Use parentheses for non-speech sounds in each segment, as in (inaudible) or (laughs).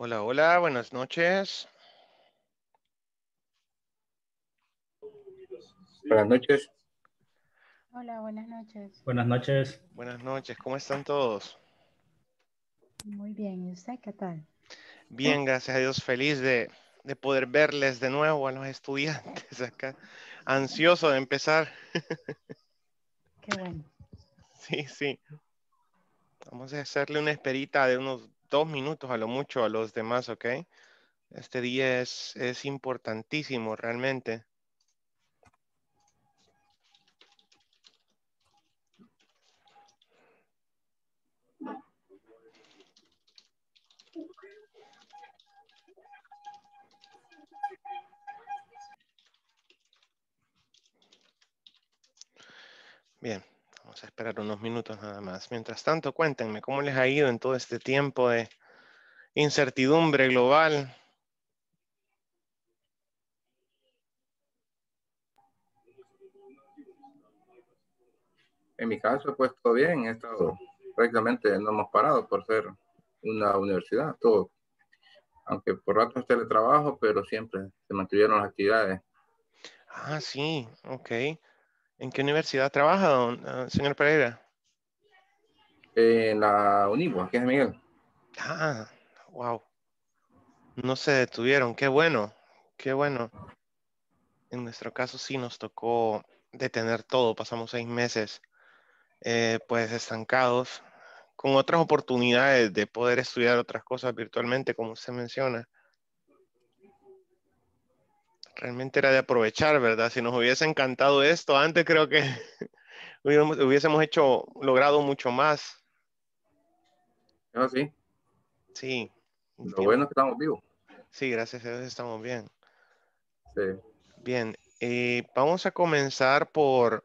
Hola, hola, buenas noches. Buenas noches. Hola, buenas noches. Buenas noches. Buenas noches, ¿cómo están todos? Muy bien, ¿y usted qué tal? Bien, gracias a Dios, feliz de, poder verles de nuevo a los estudiantes acá. Ansioso de empezar. Qué bueno. Sí, sí. Vamos a hacerle una esperita de unos dos minutos a lo mucho a los demás, ¿ok? Este día es, es importantísimo realmente. Bien a esperar unos minutos nada más. Mientras tanto, cuéntenme cómo les ha ido en todo este tiempo de incertidumbre global. En mi caso, pues todo bien, Esto prácticamente no hemos parado por ser una universidad, todo. Aunque por ratos teletrabajo, pero siempre se mantuvieron las actividades. Ah, sí, ok. ¿En qué universidad trabaja, ah, señor Pereira? En la UNIGUA, que es Miguel. Ah, wow. No se detuvieron, qué bueno, qué bueno. En nuestro caso sí nos tocó detener todo, pasamos seis meses eh, pues estancados, con otras oportunidades de poder estudiar otras cosas virtualmente, como usted menciona realmente era de aprovechar, ¿verdad? Si nos hubiese encantado esto antes, creo que (laughs) hubiésemos hecho, logrado mucho más. Ah, sí. Sí. Lo bueno es que estamos vivos. Sí, gracias a Dios estamos bien. Sí. Bien, eh, vamos a comenzar por,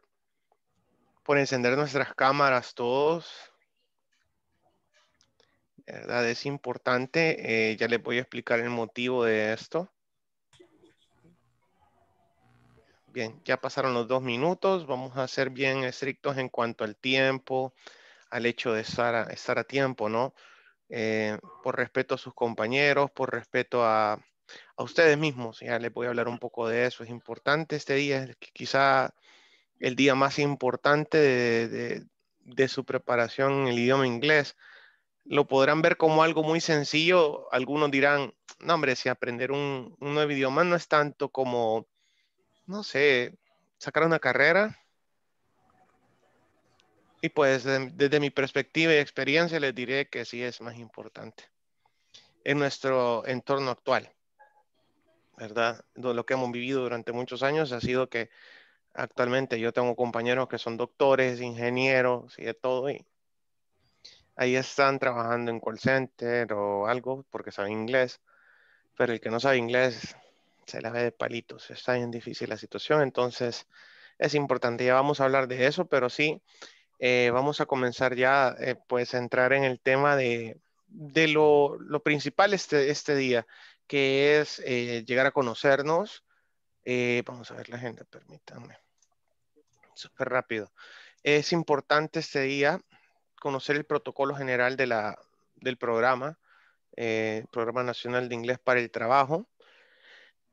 por encender nuestras cámaras todos. ¿Verdad? Es importante, eh, ya les voy a explicar el motivo de esto. Bien, ya pasaron los dos minutos. Vamos a ser bien estrictos en cuanto al tiempo, al hecho de estar a, tiempo, ¿no? Eh, por respeto a sus compañeros, por respeto a, ustedes mismos. Ya les voy a hablar un poco de eso. Es importante este día, es quizá el día más importante de, su preparación en el idioma inglés. Lo podrán ver como algo muy sencillo. Algunos dirán, no, hombre, si aprender un, un nuevo idioma no es tanto como no sé, sacar una carrera. Y pues desde mi perspectiva y experiencia les diré que sí es más importante en nuestro entorno actual, ¿verdad? Lo que hemos vivido durante muchos años ha sido que actualmente yo tengo compañeros que son doctores, ingenieros y de todo, y ahí están trabajando en call center o algo porque saben inglés, pero el que no sabe inglés se la ve de palitos. Está bien difícil la situación, entonces es importante. Ya vamos a hablar de eso, pero sí, eh, vamos a comenzar ya, eh, pues, a entrar en el tema de, de lo, lo, principal este, este día, que es eh, llegar a conocernos. vamos a ver la agenda, permítanme. Súper rápido. Es importante este día conocer el protocolo general de la, del programa, Programa Nacional de Inglés para el Trabajo.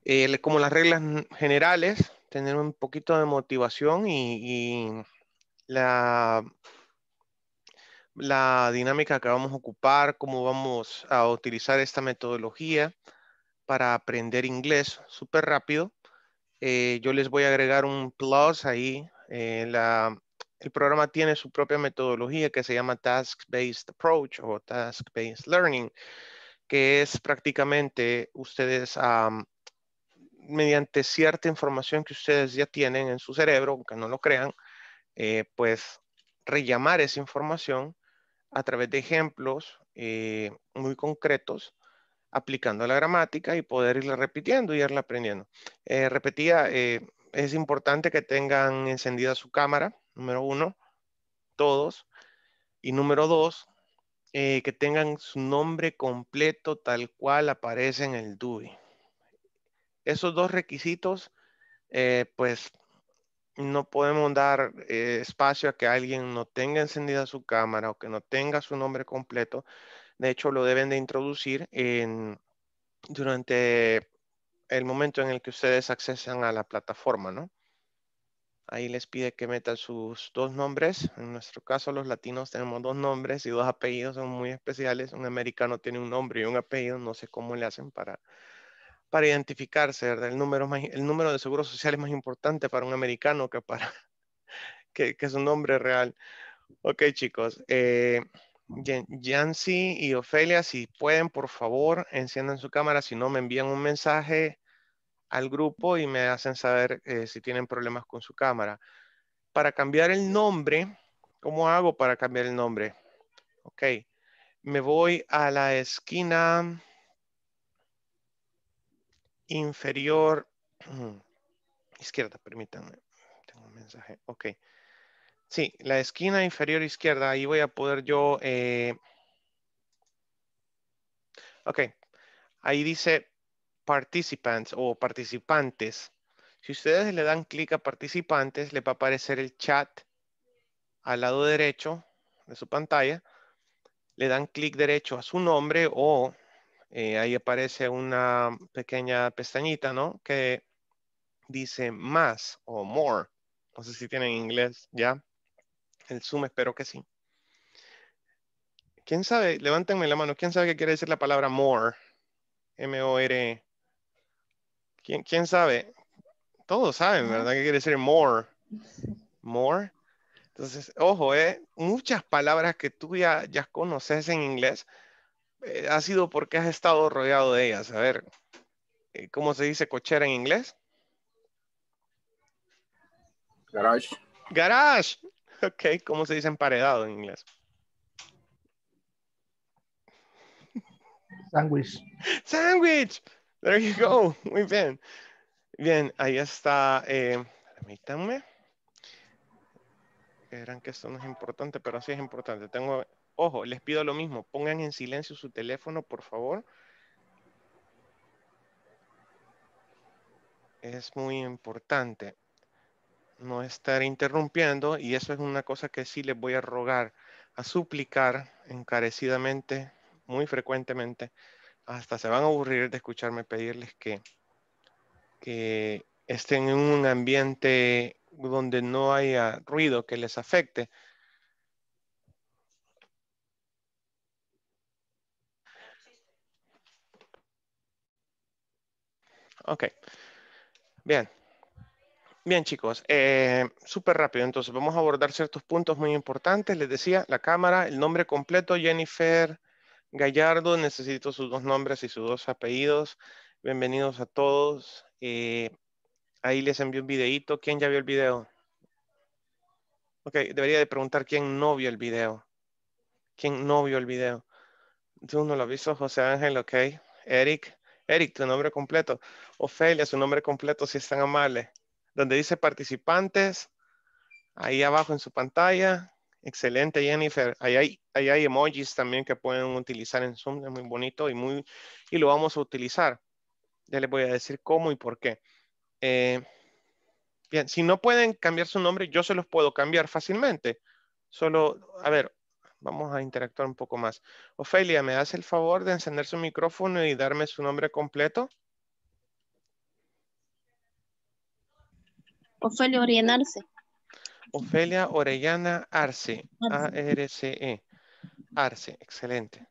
Eh, como las reglas generales, tener un poquito de motivación y, la, la dinámica que vamos a ocupar, cómo vamos a utilizar esta metodología para aprender inglés súper rápido. Eh, yo les voy a agregar un plus ahí. Eh, el programa tiene su propia metodología que se llama Task-Based Approach o Task-Based Learning, que es prácticamente ustedes mediante cierta información que ustedes ya tienen en su cerebro, aunque no lo crean, eh, pues rellamar esa información a través de ejemplos eh, muy concretos, aplicando la gramática y poder irla repitiendo y irla aprendiendo. Eh, repetía, es importante que tengan encendida su cámara, número uno, todos. Y número dos, que tengan su nombre completo tal cual aparece en el DUI esos dos requisitos, eh, pues no podemos dar eh, espacio a que alguien no tenga encendida su cámara o que no tenga su nombre completo. De hecho, lo deben de introducir durante el momento en el que ustedes accesan a la plataforma, ¿no? Ahí les pide que metan sus dos nombres. En nuestro caso, los latinos tenemos dos nombres y dos apellidos son muy especiales. Un americano tiene un nombre y un apellido. No sé cómo le hacen para para identificarse, ¿verdad? El número, el número de seguro social es más importante para un americano que para (laughs) que, es su nombre real. Ok, chicos. Eh, Yancy y Ofelia, si pueden, por favor, enciendan su cámara. Si no, me envían un mensaje al grupo y me hacen saber eh, si tienen problemas con su cámara. Para cambiar el nombre, ¿cómo hago para cambiar el nombre? Ok, me voy a la esquina inferior (clears throat) izquierda, permítanme. Tengo un mensaje. Ok. Sí, la esquina inferior izquierda, ahí voy a poder yo... Eh, ok. Ahí dice participants o participantes. Si ustedes le dan clic a participantes, le va a aparecer el chat al lado derecho de su pantalla. Le dan clic derecho a su nombre o eh, ahí aparece una pequeña pestañita, ¿no? Que dice más o more. No sé si tienen inglés ya. El Zoom espero que sí. ¿Quién sabe? Levántenme la mano. ¿Quién sabe qué quiere decir la palabra more? M-O-R. ¿Quién, ¿Quién sabe? Todos saben, ¿verdad? ¿Qué quiere decir more? More. Entonces, ojo, eh, muchas palabras que tú ya, ya conoces en inglés, eh, ha sido porque has estado rodeado de ellas. A ver, eh, ¿cómo se dice cochera en inglés? Garage. Garage. (laughs) Ok, ¿cómo se dice emparedado en inglés? Sandwich. Sandwich. There you go. Muy bien. Bien, ahí está. Eh, permítanme. Verán que esto no es importante, pero sí es importante. Tengo Ojo, les pido lo mismo, pongan en silencio su teléfono, por favor. Es muy importante no estar interrumpiendo y eso es una cosa que sí les voy a rogar, a suplicar encarecidamente, muy frecuentemente, hasta se van a aburrir de escucharme pedirles que, que estén en un ambiente donde no haya ruido que les afecte. Ok. Bien. Bien, chicos. Eh, súper rápido. Entonces, vamos a abordar ciertos puntos muy importantes. Les decía, la cámara, el nombre completo, Jennifer Gallardo. Necesito sus dos nombres y sus dos apellidos. Bienvenidos a todos. Eh, ahí les envío un videito. ¿Quién ya vio el video? Ok, debería de preguntar quién no vio el video. ¿Quién no vio el video? Tú no lo has visto, José Ángel, ok. Eric. Eric, tu nombre completo. Ofelia, su nombre completo, si es tan amable. Donde dice participantes, ahí abajo en su pantalla. Excelente, Jennifer. Ahí hay, emojis también que pueden utilizar en Zoom. Es muy bonito y, muy, y lo vamos a utilizar. Ya les voy a decir cómo y por qué. Eh, bien, si no pueden cambiar su nombre, yo se los puedo cambiar fácilmente. Solo, a ver, Vamos a interactuar un poco más. Ofelia, ¿me das el favor de encender su micrófono y darme su nombre completo? Ofelia Orellana Arce. Ofelia Orellana Arce. A-R-C-E. E. Arce, excelente.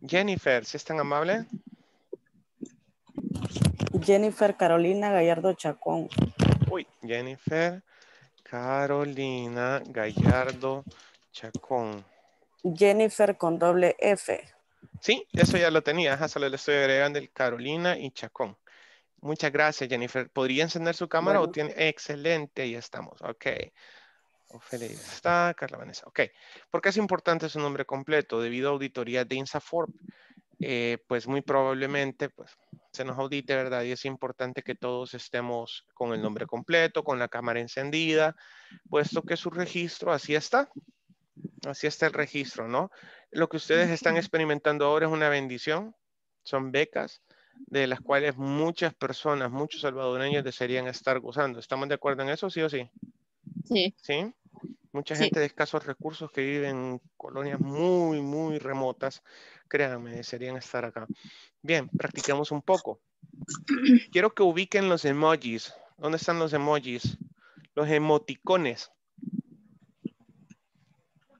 Jennifer, si es tan amable. Jennifer Carolina Gallardo Chacón. Uy, Jennifer Carolina Gallardo Chacón. Jennifer con doble F. Sí, eso ya lo tenía, Ajá, solo le estoy agregando el Carolina y Chacón. Muchas gracias, Jennifer. ¿Podría encender su cámara o tiene? Excelente, ahí estamos. Ok. Ofelia está, Carla Vanessa. Ok. ¿Por qué es importante su nombre completo? Debido a auditoría de INSAFORP, eh, pues muy probablemente pues, se nos audite, ¿verdad? Y es importante que todos estemos con el nombre completo, con la cámara encendida, puesto que su registro así está. Así está el registro, ¿no? Lo que ustedes están experimentando ahora es una bendición, son becas de las cuales muchas personas, muchos salvadoreños desearían estar gozando. ¿Estamos de acuerdo en eso, sí o sí? Sí. ¿Sí? Mucha gente de escasos recursos que vive en colonias muy, muy remotas, créanme, desearían estar acá. Bien, practiquemos un poco. Quiero que ubiquen los emojis. ¿Dónde están los emojis? Los emoticones.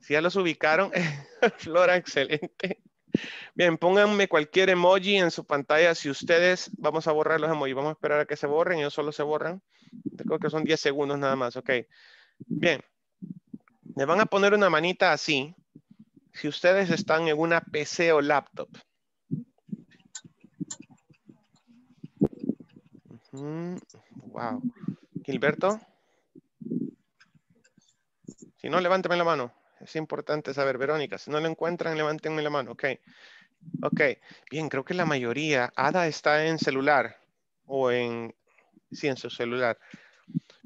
Si ya los ubicaron, (laughs) Flora, excelente. Bien, pónganme cualquier emoji en su pantalla si ustedes, vamos a borrar los emojis, vamos a esperar a que se borren, ellos solo se borran. Creo que son 10 segundos nada más, ok. Bien, le van a poner una manita así si ustedes están en una PC o laptop. Wow. Gilberto. Si no, levántame la mano. Es importante saber, Verónica, si no lo encuentran, levántenme la mano. Ok, ok. Bien, creo que la mayoría, Ada está en celular o en, sí, en su celular.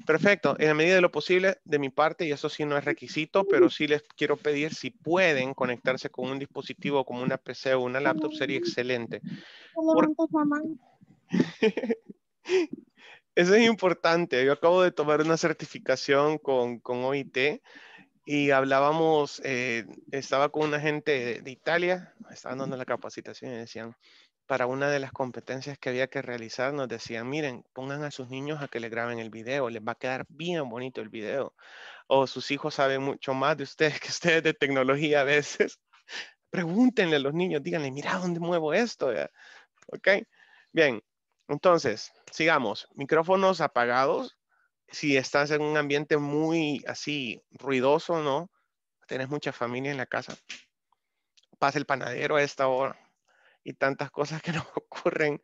Perfecto, en la medida de lo posible, de mi parte, y eso sí no es requisito, pero sí les quiero pedir si pueden conectarse con un dispositivo como una PC o una laptop, sería excelente. mano. (laughs) Eso es importante. Yo acabo de tomar una certificación con, con OIT y hablábamos, eh, estaba con una gente de, Italia, estaban dando la capacitación y decían, para una de las competencias que había que realizar, nos decían, miren, pongan a sus niños a que le graben el video, les va a quedar bien bonito el video. O sus hijos saben mucho más de ustedes que ustedes de tecnología a veces. (laughs) Pregúntenle a los niños, díganle, mira, ¿dónde muevo esto? ¿Ok? Bien, entonces, sigamos. Micrófonos apagados, si estás en un ambiente muy así ruidoso, ¿no? Tienes mucha familia en la casa. Pasa el panadero a esta hora y tantas cosas que (laughs) nos ocurren,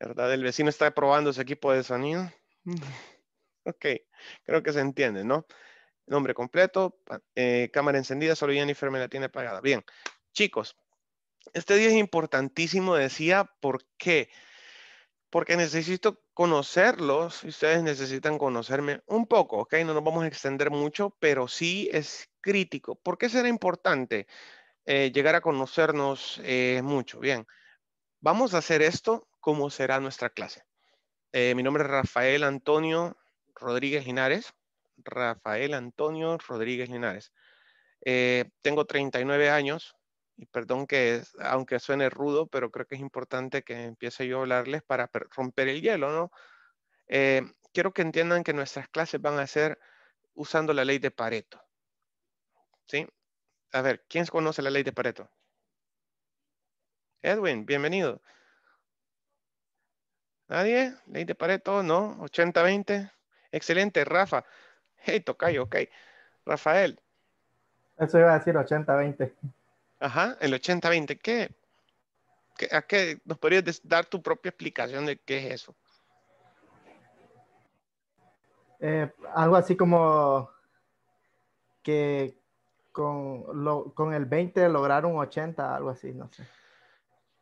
¿verdad? El vecino está probando su equipo de sonido. (laughs) ok, creo que se entiende, ¿no? Nombre completo, eh, cámara encendida, solo Jennifer me la tiene apagada. Bien, chicos, este día es importantísimo, decía, ¿por qué? porque necesito conocerlos y ustedes necesitan conocerme un poco, ¿ok? No nos vamos a extender mucho, pero sí es crítico. ¿Por qué será importante eh, llegar a conocernos eh, mucho? Bien, vamos a hacer esto como será nuestra clase. Eh, mi nombre es Rafael Antonio Rodríguez Linares. Rafael Antonio Rodríguez Linares. tengo 39 años, y perdón que aunque suene rudo, pero creo que es importante que empiece yo a hablarles para romper el hielo, ¿no? Eh, quiero que entiendan que nuestras clases van a ser usando la ley de Pareto. ¿Sí? A ver, ¿quién conoce la ley de Pareto? Edwin, bienvenido. ¿Nadie? ¿Ley de Pareto? ¿No? ¿80-20? Excelente, Rafa. Hey, tocayo, ok. Rafael. Eso iba a decir 80-20. Ajá, el 80-20. ¿Qué? ¿Qué, ¿A qué nos podrías dar tu propia explicación de qué es eso? Eh, algo así como que con, el 20 lograron 80, algo así, no sé.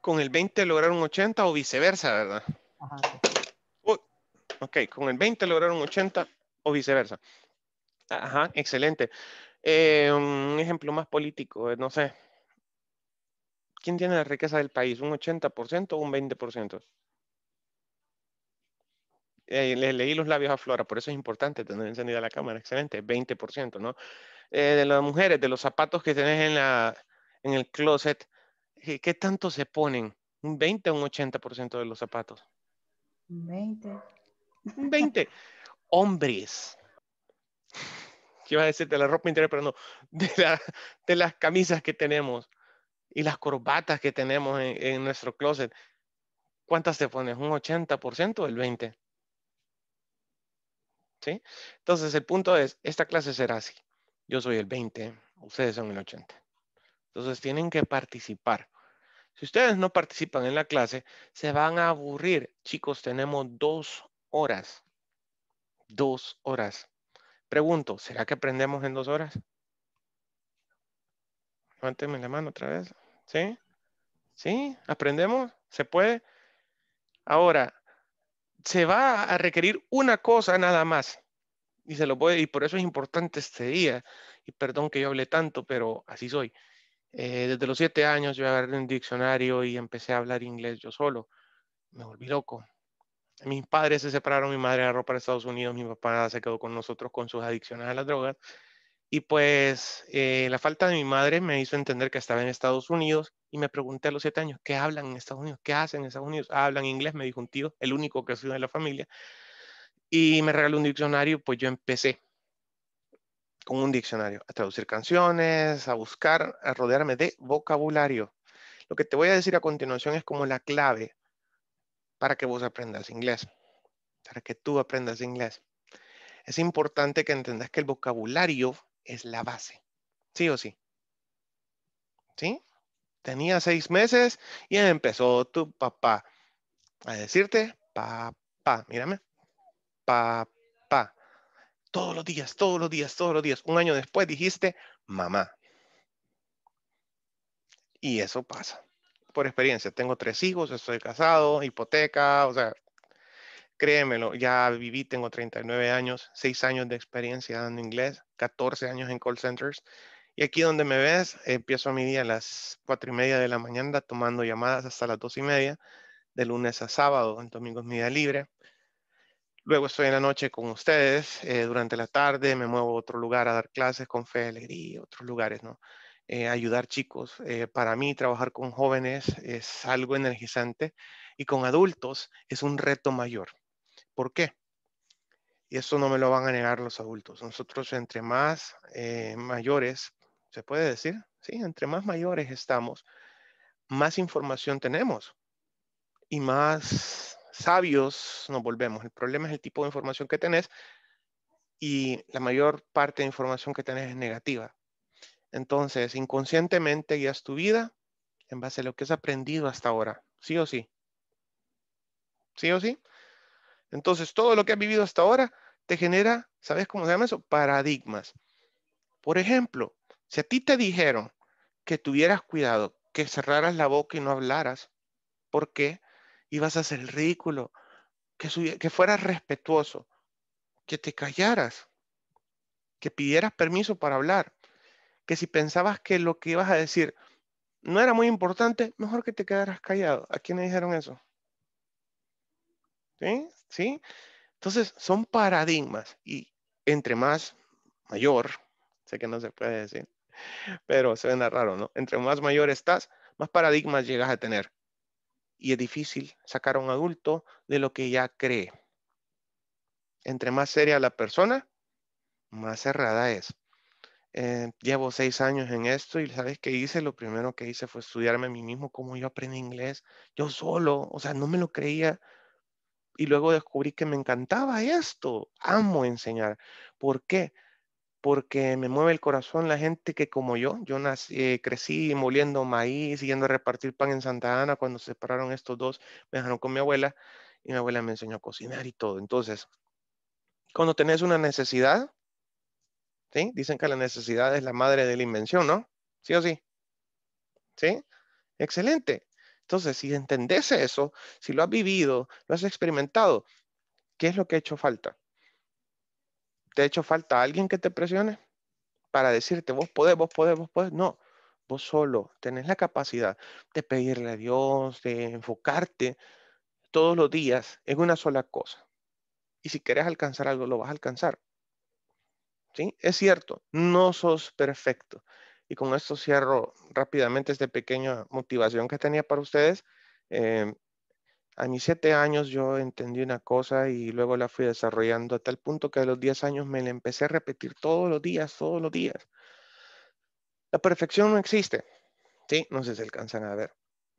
Con el 20 lograron 80 o viceversa, ¿verdad? Ajá. ok, con el 20 lograron 80 o viceversa. Ajá, excelente. Eh, un ejemplo más político, eh, no sé. ¿Quién tiene la riqueza del país? ¿Un 80% o un 20%? Eh, leí los labios a Flora, por eso es importante tener encendida la cámara, excelente, 20%, ¿no? Eh, de las mujeres, de los zapatos que tenés en, la, en el closet, ¿qué tanto se ponen? ¿Un 20 o un 80% de los zapatos? Un 20. Un 20. Hombres. (laughs) ¿Qué iba a decir de la ropa interior, pero no, de las camisas que tenemos y las corbatas que tenemos en, nuestro closet, ¿cuántas te pones? ¿Un 80% o el 20%? ¿Sí? Entonces, el punto es, esta clase será así. Yo soy el 20, ustedes son el 80. Entonces, tienen que participar. Si ustedes no participan en la clase, se van a aburrir. Chicos, tenemos dos horas. Dos horas. Pregunto, ¿será que aprendemos en dos horas? Levánteme la mano otra vez. ¿Sí? ¿Sí? ¿Aprendemos? ¿Se puede? Ahora, se va a requerir una cosa nada más. Y, se lo puede, y por eso es importante este día. Y perdón que yo hable tanto, pero así soy. Eh, desde los siete años yo agarré un diccionario y empecé a hablar inglés yo solo. Me volví loco. Mis padres se separaron, mi madre agarró para Estados Unidos, mi papá se quedó con nosotros con sus adicciones a las drogas y pues eh, la falta de mi madre me hizo entender que estaba en Estados Unidos y me pregunté a los siete años, ¿qué hablan en Estados Unidos? ¿Qué hacen en Estados Unidos? Ah, hablan inglés, me dijo un tío, el único que ha sido de la familia. Y me regaló un diccionario, pues yo empecé con un diccionario a traducir canciones, a buscar, a rodearme de vocabulario. Lo que te voy a decir a continuación es como la clave para que vos aprendas inglés, para que tú aprendas inglés. Es importante que entendas que el vocabulario es la base, sí o sí. ¿Sí? Tenía seis meses y empezó tu papá a decirte, papá, mírame, papá. Todos los días, todos los días, todos los días. Un año después dijiste, mamá. Y eso pasa. Por experiencia, tengo tres hijos, estoy casado, hipoteca, o sea, Créemelo, ya viví, tengo 39 años, 6 años de experiencia dando inglés, 14 años en call centers. Y aquí donde me ves, empiezo mi día a las 4 y media de la mañana tomando llamadas hasta las 2 y media, de lunes a sábado, en es mi día libre. Luego estoy en la noche con ustedes, eh, durante la tarde me muevo a otro lugar a dar clases con fe, alegría, otros lugares, ¿no? Eh, ayudar chicos. Eh, para mí trabajar con jóvenes es algo energizante y con adultos es un reto mayor. ¿Por qué? Y eso no me lo van a negar los adultos. Nosotros entre más eh, mayores, ¿se puede decir? Sí, entre más mayores estamos, más información tenemos y más sabios nos volvemos. El problema es el tipo de información que tenés y la mayor parte de información que tenés es negativa. Entonces, inconscientemente guías tu vida en base a lo que has aprendido hasta ahora, sí o sí. ¿Sí o sí? Entonces, todo lo que has vivido hasta ahora te genera, ¿sabes cómo se llama eso? Paradigmas. Por ejemplo, si a ti te dijeron que tuvieras cuidado, que cerraras la boca y no hablaras, ¿por qué? Ibas a hacer ridículo, que, que fueras respetuoso, que te callaras, que pidieras permiso para hablar, que si pensabas que lo que ibas a decir no era muy importante, mejor que te quedaras callado. ¿A quién le dijeron eso? ¿eh? ¿Sí? Entonces, son paradigmas y entre más mayor, sé que no se puede decir, pero suena raro, ¿no? Entre más mayor estás, más paradigmas llegas a tener. Y es difícil sacar a un adulto de lo que ya cree. Entre más seria la persona, más cerrada es. Eh, llevo seis años en esto y sabes qué hice, lo primero que hice fue estudiarme a mí mismo cómo yo aprendí inglés, yo solo, o sea, no me lo creía, y luego descubrí que me encantaba esto. Amo enseñar. ¿Por qué? Porque me mueve el corazón la gente que como yo, yo nací, eh, crecí moliendo maíz, siguiendo a repartir pan en Santa Ana. Cuando se separaron estos dos, me dejaron con mi abuela y mi abuela me enseñó a cocinar y todo. Entonces, cuando tenés una necesidad, ¿sí? Dicen que la necesidad es la madre de la invención, ¿no? ¿Sí o sí? ¿Sí? Excelente. Entonces, si entendés eso, si lo has vivido, lo has experimentado, ¿qué es lo que ha hecho falta? ¿Te ha hecho falta alguien que te presione para decirte, vos podés, vos podés, vos podés? No, vos solo tenés la capacidad de pedirle a Dios, de enfocarte todos los días en una sola cosa. Y si querés alcanzar algo, lo vas a alcanzar. ¿Sí? Es cierto, no sos perfecto. Y con esto cierro rápidamente esta pequeña motivación que tenía para ustedes. Eh, a mis siete años yo entendí una cosa y luego la fui desarrollando a tal punto que a los diez años me la empecé a repetir todos los días, todos los días. La perfección no existe. Sí, no sé si alcanzan a ver.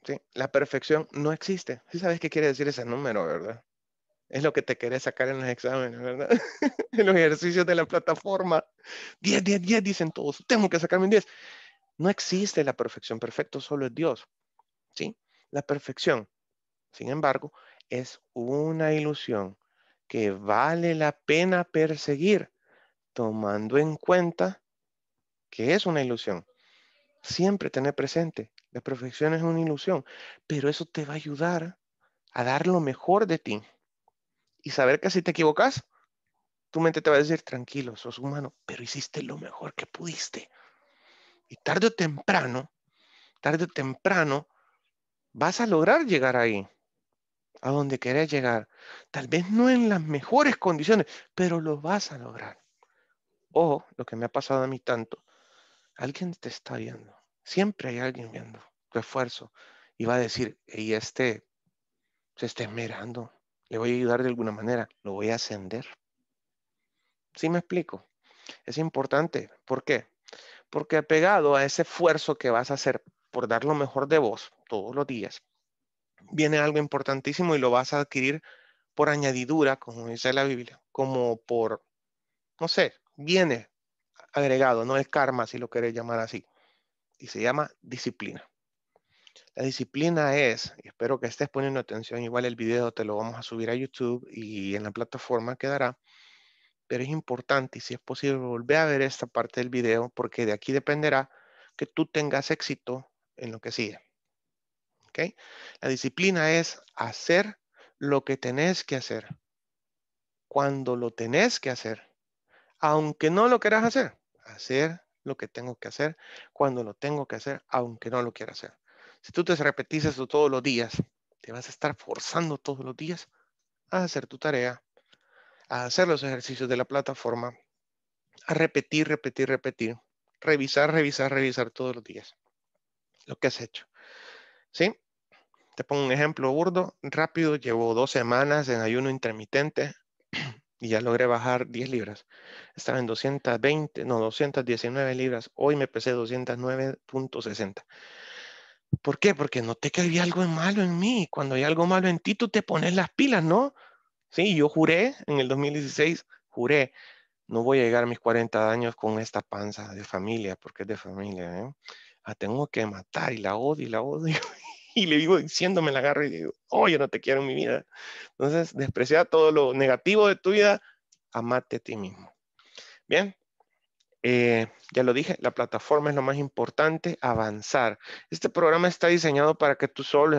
Sí, la perfección no existe. Sí sabes qué quiere decir ese número, ¿verdad? es lo que te querés sacar en los exámenes, ¿verdad? (laughs) en los ejercicios de la plataforma. 10, 10, 10, dicen todos, tengo que sacarme un 10. No existe la perfección, perfecto solo es Dios. ¿Sí? La perfección, sin embargo, es una ilusión que vale la pena perseguir, tomando en cuenta que es una ilusión. Siempre tener presente, la perfección es una ilusión, pero eso te va a ayudar a dar lo mejor de ti y saber que si te equivocas, tu mente te va a decir, tranquilo, sos humano, pero hiciste lo mejor que pudiste. Y tarde o temprano, tarde o temprano, vas a lograr llegar ahí, a donde querés llegar. Tal vez no en las mejores condiciones, pero lo vas a lograr. Ojo, lo que me ha pasado a mí tanto, alguien te está viendo. Siempre hay alguien viendo tu esfuerzo y va a decir, y este se está esmerando, le voy a ayudar de alguna manera, lo voy a ascender. ¿Sí me explico? Es importante. ¿Por qué? Porque apegado a ese esfuerzo que vas a hacer por dar lo mejor de vos todos los días, viene algo importantísimo y lo vas a adquirir por añadidura, como dice la Biblia, como por, no sé, viene agregado, no es karma si lo querés llamar así, y se llama disciplina. La disciplina es, y espero que estés poniendo atención, igual el video te lo vamos a subir a YouTube y en la plataforma quedará, pero es importante y si es posible volver a ver esta parte del video porque de aquí dependerá que tú tengas éxito en lo que sigue. La disciplina es hacer lo que tenés que hacer cuando lo tenés que hacer, aunque no lo quieras hacer, hacer lo que tengo que hacer cuando lo tengo que hacer, aunque no lo quiera hacer. Si tú te repetís eso todos los días, te vas a estar forzando todos los días a hacer tu tarea, a hacer los ejercicios de la plataforma, a repetir, repetir, repetir, revisar, revisar, revisar todos los días lo que has hecho. ¿Sí? Te pongo un ejemplo burdo, rápido, llevo dos semanas en ayuno intermitente (clears throat) y ya logré bajar 10 libras. Estaba en 220, no, 219 libras. Hoy me pesé 209.60. ¿Por qué? Porque noté que había algo malo en mí. Cuando hay algo malo en ti, tú te pones las pilas, ¿no? Sí, yo juré en el 2016, juré, no voy a llegar a mis 40 años con esta panza de familia, porque es de familia, ¿eh? La ah, tengo que matar y la odio y la odio. (laughs) Y le digo, diciéndome la agarro y digo, oh, yo no te quiero en mi vida. Entonces, desprecia todo lo negativo de tu vida, amate a ti mismo. Bien, eh, ya lo dije, la plataforma es lo más importante, avanzar. Este programa está diseñado para que tú solo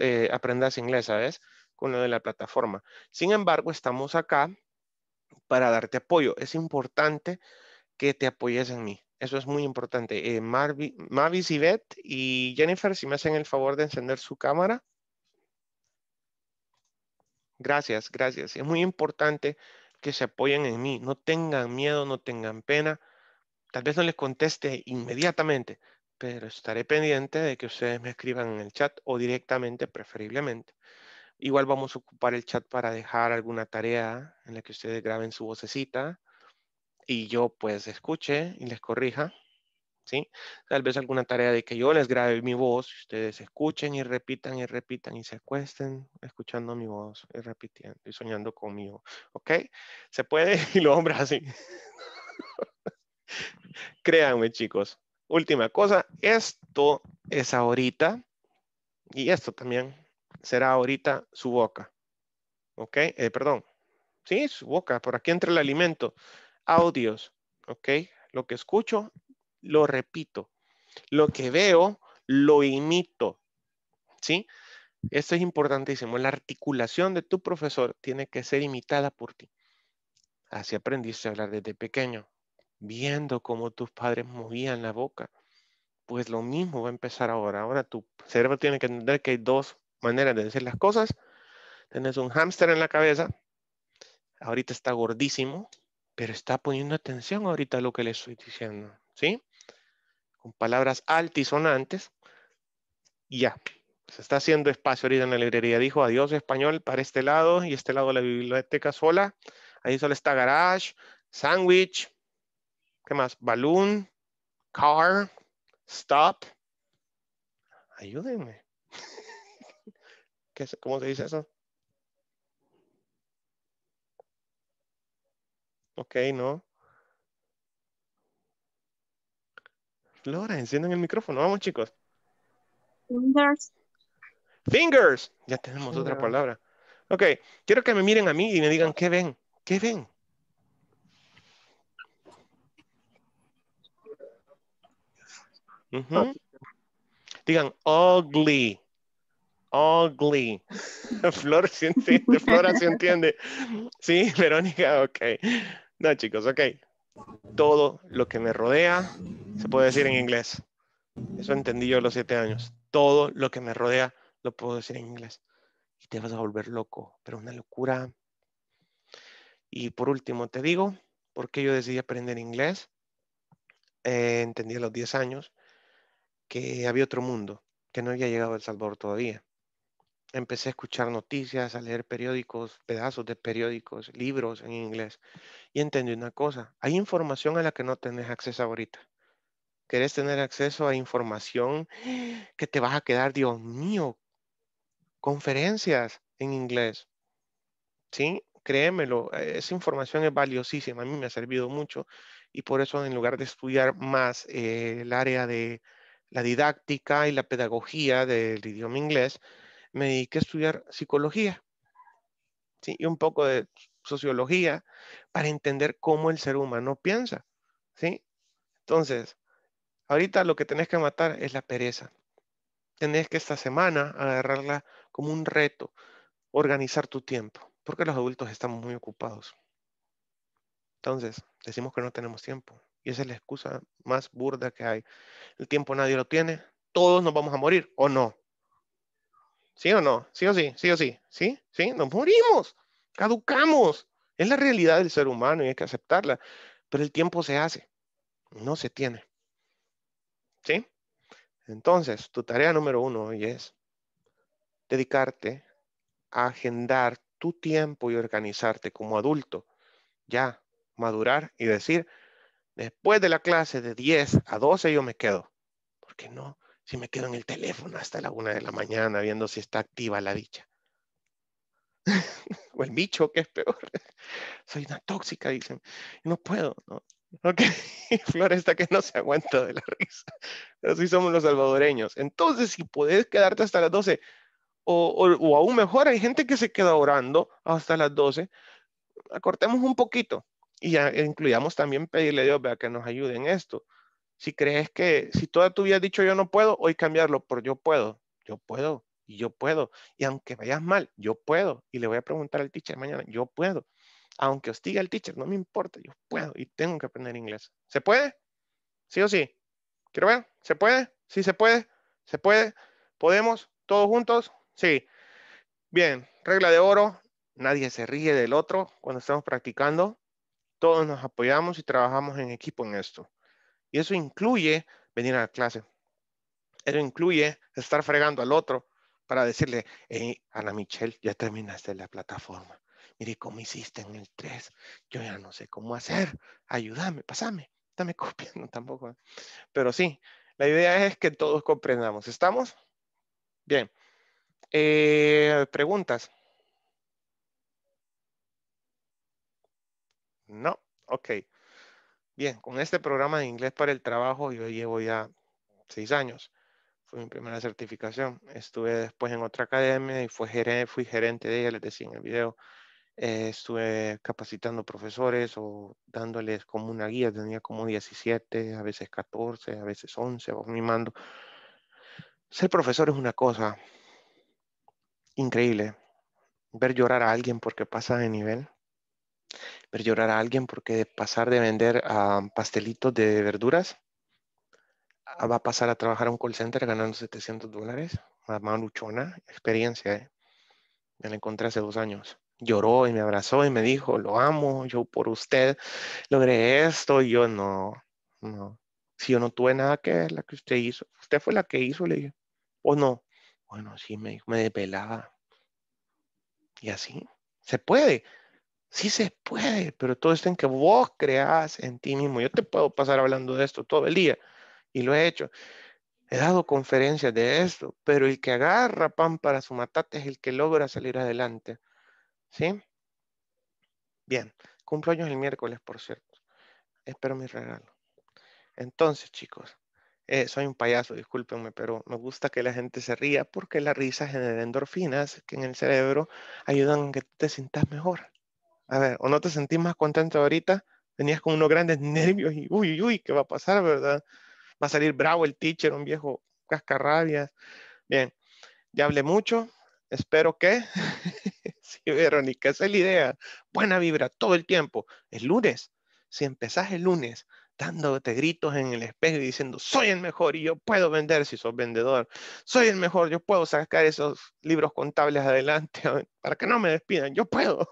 eh, aprendas inglés, ¿sabes? Con lo de la plataforma. Sin embargo, estamos acá para darte apoyo. Es importante que te apoyes en mí. Eso es muy importante. Eh, Marvi, Mavis, y Jennifer, si me hacen el favor de encender su cámara. Gracias, gracias. Es muy importante que se apoyen en mí. No tengan miedo, no tengan pena. Tal vez no les conteste inmediatamente, pero estaré pendiente de que ustedes me escriban en el chat o directamente, preferiblemente. Igual vamos a ocupar el chat para dejar alguna tarea en la que ustedes graben su vocecita y yo pues escuche y les corrija. ¿sí? Tal vez alguna tarea de que yo les grabe mi voz, ustedes escuchen y repitan y repitan y se acuesten escuchando mi voz y repitiendo y soñando conmigo. ¿Ok? Se puede (laughs) y lo hombres así. (laughs) Créanme, chicos. Última cosa, esto es ahorita y esto también será ahorita su boca. ¿Ok? Eh, perdón. Sí, su boca. Por aquí entra el alimento. Audios. ¿Ok? Lo que escucho, lo repito. Lo que veo, lo imito. ¿Sí? Esto es importantísimo. La articulación de tu profesor tiene que ser imitada por ti. Así aprendiste a hablar desde pequeño viendo cómo tus padres movían la boca. Pues lo mismo va a empezar ahora. Ahora tu cerebro tiene que entender que hay dos maneras de decir las cosas. Tienes un hámster en la cabeza. Ahorita está gordísimo, pero está poniendo atención ahorita a lo que le estoy diciendo. ¿Sí? Con palabras altisonantes. Y ya. Se está haciendo espacio ahorita en la librería. Dijo adiós español para este lado y este lado de la biblioteca sola. Ahí solo está garage, sandwich, ¿Qué más? Balloon, car, stop. Ayúdenme. (laughs) ¿Cómo se dice eso? Ok, no. Flora, encienden el micrófono. Vamos, chicos. Fingers. Fingers. Ya tenemos otra palabra. Ok, quiero que me miren a mí y me digan qué ven. ¿Qué ven? Digan ugly. Ugly. (laughs) Flor se entiende, Flora se entiende. Sí, (laughs) Verónica, ok. No, chicos, ok. Todo lo que me rodea se puede decir en inglés. Eso entendí yo a los siete años. Todo lo que me rodea lo puedo decir en inglés. Y te vas a volver loco, pero una locura. Y por último, te digo, por qué yo decidí aprender inglés. Eh, entendí a los 10 años que había otro mundo, que no había llegado El Salvador todavía. Empecé a escuchar noticias, a leer periódicos, pedazos de periódicos, libros en inglés, y entendí una cosa, hay información a la que no tenés acceso ahorita. Querés tener acceso a información que te vas a quedar, Dios mío, conferencias en inglés. ¿Sí? Créemelo, e, esa información es valiosísima, a mí me ha servido mucho y por eso en lugar de estudiar más eh, el área de la didáctica y la pedagogía del idioma inglés, me dediqué a estudiar psicología y un poco de sociología para entender cómo el ser humano piensa. Entonces, ahorita lo que tenés que matar es la pereza. Tenés que esta semana agarrarla como un reto, organizar tu tiempo, porque los adultos estamos muy ocupados. Entonces, decimos que no tenemos tiempo, y esa es la excusa más burda que hay. El tiempo nadie lo tiene, todos nos vamos a morir, ¿o no? ¿Sí o no? ¿Sí o sí? ¿Sí o sí? ¿Sí? ¿Sí? Nos morimos, caducamos. Es la realidad del ser humano y hay que aceptarla. Pero el tiempo se hace, no se tiene. ¿Sí? Entonces, tu tarea número uno hoy es dedicarte a agendar tu tiempo y organizarte como adulto. Ya, madurar y decir, Después de la clase de 10 a 12 yo me quedo. ¿Por qué no? Si me quedo en el teléfono hasta la 1 de la mañana viendo si está activa la dicha. (laughs) o el bicho, que es peor. (laughs) Soy una tóxica, dicen. No puedo. ¿no? Ok, (laughs) Floresta que no se aguanta de la risa. Así somos los salvadoreños. Entonces, si puedes quedarte hasta las 12, o, aún mejor, hay gente que se queda orando hasta las 12, acortemos un poquito. Y incluyamos también pedirle a Dios ¿verdad? que nos ayude en esto. Si crees que, si toda tu vida has dicho yo no puedo, hoy cambiarlo por yo puedo, yo puedo y yo puedo. Y aunque vayas mal, yo puedo. Y le voy a preguntar al teacher mañana, yo puedo. Aunque hostiga el teacher, no me importa, yo puedo y tengo que aprender inglés. ¿Se puede? ¿Sí o sí? Quiero ver, ¿se puede? ¿Sí se puede? ¿Se puede? ¿Podemos? ¿Todos juntos? Sí. Bien, regla de oro, nadie se ríe del otro cuando estamos practicando. Todos nos apoyamos y trabajamos en equipo en esto. Y eso incluye venir a la clase. Eso incluye estar fregando al otro para decirle, hey, Ana Michelle, ya terminaste la plataforma. Mire cómo hiciste en el 3. Yo ya no sé cómo hacer. Ayúdame, pasame. Dame (laughs) copia. No, tampoco. ¿eh?". Pero sí, la idea es que todos comprendamos. ¿Estamos? Bien. Eh, preguntas. No, ok. Bien, con este programa de inglés para el trabajo yo llevo ya seis años. Fue mi primera certificación. Estuve después en otra academia y fui gerente, de ella, les decía en el video. Eh, estuve capacitando profesores o dándoles como una guía. Tenía como 17, a veces 14, a veces 11, vos mimando. Ser profesor es una cosa increíble. Ver llorar a alguien porque pasa de nivel ver llorar a alguien porque de pasar de vender pastelitos de verduras va a pasar a trabajar a un call center ganando 700 dólares. Mamá luchona, experiencia. ¿eh? Me la encontré hace dos años. Lloró y me abrazó y me dijo, lo amo, yo por usted logré esto. Y yo no, no. Si yo no tuve nada que ver, la que usted hizo. Usted fue la que hizo, le dije. ¿O no? Bueno, sí, me, me desvelaba. Y así. Se puede. Sí se puede, pero todo está en que vos creas en ti mismo. Yo te puedo pasar hablando de esto todo el día y lo he hecho. He dado conferencias de esto, pero el que agarra pan para su matate es el que logra salir adelante. ¿Sí? Bien, cumplo años el miércoles, por cierto. Espero mi regalo. Entonces, chicos, eh, soy un payaso, discúlpenme, pero me gusta que la gente se ría porque la risa genera endorfinas que en el cerebro ayudan a que te sientas mejor a ver, o no te sentís más contento ahorita, Tenías con unos grandes (laughs) nervios y uy, uy, ¿qué va a pasar, verdad? Va a salir bravo el teacher, un viejo cascarrabias. Bien, ya hablé mucho, espero que, (laughs) sí, Verónica, esa es la idea, buena vibra todo el tiempo. El lunes, si empezás el lunes dándote gritos en el espejo y diciendo, soy el mejor y yo puedo vender si sos vendedor, soy el mejor, yo puedo sacar esos libros contables adelante (laughs) para que no me despidan, yo puedo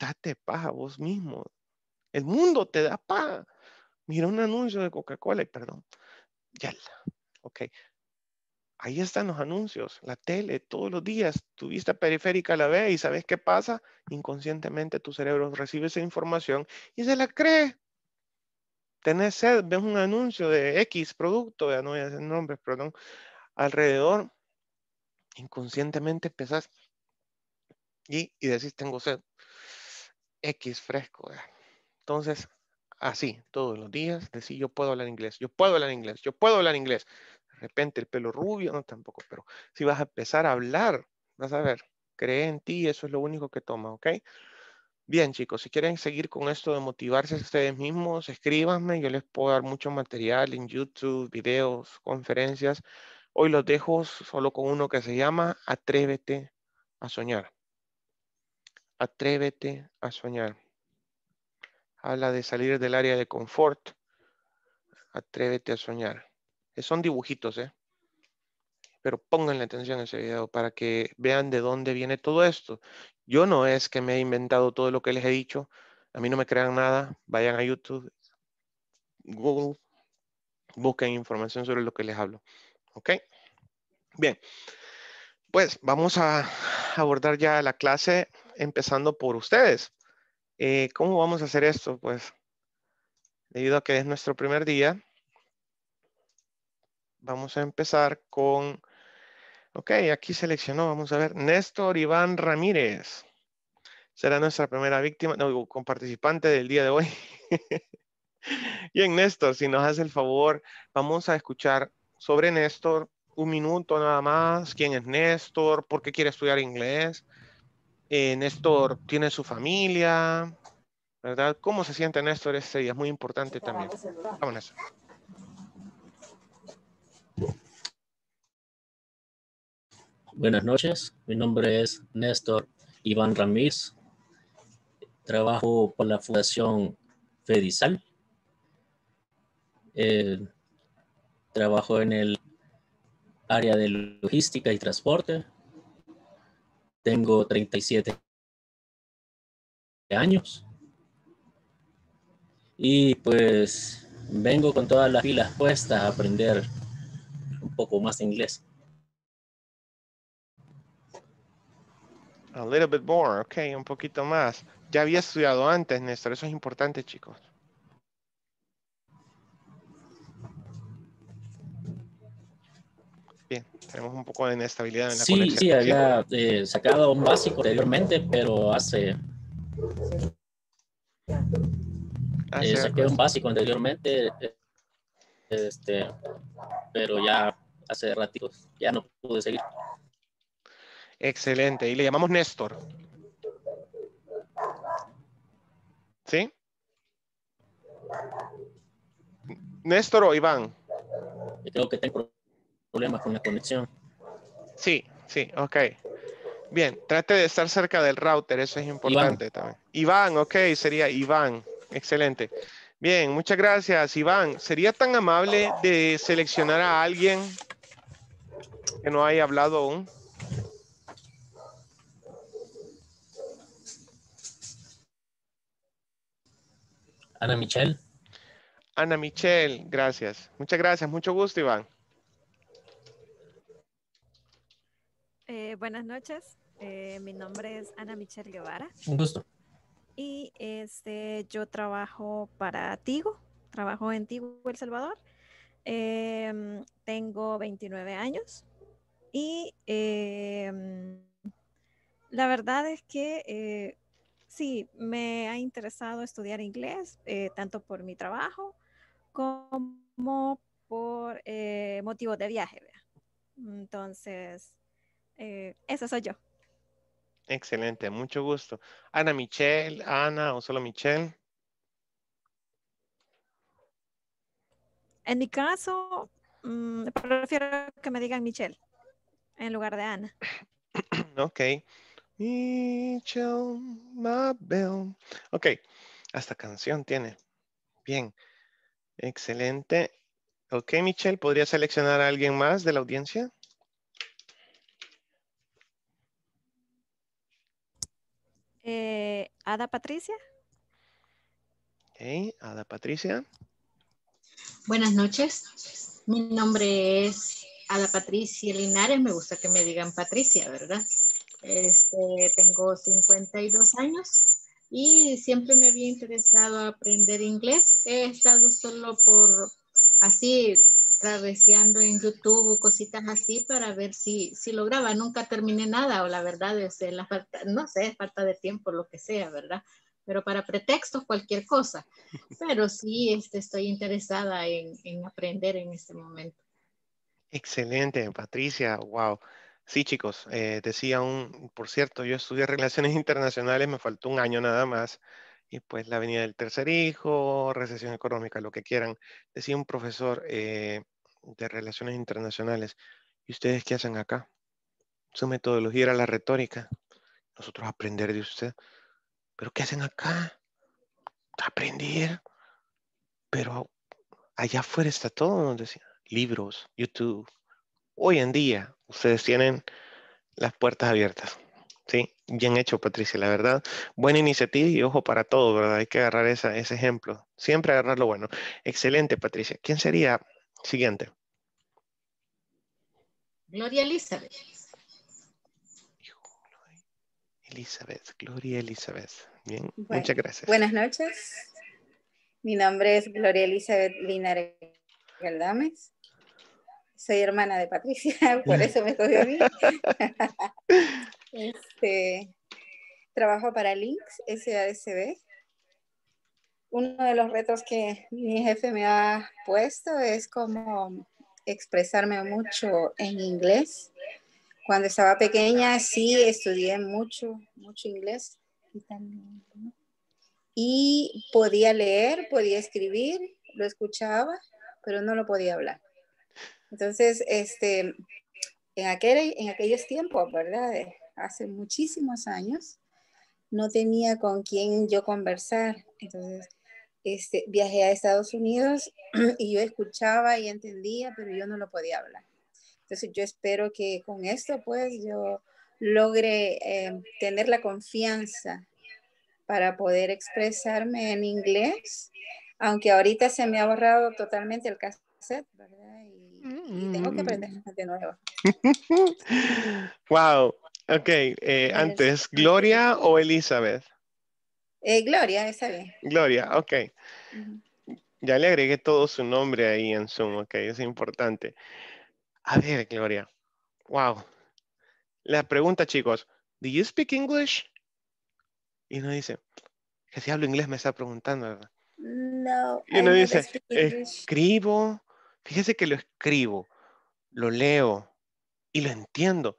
date paja vos mismo. El mundo te da paja. Mira un anuncio de Coca-Cola, y perdón, ya, ok. Ahí están los anuncios, la tele, todos los días, tu vista periférica la ve y sabes qué pasa, inconscientemente tu cerebro recibe esa información y se la cree. Tenés sed, ves un anuncio de X producto, ya no voy a hacer nombres, perdón, alrededor, inconscientemente empezás y decís tengo sed. X fresco. Entonces, así, todos los días, decir yo puedo hablar inglés, yo puedo hablar inglés, yo puedo hablar inglés. De repente el pelo rubio, no tampoco, pero si vas a empezar a hablar, vas a ver, cree en ti, eso es lo único que toma, ¿ok? Bien, chicos, si quieren seguir con esto de motivarse ustedes mismos, escríbanme, yo les puedo dar mucho material en YouTube, videos, conferencias. Hoy los dejo solo con uno que se llama Atrévete a soñar. Atrévete a soñar. Habla de salir del área de confort. Atrévete a soñar. Eh, son dibujitos, ¿eh? Pero pónganle atención a ese video para que vean de dónde viene todo esto. Yo no es que me he inventado todo lo que les he dicho. A mí no me crean nada. Vayan a YouTube, Google, busquen información sobre lo que les hablo. ¿Ok? Bien. Pues vamos a abordar ya la clase empezando por ustedes. Eh, ¿Cómo vamos a hacer esto? Pues, debido a que es nuestro primer día, vamos a empezar con, ok, aquí seleccionó, vamos a ver, Néstor Iván Ramírez. Será nuestra primera víctima, no, con participante del día de hoy. (laughs) Bien, Néstor, si nos hace el favor, vamos a escuchar sobre Néstor un minuto nada más, quién es Néstor, por qué quiere estudiar inglés, eh, Néstor tiene su familia, ¿verdad? ¿Cómo se siente Néstor ese día? Es muy importante también. Vamos, Néstor. Buenas noches, mi nombre es Néstor Iván Ramírez. Trabajo por la Fundación Fedizal. Eh, trabajo en el área de logística y transporte tengo 37 años. Y pues vengo con todas las pilas puestas a aprender un poco más inglés. A little bit more, ok, un poquito más. Ya había estudiado antes, Néstor, eso es importante, chicos. tenemos un poco de inestabilidad en la sí, Sí, había eh, sacado un básico anteriormente, pero hace... Ah, eh, saqué un básico anteriormente, eh, este, pero ya hace ratitos, ya no pude seguir. Excelente, y le llamamos Néstor. ¿Sí? Néstor o Iván. creo que tengo problemas con la conexión. Sí, sí, ok. Bien, trate de estar cerca del router, eso es importante también. Iván, ok, sería Iván. Excelente. Bien, muchas gracias, Iván. ¿Sería tan amable de seleccionar a alguien que no haya hablado aún? Ana Michelle. Ana Michelle, gracias. Muchas gracias, mucho gusto, Iván. Eh, buenas noches. Eh, mi nombre es Ana Michelle Guevara. Un gusto. Y este, yo trabajo para Tigo. Trabajo en Tigo, El Salvador. Em, tengo 29 años. Y em, la verdad es que eh, sí, me ha interesado estudiar inglés, tanto por mi trabajo como por motivos de viaje. Entonces, eso eh, esa soy yo. Excelente, mucho gusto. Ana Michelle, Ana o solo Michelle. En mi caso, mm, prefiero que me digan Michelle en lugar de Ana. (coughs) ok. Michelle Mabel. Ok, hasta canción tiene. Bien, excelente. Ok, Michelle, ¿podría seleccionar a alguien más de la audiencia? Eh, Ada Patricia. Ada Patricia. Buenas noches. Mi nombre es Ada Patricia Linares. Me gusta que me digan Patricia, ¿verdad? Este, tengo 52 años y siempre me había interesado aprender inglés. He estado solo por así traveseando en YouTube o cositas así para ver si, si lograba. Nunca terminé nada o la verdad es eh, la falta, no sé, falta de tiempo, lo que sea, ¿verdad? Pero para pretextos, cualquier cosa. Pero sí este, estoy interesada en, en aprender en este momento. Excelente, Patricia, wow. Sí, chicos, eh, decía un, por cierto, yo estudié relaciones (laughs) internacionales, me faltó un año nada más y pues la venida del tercer hijo, recesión económica, lo que quieran. Decía un profesor eh, de relaciones internacionales, ¿y ustedes qué hacen acá? Su metodología era la retórica. Nosotros aprender de usted. ¿Pero qué hacen acá? Aprender. Pero allá afuera está todo, nos decía Libros, YouTube. Hoy en día ustedes tienen las puertas abiertas. ¿sí? Bien hecho, Patricia, la verdad. Buena iniciativa y ojo para todo, ¿verdad? Hay que agarrar ese ejemplo. Siempre agarrar lo bueno. Excelente, Patricia. ¿Quién sería siguiente? Gloria Elizabeth. Elizabeth, Gloria Elizabeth. muchas gracias. Buenas noches. Mi nombre es Gloria Elizabeth Linares Galdames. Soy hermana de Patricia, (laughs) por (laughs) eso me estoy a (laughs) Este, trabajo para Links, SASB. Uno de los retos que mi jefe me ha puesto es como expresarme mucho en inglés. Cuando estaba pequeña sí estudié mucho, mucho inglés. Y podía leer, podía escribir, lo escuchaba, pero no lo podía hablar. Entonces, este, en, aquel, en aquellos tiempos, ¿verdad? hace muchísimos años, no tenía con quién yo conversar. Entonces, este, viajé a Estados Unidos (clears throat) y yo escuchaba y entendía, pero yo no lo podía hablar. Entonces, yo espero que con esto, pues, yo logre em, tener la confianza para poder expresarme en inglés, aunque ahorita se me ha borrado totalmente el cassette, ¿verdad? Y, y tengo que mm. aprender de nuevo. (laughs) wow, Ok, eh, antes, ¿Gloria o Elizabeth? Eh, Gloria, esa vez. Gloria, ok. Ya le agregué todo su nombre ahí en Zoom, ok, es importante. A ver, Gloria. Wow. La pregunta, chicos, ¿do you speak English? Y uno dice, que si hablo inglés me está preguntando, ¿verdad? No. Y uno dice, escribo, fíjese que lo escribo, lo leo y lo entiendo,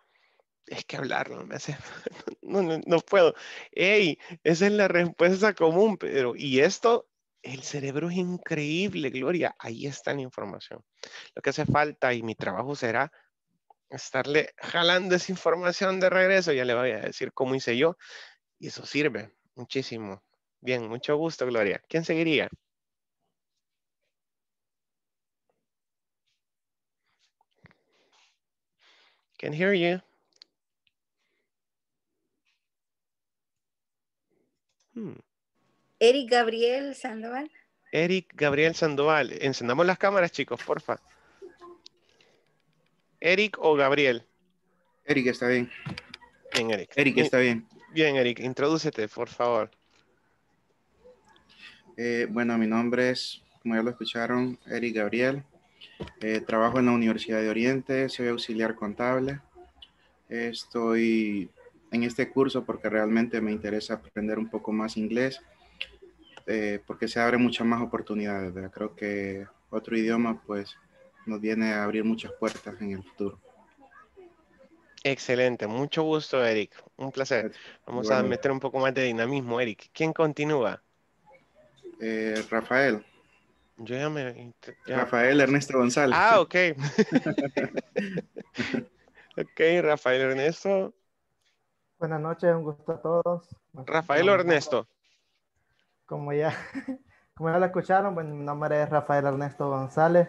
es que hablarlo, me hace, (laughs) no, puedo. ¡Ey! esa es la respuesta común, pero y esto, el cerebro es increíble, Gloria, ahí está la información. Lo que hace falta y mi trabajo será estarle jalando esa información de regreso, ya le voy a decir cómo hice yo, y eso sirve muchísimo. Bien, mucho gusto, Gloria. ¿Quién seguiría? Can hear you. Hmm. Eric Gabriel Sandoval. Eric Gabriel Sandoval. Encendamos las cámaras, chicos, porfa. Eric o Gabriel. Eric está bien. Bien, Eric. Eric está bien. Bien, Eric, introdúcete, por favor. Eh, bueno, mi nombre es, como ya lo escucharon, Eric Gabriel. Eh, trabajo en la Universidad de Oriente, soy auxiliar contable. estoy en este curso porque realmente me interesa aprender un poco más inglés, eh, porque se abren muchas más oportunidades. Creo que otro idioma pues nos viene a abrir muchas puertas en el futuro. Excelente, mucho gusto Eric, un placer. Vamos a meter un poco más de dinamismo, Eric. ¿Quién continúa? Eh, Rafael. Yo ya me, Rafael Ernesto González. Ah, ok. (laughs) ok, Rafael Ernesto. Buenas noches, un gusto a todos. Rafael Ernesto. Como ya, (laughs) como ya lo escucharon, mi nombre es Rafael Ernesto González.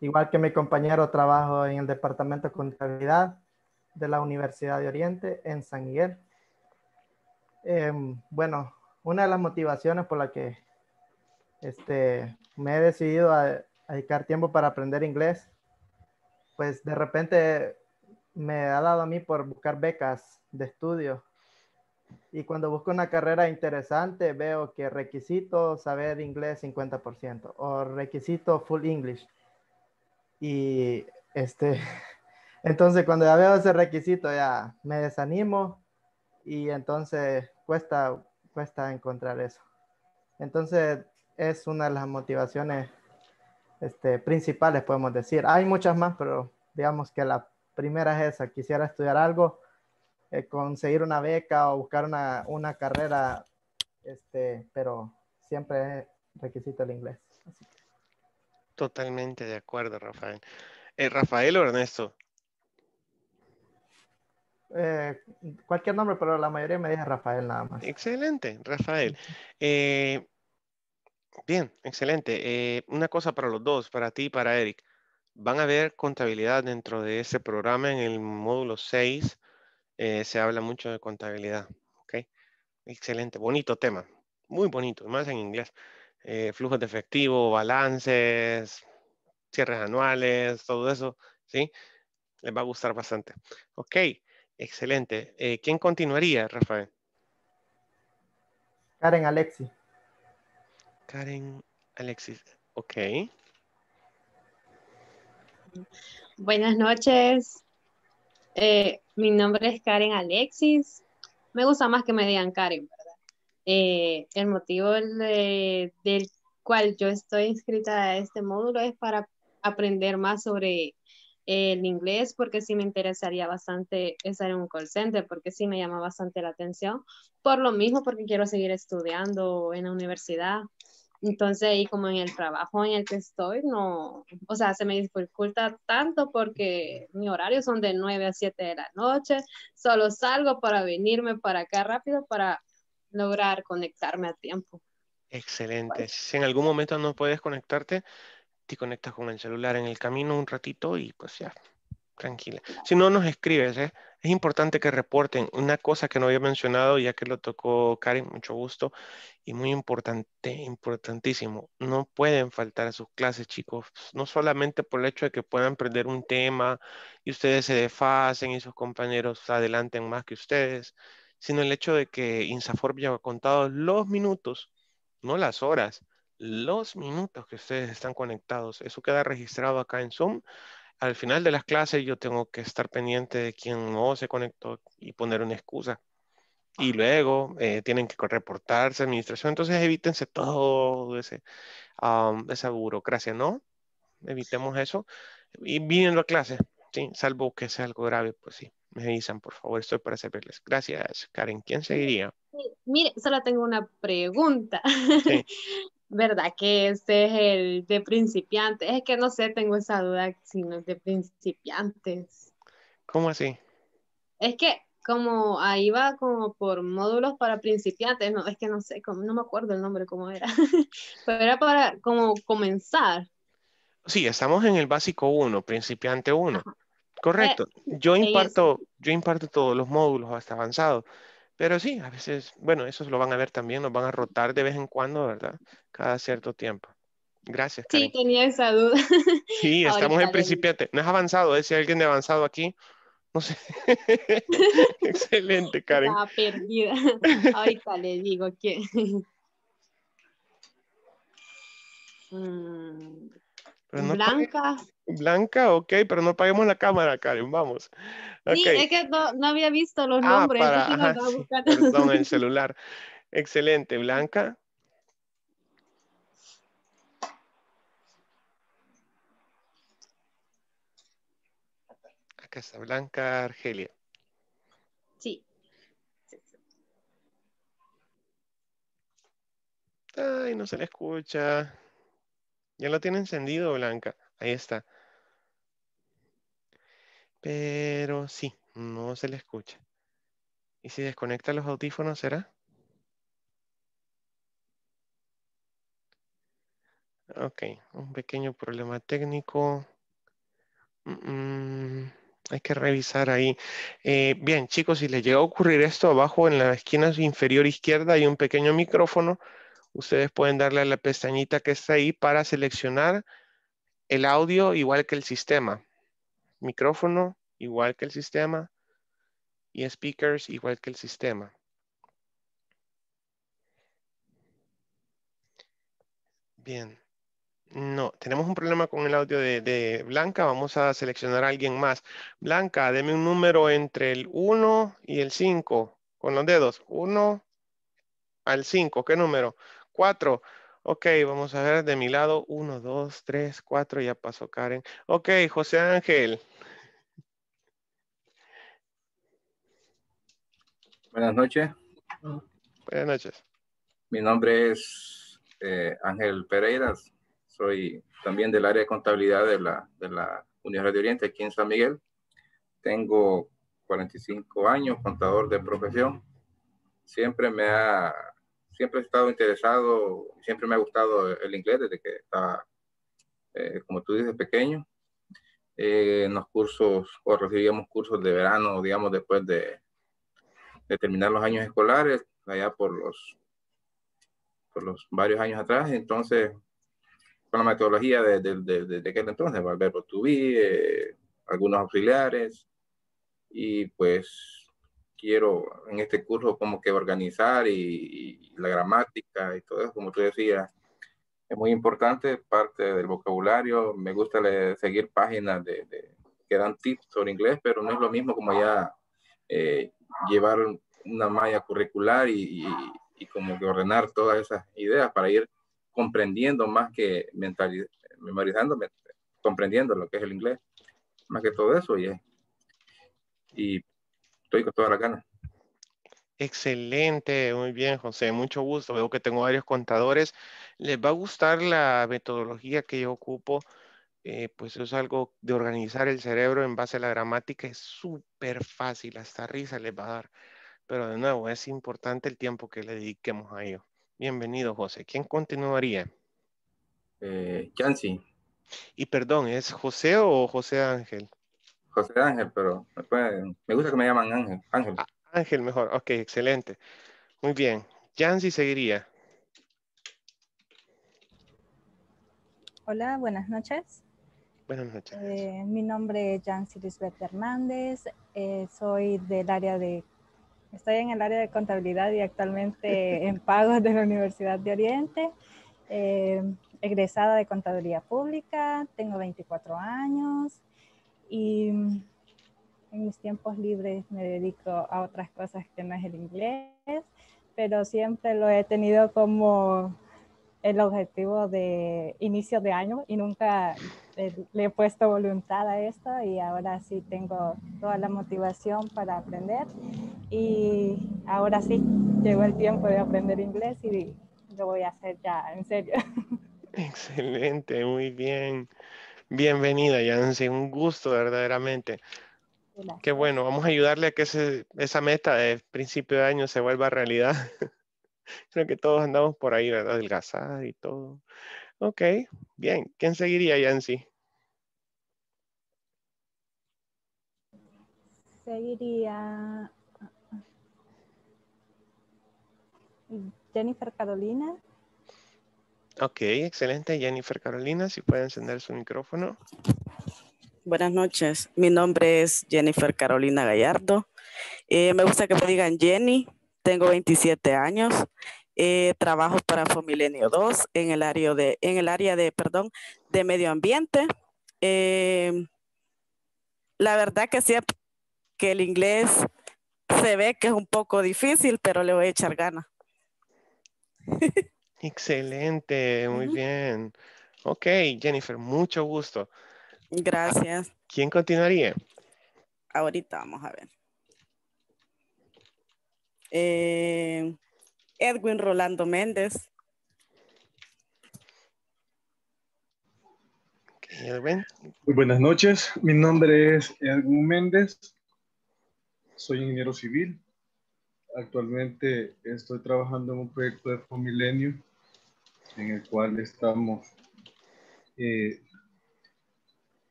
Igual que mi compañero, trabajo en el Departamento de Contabilidad de la Universidad de Oriente en San Miguel. Em, bueno, una de las motivaciones por la que este, me he decidido a dedicar tiempo para aprender inglés, pues de repente me ha dado a mí por buscar becas de estudio. Y cuando busco una carrera interesante, veo que requisito saber inglés 50% o requisito full English. Y este, (laughs) entonces cuando ya veo ese requisito, ya me desanimo y entonces cuesta, cuesta encontrar eso. Entonces es una de las motivaciones este, principales, podemos decir. Hay muchas más, pero digamos que la primera es esa, ah, quisiera estudiar algo, eh, conseguir una beca o buscar una, carrera, este, pero siempre es requisito el inglés. Totalmente de acuerdo, Rafael. Eh, ¿Rafael o Ernesto? Eh, cualquier nombre, pero la mayoría me dice Rafael nada más. Excelente, Rafael. bien, excelente. una cosa para los dos, para ti y para Eric. Van a ver contabilidad dentro de ese programa. En el módulo 6 eh, se habla mucho de contabilidad. ¿okay? Excelente, bonito tema. Muy bonito, más en inglés. Eh, flujos de efectivo, balances, cierres anuales, todo eso. ¿sí? Les va a gustar bastante. Ok, excelente. Eh, ¿Quién continuaría, Rafael? Karen Alexis. Karen Alexis, ok. Buenas noches. Eh, mi nombre es Karen Alexis. Me gusta más que me digan Karen, eh, el motivo del cual yo estoy inscrita a este módulo es para aprender más sobre el inglés porque sí me interesaría bastante estar en un call center porque sí me llama bastante la atención por lo mismo porque quiero seguir estudiando en la universidad entonces, ahí como en el trabajo en el que estoy, no, o sea, se me dificulta tanto porque mi horario son de 9 a 7 de la noche, solo salgo para venirme para acá rápido para lograr conectarme a tiempo. Excelente. Si en algún momento no puedes conectarte, te conectas con el celular en el camino un ratito y pues ya, Tranquila. Si no nos escribes, ¿eh? es importante que reporten una cosa que no había mencionado, ya que lo tocó Karen, mucho gusto, y muy importante, importantísimo. No pueden faltar a sus clases, chicos, no solamente por el hecho de que puedan aprender un tema y ustedes se desfasen y sus compañeros adelanten más que ustedes, sino el hecho de que Insaforb ya ha contado los minutos, no las horas, los minutos que ustedes están conectados. Eso queda registrado acá en Zoom al final de las clases yo tengo que estar pendiente de quién no se conectó y poner una excusa. Y luego eh, tienen que reportarse a administración. Entonces evítense todo ese, esa burocracia, ¿no? Evitemos eso. Y viniendo a clase, ¿sí? salvo que sea algo grave, pues sí. Me dicen, por favor, estoy para servirles. Gracias, Karen. ¿Quién seguiría? Mire, solo tengo una pregunta. Sí. (laughs) (laughs) ¿verdad? Que este es el de principiantes. Es que no sé, tengo esa duda si no es de principiantes. ¿Cómo así? Es que como ahí va como por módulos para principiantes, no, es que no sé, como, no me acuerdo el nombre, cómo era, (laughs) pero era para como comenzar. Sí, estamos en el básico 1, principiante 1. Correcto. Eh, yo imparto, yo imparto todos los módulos hasta avanzado. Pero sí, a veces, bueno, esos lo van a ver también, nos van a rotar de vez en cuando, ¿verdad? Cada cierto tiempo. Gracias. Sí, tenía esa duda. Sí, (laughs) estamos en principiante. No es avanzado, es ¿eh? si alguien de avanzado aquí. No sé. (laughs) (laughs) Excelente, Karen. perdida. Ahorita le digo que. Mm, blanca. Blanca, ok, pero no paguemos la cámara, Karen, vamos. Sí, es que no, había visto los ah, nombres. perdón, el (laughs) celular. Excelente, Blanca. Acá está Blanca Argelia. Sí. Ay, no se le escucha. Ya lo tiene encendido, Blanca. Ahí está. Pero sí, no se le escucha. ¿Y si desconecta los audífonos, será? Ok, un pequeño problema técnico. Mm, mm, hay que revisar ahí. Eh, bien, chicos, si les llega a ocurrir esto, abajo en la esquina inferior izquierda hay un pequeño micrófono. Ustedes pueden darle a la pestañita que está ahí para seleccionar el audio igual que el sistema micrófono igual que el sistema y speakers igual que el sistema. Bien. No, tenemos un problema con el audio de, Blanca. Vamos a seleccionar a alguien más. Blanca, deme un número entre el 1 y el 5 con los dedos. 1 al 5. ¿Qué número? 4. Ok, vamos a ver de mi lado. Uno, dos, tres, cuatro. Ya pasó Karen. Ok, José Ángel. Buenas noches. Buenas noches. Mi nombre es eh, Ángel Pereiras. Soy también del área de contabilidad de la, Unión Radio de Oriente aquí en San Miguel. Tengo 45 años, contador de profesión. Siempre me ha siempre he estado interesado, siempre me ha gustado el inglés desde que estaba, eh, como tú dices, pequeño. Eh, en los cursos, o recibíamos cursos de verano, digamos, después de, terminar los años escolares, allá por los, por los varios años atrás. Entonces, con la metodología de, de aquel entonces, Valverde tuve eh, algunos auxiliares, y pues quiero en este curso como que organizar y, la gramática y todo eso, como tú decías, es muy importante, parte del vocabulario, me gusta seguir páginas de, que dan tips sobre inglés, pero no es lo mismo como ya eh, llevar una malla curricular y, como que ordenar todas esas ideas para ir comprendiendo más que memorizando, comprendiendo lo que es el inglés, más que todo eso, y, y estoy con toda la gana. Excelente, muy bien, José, mucho gusto. Veo que tengo varios contadores. Les va a gustar la metodología que yo ocupo. Eh, pues es algo de organizar el cerebro en base a la gramática. Es súper fácil, hasta risa les va a dar. Pero de nuevo, es importante el tiempo que le dediquemos a ello. Bienvenido, José. ¿Quién continuaría? Eh, Y perdón, ¿es José o José Ángel? José Ángel, pero me gusta que me llaman Ángel. Ah, Ángel. mejor, ok, excelente. Muy bien. Yancy seguiría. Hola, buenas noches. Buenas noches. Eh, mi nombre es Yancy Lisbeth Hernández. Eh, soy del área de, estoy en el área de contabilidad y actualmente (laughs) en pagos de la Universidad de Oriente. Eh, egresada de contaduría pública, tengo 24 años. Y en mis tiempos libres me dedico a otras cosas que no es el inglés, pero siempre lo he tenido como el objetivo de inicio de año y nunca eh, le he puesto voluntad a esto y ahora sí tengo toda la motivación para aprender y ahora sí llegó el tiempo de aprender inglés y lo voy a hacer ya en serio. (laughs) Excelente, muy bien. Bienvenida, Yancy. Un gusto, verdaderamente. Qué bueno. Vamos a ayudarle a que esa meta de principio de año se vuelva realidad. (laughs) Creo que todos andamos por ahí, ¿verdad? Adelgazar y todo. Ok, bien. ¿Quién seguiría, Yancy? Seguiría mm, Jennifer Carolina. Ok, excelente. Jennifer Carolina, si puede encender su micrófono. Buenas noches. Mi nombre es Jennifer Carolina Gallardo. Eh, me gusta que me digan Jenny. Tengo 27 años. Eh, trabajo para Fomilenio 2 en el área de, en el área de, perdón, de medio ambiente. Eh, la verdad que sí, que el inglés se ve que es un poco difícil, pero le voy a echar ganas. (laughs) Excelente, muy bien. Ok, Jennifer, mucho gusto. Ah, Gracias. ¿Quién continuaría? Ahorita vamos a ver. Eh, Edwin Rolando Méndez. Edwin. Muy buenas noches, mi nombre es Edwin Méndez, soy ingeniero civil. Actualmente estoy trabajando en un proyecto de Fomilenio en el cual estamos eh,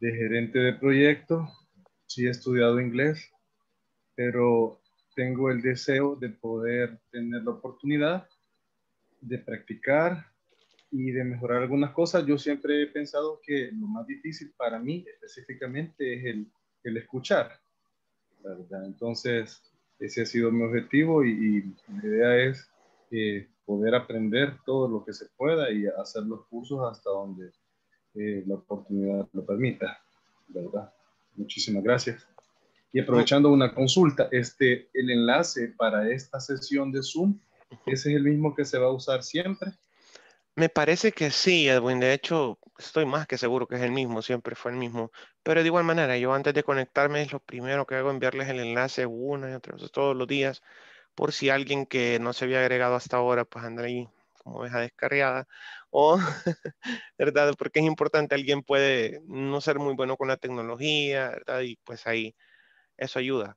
de gerente de proyecto. Sí he estudiado inglés, pero tengo el deseo de poder tener la oportunidad de practicar y de mejorar algunas cosas. Yo siempre he pensado que lo más difícil para mí específicamente es el, el escuchar. Entonces, ese ha sido mi objetivo y, y la idea es eh, poder aprender todo lo que se pueda y hacer los cursos hasta donde eh, la oportunidad lo permita, ¿verdad? Muchísimas gracias. Y aprovechando una consulta, este, el enlace para esta sesión de Zoom, ¿ese es el mismo que se va a usar siempre? Me parece que sí, Edwin. De hecho, estoy más que seguro que es el mismo, siempre fue el mismo. Pero de igual manera, yo antes de conectarme, es lo primero que hago enviarles el enlace una y otra vez, todos los días por si alguien que no se había agregado hasta ahora, pues anda ahí como oveja descarriada, o, (laughs) ¿verdad? Porque es importante, alguien puede no ser muy bueno con la tecnología, ¿verdad? Y pues ahí, eso ayuda.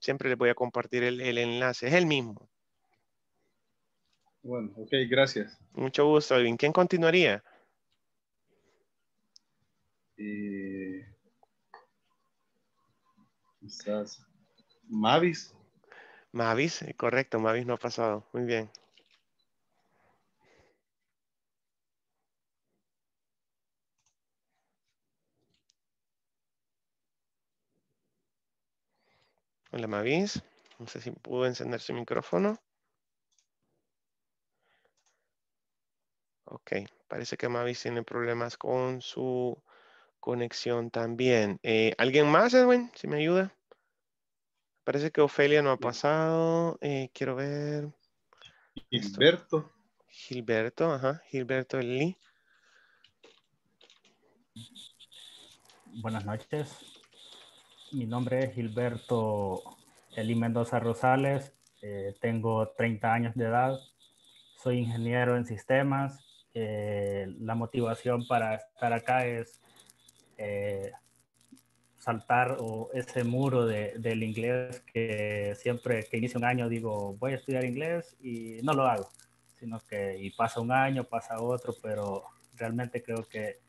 Siempre les voy a compartir el, enlace, es el mismo. Bueno, ok, gracias. Mucho gusto, Bien, ¿Quién continuaría? Eh, quizás Mavis. Mavis, eh, correcto, Mavis no ha pasado. Muy bien. Hola Mavis, no sé si pudo encender su micrófono. Ok, parece que Mavis tiene problemas con su conexión también. Eh, ¿Alguien más, Edwin? Si me ayuda. Parece que Ofelia no ha pasado. Eh, quiero ver. Gilberto. Gilberto, ajá. Gilberto Eli. Buenas noches. Mi nombre es Gilberto Eli Mendoza Rosales. Eh, tengo 30 años de edad. Soy ingeniero en sistemas. Eh, la motivación para estar acá es eh, saltar o ese muro de, del inglés que siempre que inicia un año digo voy a estudiar inglés y no lo hago, sino que y pasa un año, pasa otro, pero realmente creo que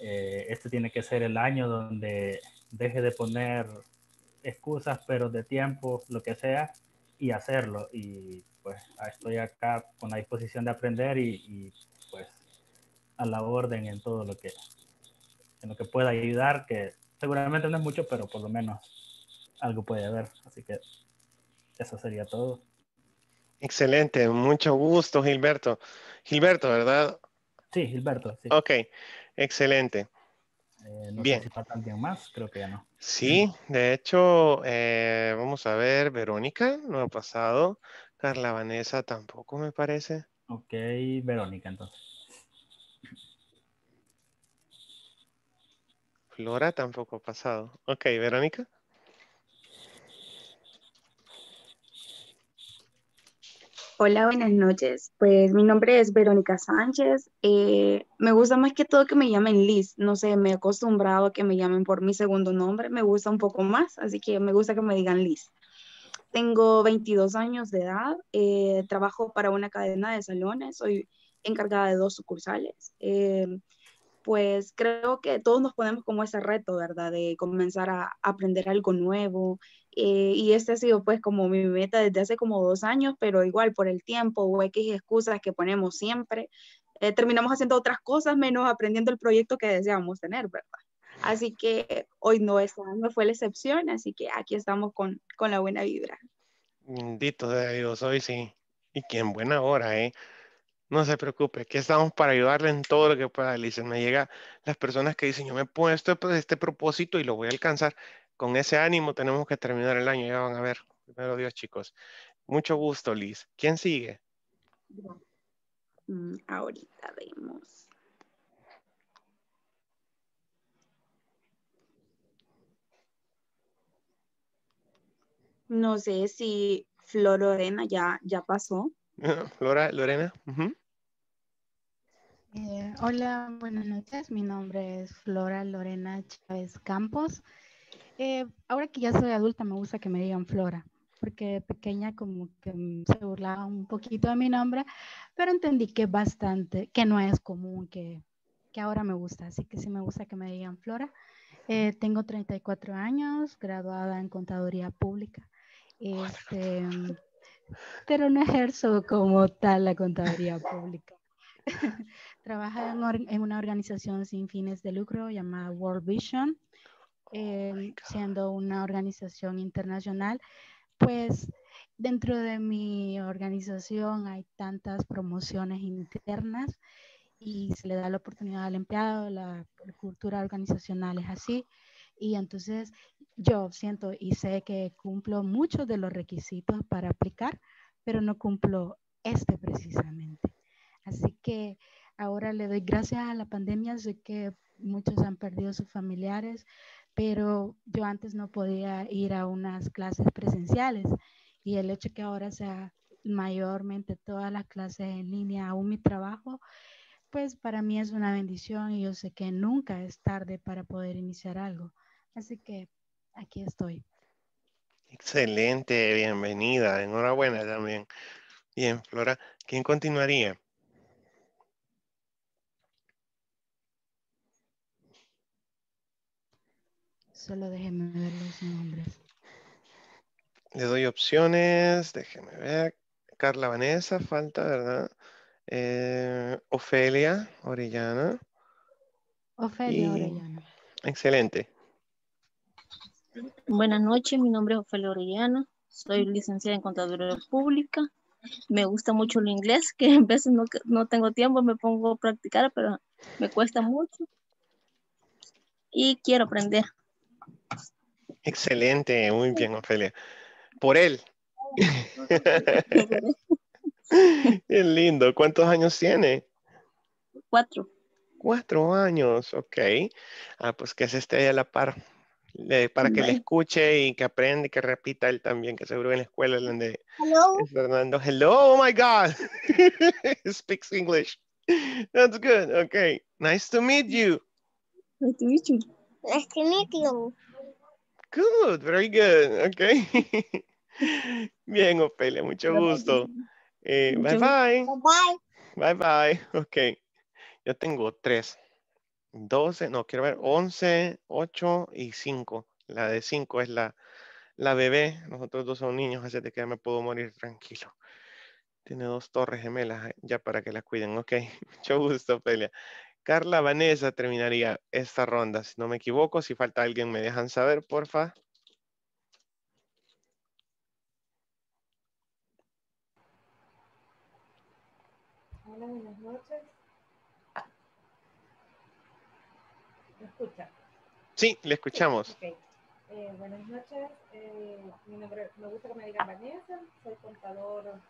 eh, este tiene que ser el año donde deje de poner excusas, pero de tiempo, lo que sea, y hacerlo. Y pues estoy acá con la disposición de aprender y, y pues a la orden en todo lo que, en lo que pueda ayudar, que seguramente no es mucho, pero por lo menos algo puede haber. Así que eso sería todo. Excelente, mucho gusto, Gilberto. Gilberto, ¿verdad? Sí, Gilberto. Sí. Ok, excelente. Eh, Bien. si falta alguien más, creo que ya no. Sí, de hecho, eh, vamos a ver, Verónica no ha pasado, Carla Vanessa tampoco me parece. Ok, Verónica entonces. Flora tampoco ha pasado. Ok, Verónica. Hola, buenas noches. Pues mi nombre es Verónica Sánchez. Eh, me gusta más que todo que me llamen Liz. No sé, me he acostumbrado a que me llamen por mi segundo nombre. Me gusta un poco más, así que me gusta que me digan Liz. Tengo 22 años de edad. Eh, trabajo para una cadena de salones. Soy encargada de dos sucursales. Eh, pues creo que todos nos ponemos como ese reto, ¿verdad? De comenzar a aprender algo nuevo. Eh, y este ha sido pues como mi meta desde hace como dos años, pero igual por el tiempo o X excusas que ponemos siempre, eh, terminamos haciendo otras cosas menos aprendiendo el proyecto que deseamos tener, ¿verdad? Así que hoy no, no fue la excepción, así que aquí estamos con, con la buena vibra. Bendito de Dios, hoy sí. Y qué buena hora, ¿eh? No se preocupe, que estamos para ayudarle en todo lo que pueda. Liz. me llega las personas que dicen, yo me he puesto pues, este propósito y lo voy a alcanzar. Con ese ánimo tenemos que terminar el año, ya van a ver. Primero Dios, chicos. Mucho gusto, Liz. ¿Quién sigue? Mm, ahorita vemos. No sé si Lorena ya, ya pasó. (laughs) Flora, Lorena. Eh, hola, buenas noches. Mi nombre es Flora Lorena Chávez Campos. Eh, ahora que ya soy adulta, me gusta que me digan Flora, porque pequeña como que mm, se burlaba un poquito de mi nombre, pero entendí que bastante, que no es común, que, ahora me gusta. Así que sí me gusta que me digan Flora. Eh, tengo 34 años, graduada en Contaduría Pública. Este, mm, pero no ejerzo como tal la contaduría pública. (laughs) Trabaja en, una organización sin fines de lucro llamada World Vision, oh eh, siendo una organización internacional. Pues dentro de mi organización hay tantas promociones internas y se le da la oportunidad al empleado, la cultura organizacional es así. Y entonces yo siento y sé que cumplo muchos de los requisitos para aplicar, pero no cumplo este precisamente. Así que ahora le doy gracias a la pandemia, sé que muchos han perdido sus familiares, pero yo antes no podía ir a unas clases presenciales y el hecho que ahora sea mayormente toda la clase en línea, aún mi trabajo, pues para mí es una bendición y yo sé que nunca es tarde para poder iniciar algo. Así que aquí estoy. Excelente, bienvenida, enhorabuena también. Bien, Flora, ¿quién continuaría? solo déjeme ver los nombres. Le doy opciones, déjeme ver. Carla Vanessa, falta, ¿verdad? Eh, Ofelia Orellana. Ofelia Orellana. Excelente. Buenas noches, mi nombre es Ofelia Orellana, soy licenciada en Contaduría Pública. Me gusta mucho el inglés, que (laughs) a veces no tengo tiempo, me pongo a practicar, pero me cuesta mucho. Y quiero aprender. Excelente, muy bien, Ofelia. Por él. es (laughs) lindo. ¿Cuántos años tiene? Cuatro. Cuatro años, ok. Ah, pues que se esté a la par. para que le escuche y que aprenda y que repita él también, que seguro en la escuela donde Hello. Fernando. Hello, oh my God. (laughs) Speaks English. That's good. Okay. Nice to meet you. Nice to meet you. Nice to meet you. Good, very good. Ok. (laughs) Bien, Ofelia, mucho eh, gusto. bye bye. Bye bye. Bye Ok. Yo tengo tres. doce, no, quiero ver once, ocho y cinco. La de cinco es la, bebé. Nosotros dos son niños, así que ya me puedo morir tranquilo. Tiene dos torres gemelas eh, ya para que las cuiden. Ok, (laughs) mucho gusto, Ofelia. Carla Vanessa terminaría esta ronda, si no me equivoco. Si falta alguien, me dejan saber, porfa. Hola, buenas noches. ¿Me escucha? Sí, le escuchamos. Eh, buenas noches. Eh, me gusta que me digan Vanessa. Soy contador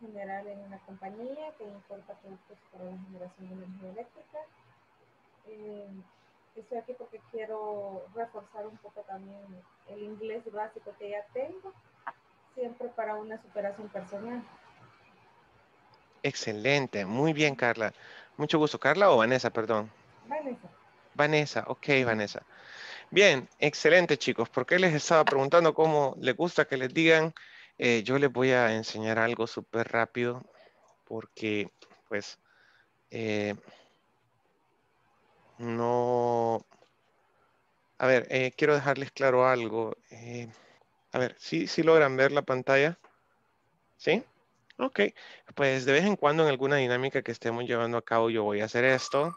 general en una compañía que importa productos para la generación de energía eléctrica. Eh, estoy aquí porque quiero reforzar un poco también el inglés básico que ya tengo, siempre para una superación personal. Excelente, muy bien Carla. Mucho gusto, Carla o Vanessa, perdón. Vanessa. Vanessa, ok Vanessa. Bien, excelente chicos, porque les estaba preguntando cómo les gusta que les digan eh, yo les voy a enseñar algo súper rápido porque pues eh, no... A ver, eh, quiero dejarles claro algo. a ver, si ¿sí logran ver la pantalla? ¿Sí? Ok, pues de vez en cuando en alguna dinámica que estemos llevando a cabo yo voy a hacer esto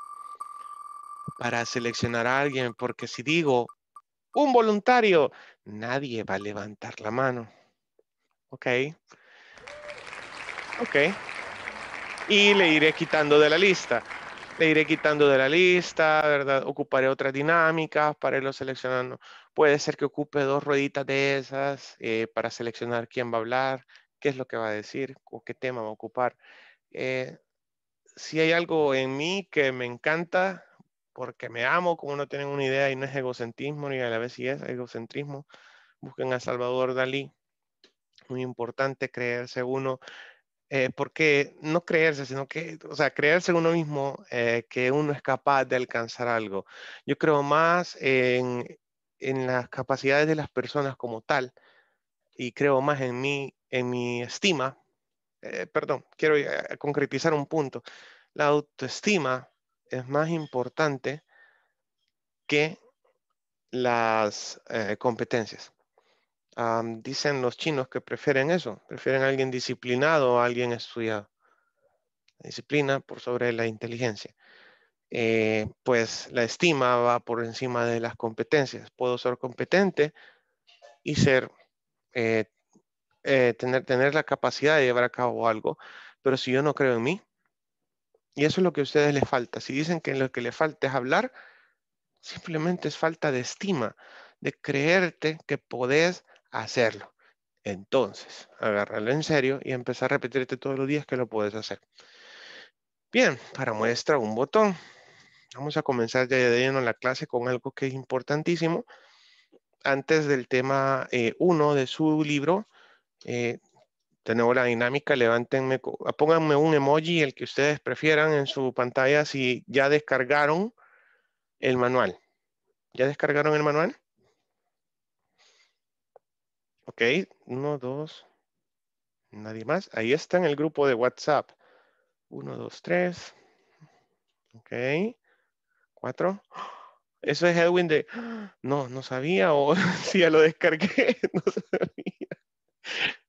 para seleccionar a alguien porque si digo un voluntario, nadie va a levantar la mano. Ok. Ok. Y le iré quitando de la lista. Le iré quitando de la lista, ¿verdad? Ocuparé otras dinámicas para irlo seleccionando. Puede ser que ocupe dos rueditas de esas eh, para seleccionar quién va a hablar, qué es lo que va a decir o qué tema va a ocupar. Eh, si hay algo en mí que me encanta, porque me amo, como no tienen una idea, y no es egocentrismo, ni a la vez si es egocentrismo, busquen a Salvador Dalí muy importante creerse uno, eh, porque no creerse, sino que, o sea, creerse uno mismo eh, que uno es capaz de alcanzar algo. Yo creo más en, las capacidades de las personas como tal y creo más en mí, en mi estima. Eh, perdón, quiero concretizar un punto. La autoestima es más importante que las competencias dicen los chinos que prefieren eso, prefieren a alguien disciplinado a alguien estudiado. La disciplina por sobre la inteligencia. Eh, pues la estima va por encima de las competencias. Puedo ser competente y ser, eh, eh, tener, tener la capacidad de llevar a cabo algo, pero si yo no creo en mí, y eso es lo que a ustedes les falta. Si dicen que lo que les falta es hablar, simplemente es falta de estima, de creerte que podés hacerlo. Entonces, agárralo en serio y empezar a repetirte todos los días que lo puedes hacer. Bien, para muestra un botón. Vamos a comenzar ya de lleno la clase con algo que es importantísimo. Antes del tema 1 eh, de su libro, tenemos eh, la dinámica, levántenme, pónganme un emoji, el que ustedes prefieran en su pantalla si ya descargaron el manual. ¿Ya descargaron el manual? Ok, uno, dos, nadie más. Ahí está en el grupo de WhatsApp. Uno, dos, tres. Ok, cuatro. Eso es Edwin de, no, no sabía o si (laughs) ya lo descargué, (laughs) no sabía.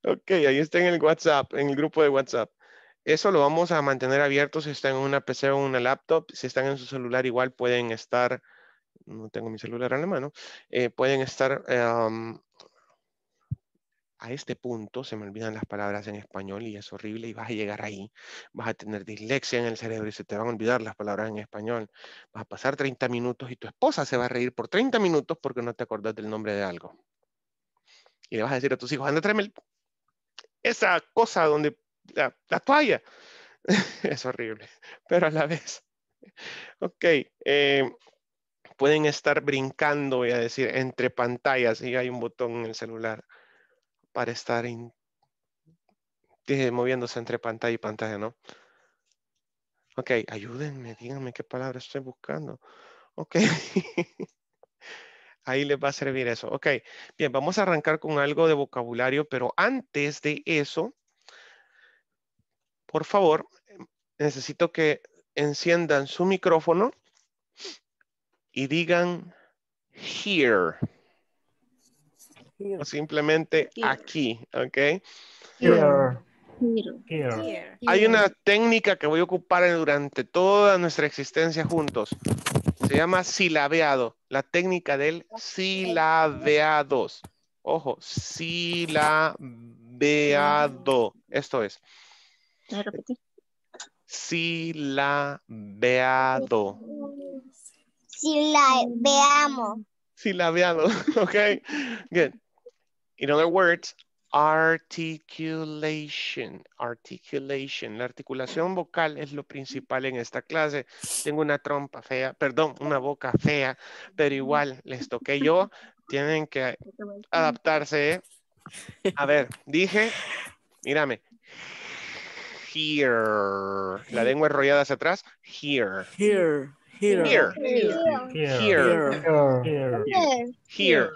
Ok, ahí está en el WhatsApp, en el grupo de WhatsApp. Eso lo vamos a mantener abierto si están en una PC o una laptop. Si están en su celular, igual pueden estar, no tengo mi celular en la mano, eh, pueden estar em, a este punto se me olvidan las palabras en español y es horrible y vas a llegar ahí, vas a tener dislexia en el cerebro y se te van a olvidar las palabras en español, vas a pasar 30 minutos y tu esposa se va a reír por 30 minutos porque no te acordás del nombre de algo. Y le vas a decir a tus hijos, anda, tráeme esa cosa donde la, toalla. (laughs) es horrible, pero a la vez. Ok. Em, pueden estar brincando, voy a decir, entre pantallas y hay un botón en el celular para estar moviéndose entre pantalla y pantalla, ¿no? Ok, ayúdenme, díganme qué palabra estoy buscando. Ok. (laughs) Ahí les va a servir eso. Ok, bien, vamos a arrancar con algo de vocabulario, pero antes de eso, por favor, necesito que enciendan su micrófono y digan here o simplemente aquí, ¿ok? Here. Here. Hay una técnica que voy a ocupar durante toda nuestra existencia juntos. Se llama silabeado, la técnica del silabeados. Ojo, silabeado. Esto es. Silabeado. Silabeamos. Silabeado, (laughs) ok. Bien. In other words, articulation, articulation. La articulación vocal es lo principal en esta clase. Tengo una trompa fea, perdón, una boca fea, pero igual les toqué yo. Tienen que adaptarse. A ver, dije, mírame. Here. La lengua enrollada hacia atrás. Here. Here. Here. Here. Here. Here. Here.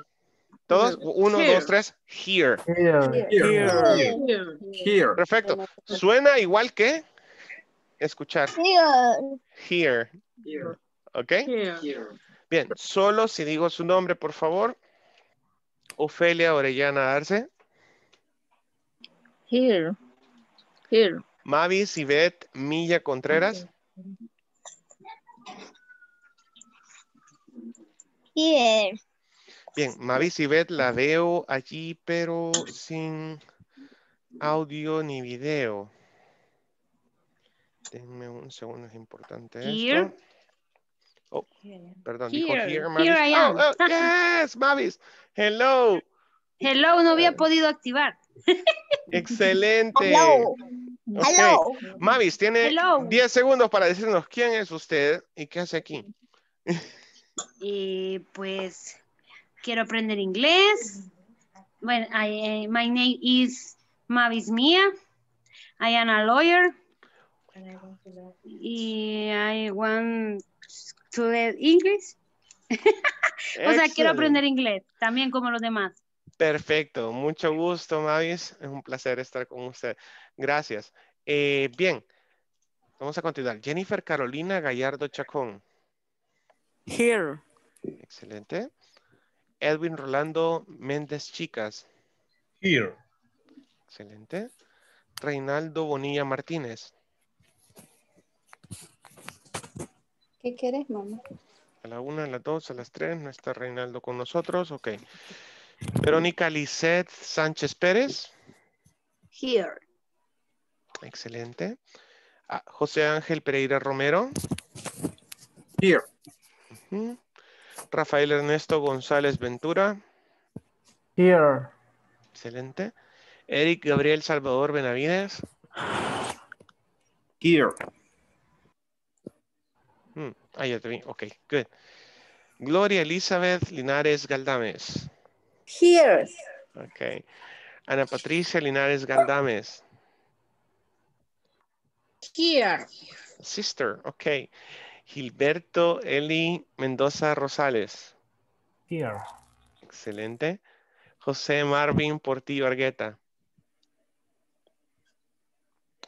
Todos, uno, dos, tres. Here. Here. Here. Perfecto. Pues, Suena igual que escuchar. Here. Here. ¿Ok? Bien, solo si digo su nombre, por favor. Ofelia Orellana Arce. Here. Here. Mavis Ivette Milla Contreras. Here. Bien, Mavis y Beth la veo allí, pero sin audio ni video. Denme un segundo, es importante here. esto. Oh, perdón, dijo here, Mavis. Here oh, oh, (laughs) yes, Mavis. Hello. Hello, no había eh, podido activar. (laughs) Excelente. Hello. Hello. Mavis, tiene 10 segundos para decirnos quién es usted y qué hace aquí. Eh, pues quiero aprender inglés. Bueno, eh, my name is Mavis Mia. I am a lawyer. Y I want to learn English. (laughs) o sea, quiero aprender inglés, también como los demás. Perfecto, mucho gusto, Mavis. Es un placer estar con usted. Gracias. Eh, bien, vamos a continuar. Jennifer Carolina Gallardo Chacón. Here. Excelente. Edwin Rolando Méndez Chicas. Here. Excelente. Reinaldo Bonilla Martínez. ¿Qué quieres, mamá? A la una, a las dos, a las tres, no está Reinaldo con nosotros, ok. Verónica Lisset Sánchez Pérez. Here. Excelente. Ah, José Ángel Pereira Romero. Here. Rafael Ernesto González Ventura. Here. Excelente. Eric Gabriel Salvador Benavides. Here. ah, ya te Ok, good. Gloria Elizabeth Linares Galdames. Here. Ok. Ana Patricia Linares Galdames. Here. Sister, ok. Gilberto Eli Mendoza Rosales. Here. Excelente. José Marvin Portillo Argueta.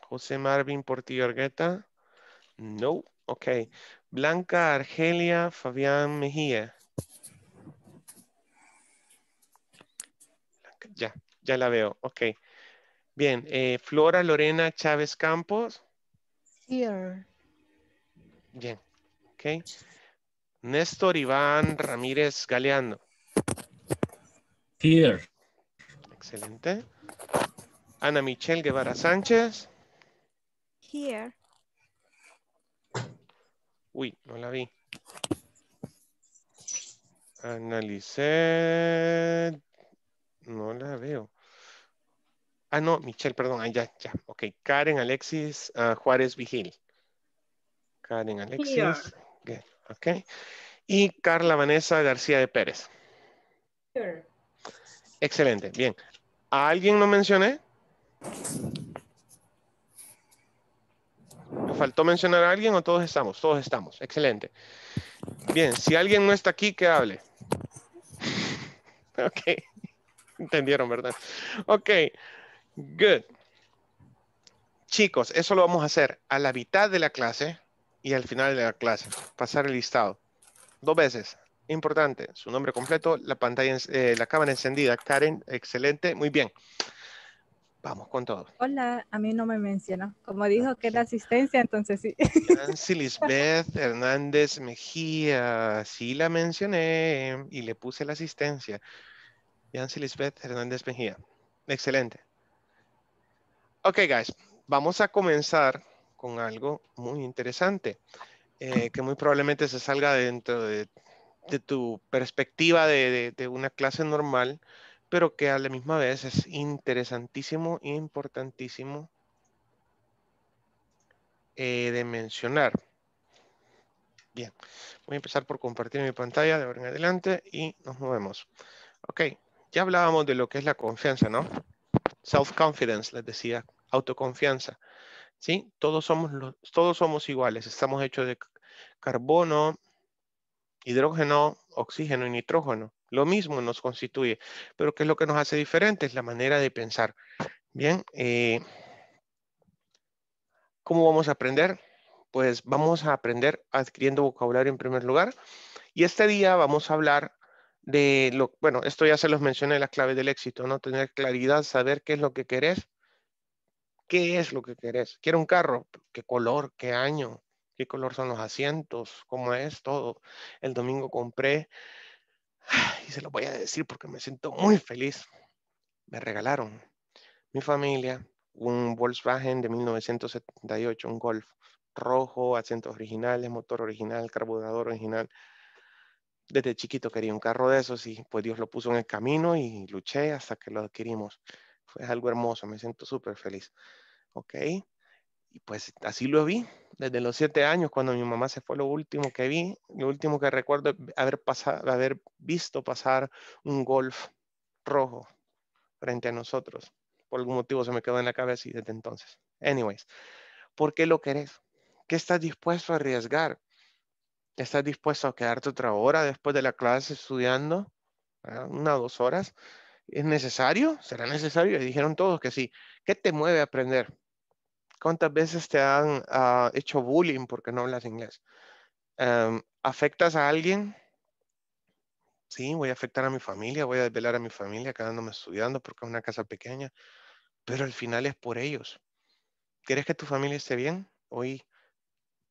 José Marvin Portillo Argueta. No. Ok. Blanca Argelia Fabián Mejía. Ya, ya la veo. Ok. Bien. Eh, Flora Lorena Chávez Campos. Here. Bien. Ok. Néstor Iván Ramírez Galeano. Here. Excelente. Ana Michelle Guevara Sánchez. Here. Uy, no la vi. Analicé. No la veo. Ah, no, Michelle, perdón. Ah, ya, ya. Ok, Karen Alexis ah, Juárez Vigil. Karen Alexis. Ok. Y Carla Vanessa García de Pérez. Excelente, bien. ¿A alguien no mencioné? faltó mencionar a alguien o todos estamos? Todos estamos, excelente. Bien, si alguien no está aquí, que hable. (laughs) Ok, entendieron, ¿verdad? Ok, good. Chicos, eso lo vamos a hacer a la mitad de la clase y al final de la clase. Pasar el listado. Dos veces. Importante. Su nombre completo, la pantalla, eh, la cámara encendida. Karen, excelente. Muy bien. Vamos con todo. Hola, a mí no me mencionó. Como dijo que la ah, asistencia, entonces sí. Nancy Lisbeth Hernández Mejía. Sí la mencioné y le puse la asistencia. Nancy Lisbeth Hernández Mejía. Excelente. Ok, guys. Vamos a comenzar con algo muy interesante, eh, que muy probablemente se salga dentro de, tu perspectiva de, una clase normal, pero que a la misma vez es interesantísimo e importantísimo eh, de mencionar. Bien, voy a empezar por compartir mi pantalla de ahora en adelante y nos movemos. Ok, ya hablábamos de lo que es la confianza, ¿no? Self-confidence, les decía, autoconfianza. ¿sí? Todos somos, todos somos iguales, estamos hechos de carbono, hidrógeno, oxígeno y nitrógeno. Lo mismo nos constituye, pero ¿qué es lo que nos hace diferentes? La manera de pensar. Bien, eh, ¿cómo vamos a aprender? Pues vamos a aprender adquiriendo vocabulario en primer lugar. Y este día vamos a hablar de lo, bueno, esto ya se los mencioné, las claves del éxito, ¿no? Tener claridad, saber qué es lo que querés, ¿Qué es lo que querés? ¿Quiero un carro? ¿Qué color? ¿Qué año? ¿Qué color son los asientos? ¿Cómo es todo? El domingo compré, (sighs) y se lo voy a decir porque me siento muy feliz, me regalaron mi familia un Volkswagen de 1978, un Golf rojo, asientos originales, motor original, carburador original. Desde chiquito quería un carro de esos y pues Dios lo puso en el camino y luché hasta que lo adquirimos es algo hermoso, me siento súper feliz. Ok, y pues así lo vi desde los siete años, cuando mi mamá se fue, lo último que vi, lo último que recuerdo haber, pasado, haber visto pasar un golf rojo frente a nosotros. Por algún motivo se me quedó en la cabeza y desde entonces. Anyways, ¿por qué lo querés? ¿Qué estás dispuesto a arriesgar? ¿Estás dispuesto a quedarte otra hora después de la clase estudiando? Ah, una o dos horas ¿Es necesario? ¿Será necesario? Y dijeron todos que sí. ¿Qué te mueve a aprender? ¿Cuántas veces te han ah, hecho bullying porque no hablas inglés? Em, ¿Afectas a alguien? Sí, voy a afectar a mi familia, voy a desvelar a mi familia quedándome estudiando porque es una casa pequeña, pero al final es por ellos. ¿Quieres que tu familia esté bien? Hoy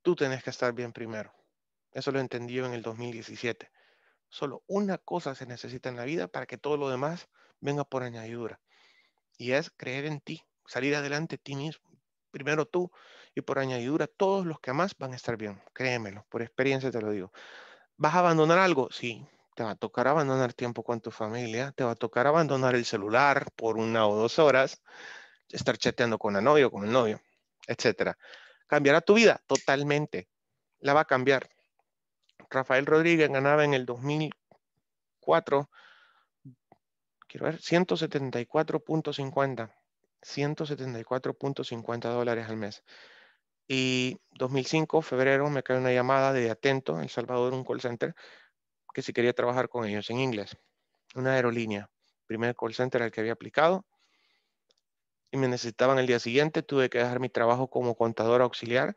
tú tienes que estar bien primero. Eso lo entendí en el 2017. Solo una cosa se necesita en la vida para que todo lo demás venga por añadidura. Y es creer en ti, salir adelante ti mismo. Primero tú y por añadidura todos los que amas van a estar bien. Créemelo, por experiencia te lo digo. ¿Vas a abandonar algo? Sí. Te va a tocar abandonar tiempo con tu familia, te va a tocar abandonar el celular por una o dos horas, estar chateando con la novia o con el novio, etcétera. ¿Cambiará tu vida? Totalmente. La va a cambiar. Rafael Rodríguez ganaba en el 2004 174.50, 174.50 dólares al mes. Y 2005, febrero, me cae una llamada de Atento, El Salvador, un call center, que si quería trabajar con ellos en inglés. Una aerolínea, primer call center al que había aplicado. Y me necesitaban el día siguiente, tuve que dejar mi trabajo como contador auxiliar,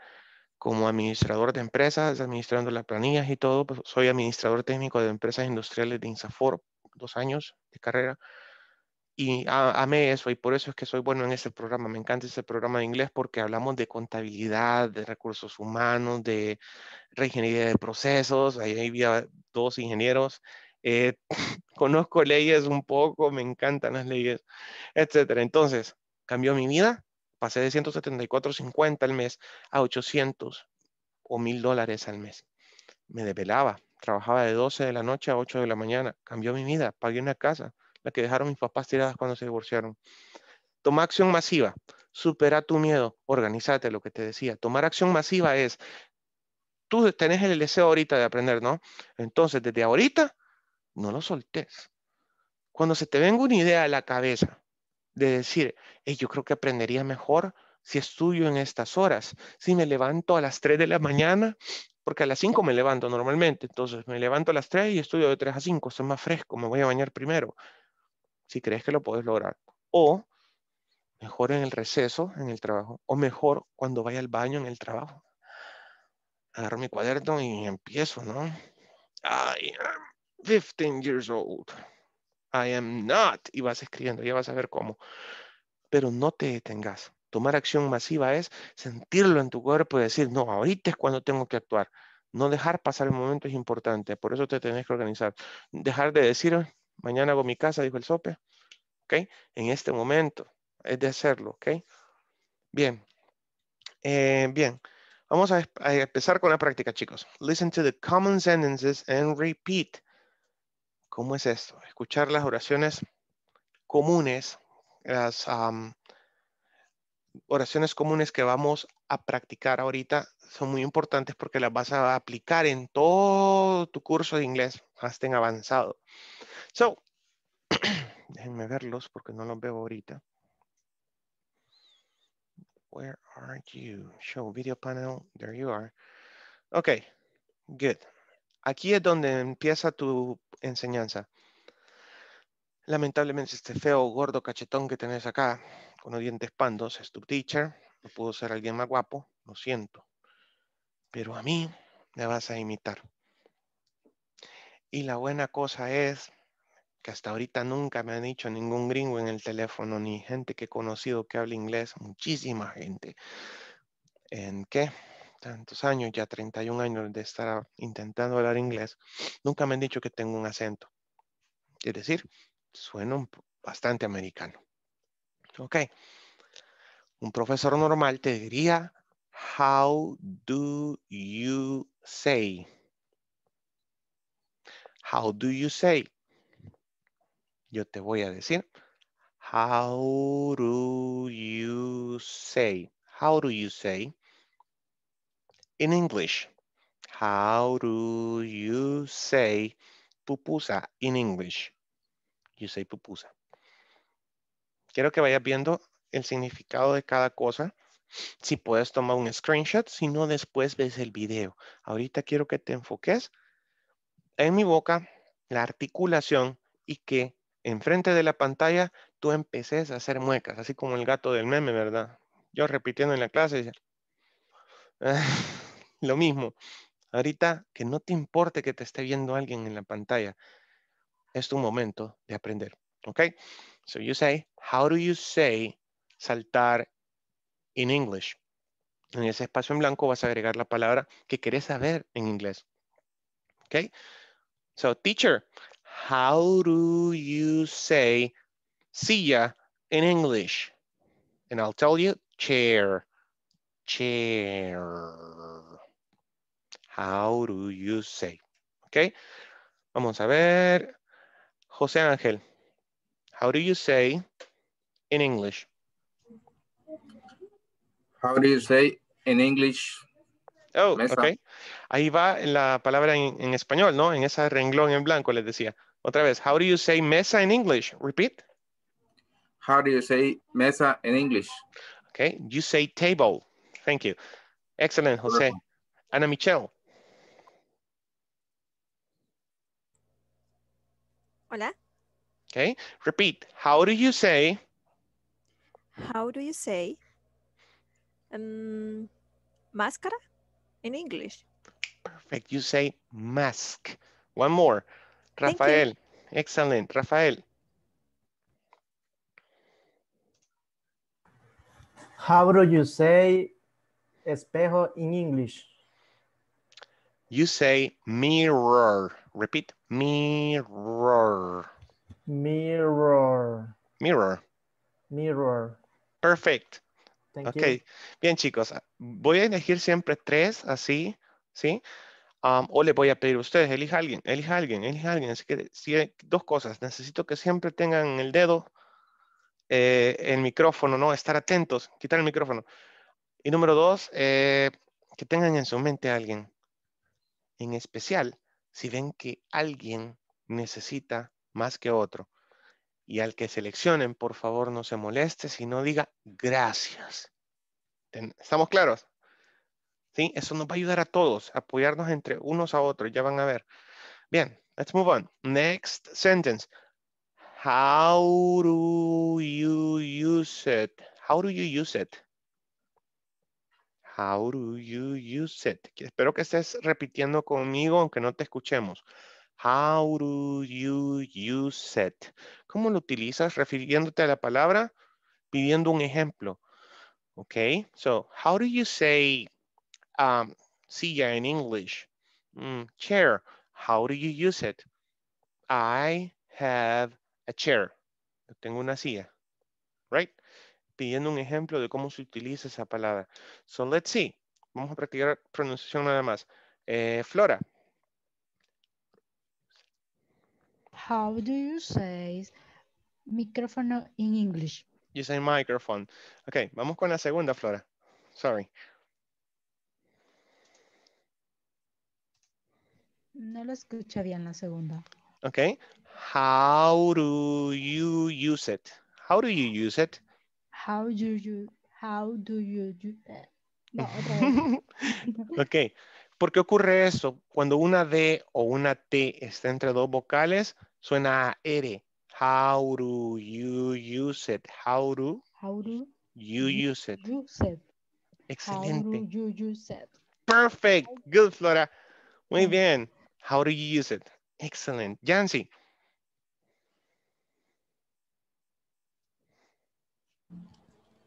como administrador de empresas, administrando las planillas y todo. Pues, soy administrador técnico de empresas industriales de Insafor dos años de carrera y a, amé eso y por eso es que soy bueno en ese programa. Me encanta ese programa de inglés porque hablamos de contabilidad, de recursos humanos, de reingeniería de procesos. Ahí había dos ingenieros. Eh, (laughs) conozco leyes un poco, me encantan las leyes, etcétera. Entonces, cambió mi vida. Pasé de 174.50 al mes a 800 o 1000 dólares al mes. Me develaba Trabajaba de 12 de la noche a 8 de la mañana. Cambió mi vida. Pagué una casa, la que dejaron mis papás tiradas cuando se divorciaron. Toma acción masiva. Supera tu miedo. Organízate, lo que te decía. Tomar acción masiva es, tú tenés el deseo ahorita de aprender, ¿no? Entonces, desde ahorita, no lo soltes. Cuando se te venga una idea a la cabeza de decir, yo creo que aprendería mejor si estudio en estas horas, si me levanto a las 3 de la mañana porque a las 5 me levanto normalmente, entonces me levanto a las 3 y estudio de 3 a 5, estoy más fresco, me voy a bañar primero, si crees que lo puedes lograr. O mejor en el receso, en el trabajo, o mejor cuando vaya al baño en el trabajo. Agarro mi cuaderno y empiezo, ¿no? I am 15 years old. I am not. Y vas escribiendo, ya vas a ver cómo. Pero no te detengas. Tomar acción masiva es sentirlo en tu cuerpo y decir, no, ahorita es cuando tengo que actuar. No dejar pasar el momento es importante, por eso te tenés que organizar. Dejar de decir, ah, mañana hago mi casa, dijo el sope. ¿Ok? En este momento es de hacerlo, ¿ok? Bien. Eh, bien. Vamos a, empezar con la práctica, chicos. Listen to the common sentences and repeat. ¿Cómo es esto? Escuchar las oraciones comunes, las, oraciones comunes que vamos a practicar ahorita son muy importantes porque las vas a aplicar en todo tu curso de inglés hasta en avanzado. So, (clears throat) déjenme verlos porque no los veo ahorita. Where are you? Show video panel. There you are. Ok, good. Aquí es donde empieza tu enseñanza. Lamentablemente este feo, gordo, cachetón que tenés acá con dientes pandos, es tu teacher, no puedo ser alguien más guapo, lo siento. Pero a mí me vas a imitar. Y la buena cosa es que hasta ahorita nunca me han dicho ningún gringo en el teléfono, ni gente que he conocido que hable inglés, muchísima gente. ¿En qué? Tantos años, ya 31 años de estar intentando hablar inglés, nunca me han dicho que tengo un acento. Es decir, sueno bastante americano. Ok. Un profesor normal te diría, how do you say? How do you say? Yo te voy a decir, how do you say? How do you say? In English, how do you say pupusa in English? You say pupusa quiero que vayas viendo el significado de cada cosa. Si puedes tomar un screenshot, si no, después ves el video. Ahorita quiero que te enfoques en mi boca, la articulación y que enfrente de la pantalla tú empeces a hacer muecas, así como el gato del meme, ¿verdad? Yo repitiendo en la clase, (laughs) lo mismo. Ahorita que no te importe que te esté viendo alguien en la pantalla, es tu momento de aprender, ¿ok? So you say, how do you say saltar in English? En ese espacio en blanco vas a agregar la palabra que querés saber en inglés. Okay? So teacher, how do you say silla in English? And I'll tell you, chair, chair. How do you say? Okay? Vamos a ver. José Ángel, How do you say in English? How do you say in English? Oh, okay. Ahí va la palabra en, español, ¿no? En ese renglón en blanco les decía. Otra vez, how do you say mesa in English? Repeat. How do you say mesa in English? Okay, you say table. Thank you. Excellent, Jose. Ana Michelle. Hola. Okay, repeat. How do you say? How do you say? Um, máscara in English. Perfect. You say mask. One more. Rafael. Excellent. Rafael. How do you say espejo in English? You say mirror. Repeat, mirror. Mirror. Mirror. Mirror. Perfect. Okay, ok, bien chicos, voy a elegir siempre tres así, ¿sí? Um, o le voy a pedir a ustedes, elija alguien, elija alguien, elija alguien. Así que dos cosas, necesito que siempre tengan el dedo, eh, el micrófono, ¿no? Estar atentos, quitar el micrófono. Y número dos, eh, que tengan en su mente a alguien. En especial, si ven que alguien necesita más que otro. Y al que seleccionen, por favor, no se moleste, si no diga gracias. ¿Estamos claros? ¿Sí? Eso nos va a ayudar a todos, apoyarnos entre unos a otros, ya van a ver. Bien, let's move on. Next sentence. How do you use it? How do you use it? How do you use it? Espero que estés repitiendo conmigo, aunque no te escuchemos. How do you use it? ¿Cómo lo utilizas? Refiriéndote a la palabra, pidiendo un ejemplo. Okay, so how do you say um, silla in English? Mm, chair, how do you use it? I have a chair. Yo tengo una silla, right? Pidiendo un ejemplo de cómo se utiliza esa palabra. So let's see. Vamos a practicar pronunciación nada más. Eh, Flora. How do you say micrófono in English? You say microphone. Ok, vamos con la segunda, Flora. Sorry. No lo escucha bien la segunda. Ok. How do you use it? How do you use it? How do you, how do you, do (laughs) ok. ¿Por qué ocurre eso? Cuando una D o una T está entre dos vocales, So Suena a R. How do you use it? How do, How do you, you use it? Use it. Excelente. How do you use it? Perfect. Good, Flora. Muy bien. How do you use it? Excellent. Yancy.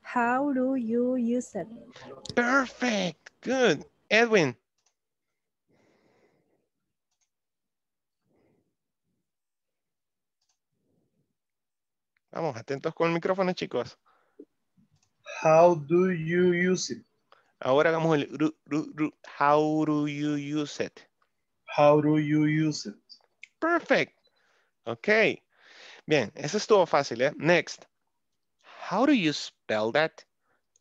How do you use it? Perfect. Good. Edwin. Vamos, atentos con el micrófono, chicos. How do you use it? Ahora hagamos el how do you use it? How do you use it? Perfect. Ok. Bien, eso estuvo fácil, ¿eh? Next. How do you spell that?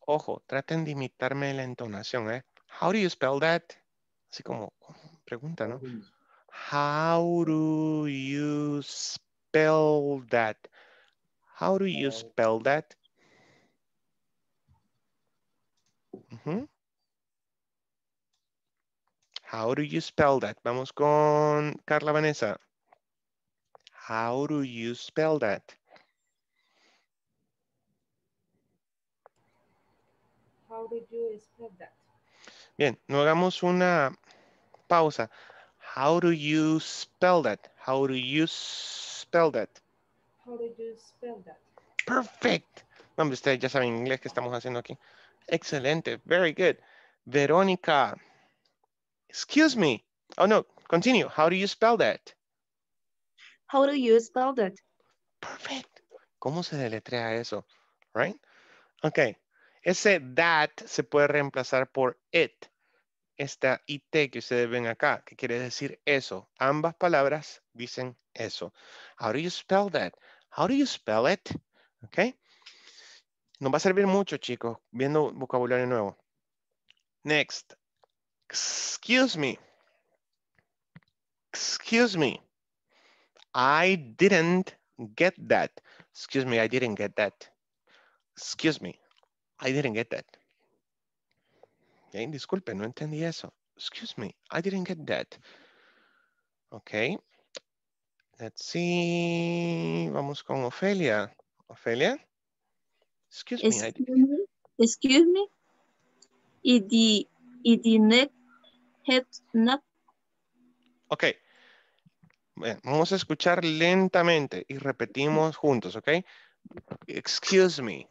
Ojo, traten de imitarme la entonación, ¿eh? How do you spell that? Así como pregunta, ¿no? How do you spell that? How do you oh. spell that? Mm -hmm. How do you spell that? Vamos con Carla Vanessa. How do you spell that? How do you spell that? Bien, no hagamos una pausa. How do you spell that? How do you spell that? How do you spell that? Perfect. ustedes ya saben inglés que estamos haciendo aquí. Excelente. Very good. Verónica. Excuse me. Oh, no. Continue. How do you spell that? How do you spell that? Perfect. ¿Cómo se deletrea eso? Right? Okay. Ese that se puede reemplazar por it. Esta it que ustedes ven acá, que quiere decir eso. Ambas palabras dicen eso. How do you spell that? How do you spell it? Okay. Nos va a servir mucho, chicos, viendo vocabulario nuevo. Next. Excuse me. Excuse me. I didn't get that. Excuse me, I didn't get that. Excuse me, I didn't get that. Okay, disculpe, no entendí eso. Excuse me, I didn't get that. Okay, Let's Vamos con Ofelia. Ofelia? Excuse, excuse me. Excuse me. Y vamos a escuchar lentamente y repetimos juntos, ¿ok? Excuse me.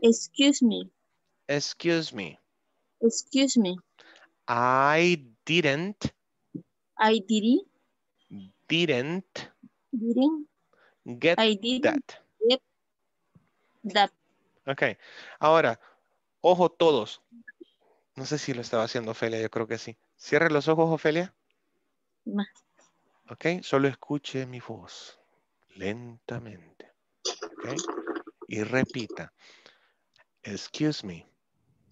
Excuse me. Excuse me. Excuse me. I didn't. I didn't. Didn't. Get I that. Get that. Ok. Ahora, ojo todos. No sé si lo estaba haciendo Ofelia, yo creo que sí. Cierre los ojos, Ofelia. Ok, solo escuche mi voz lentamente. Ok, y repita. Excuse me.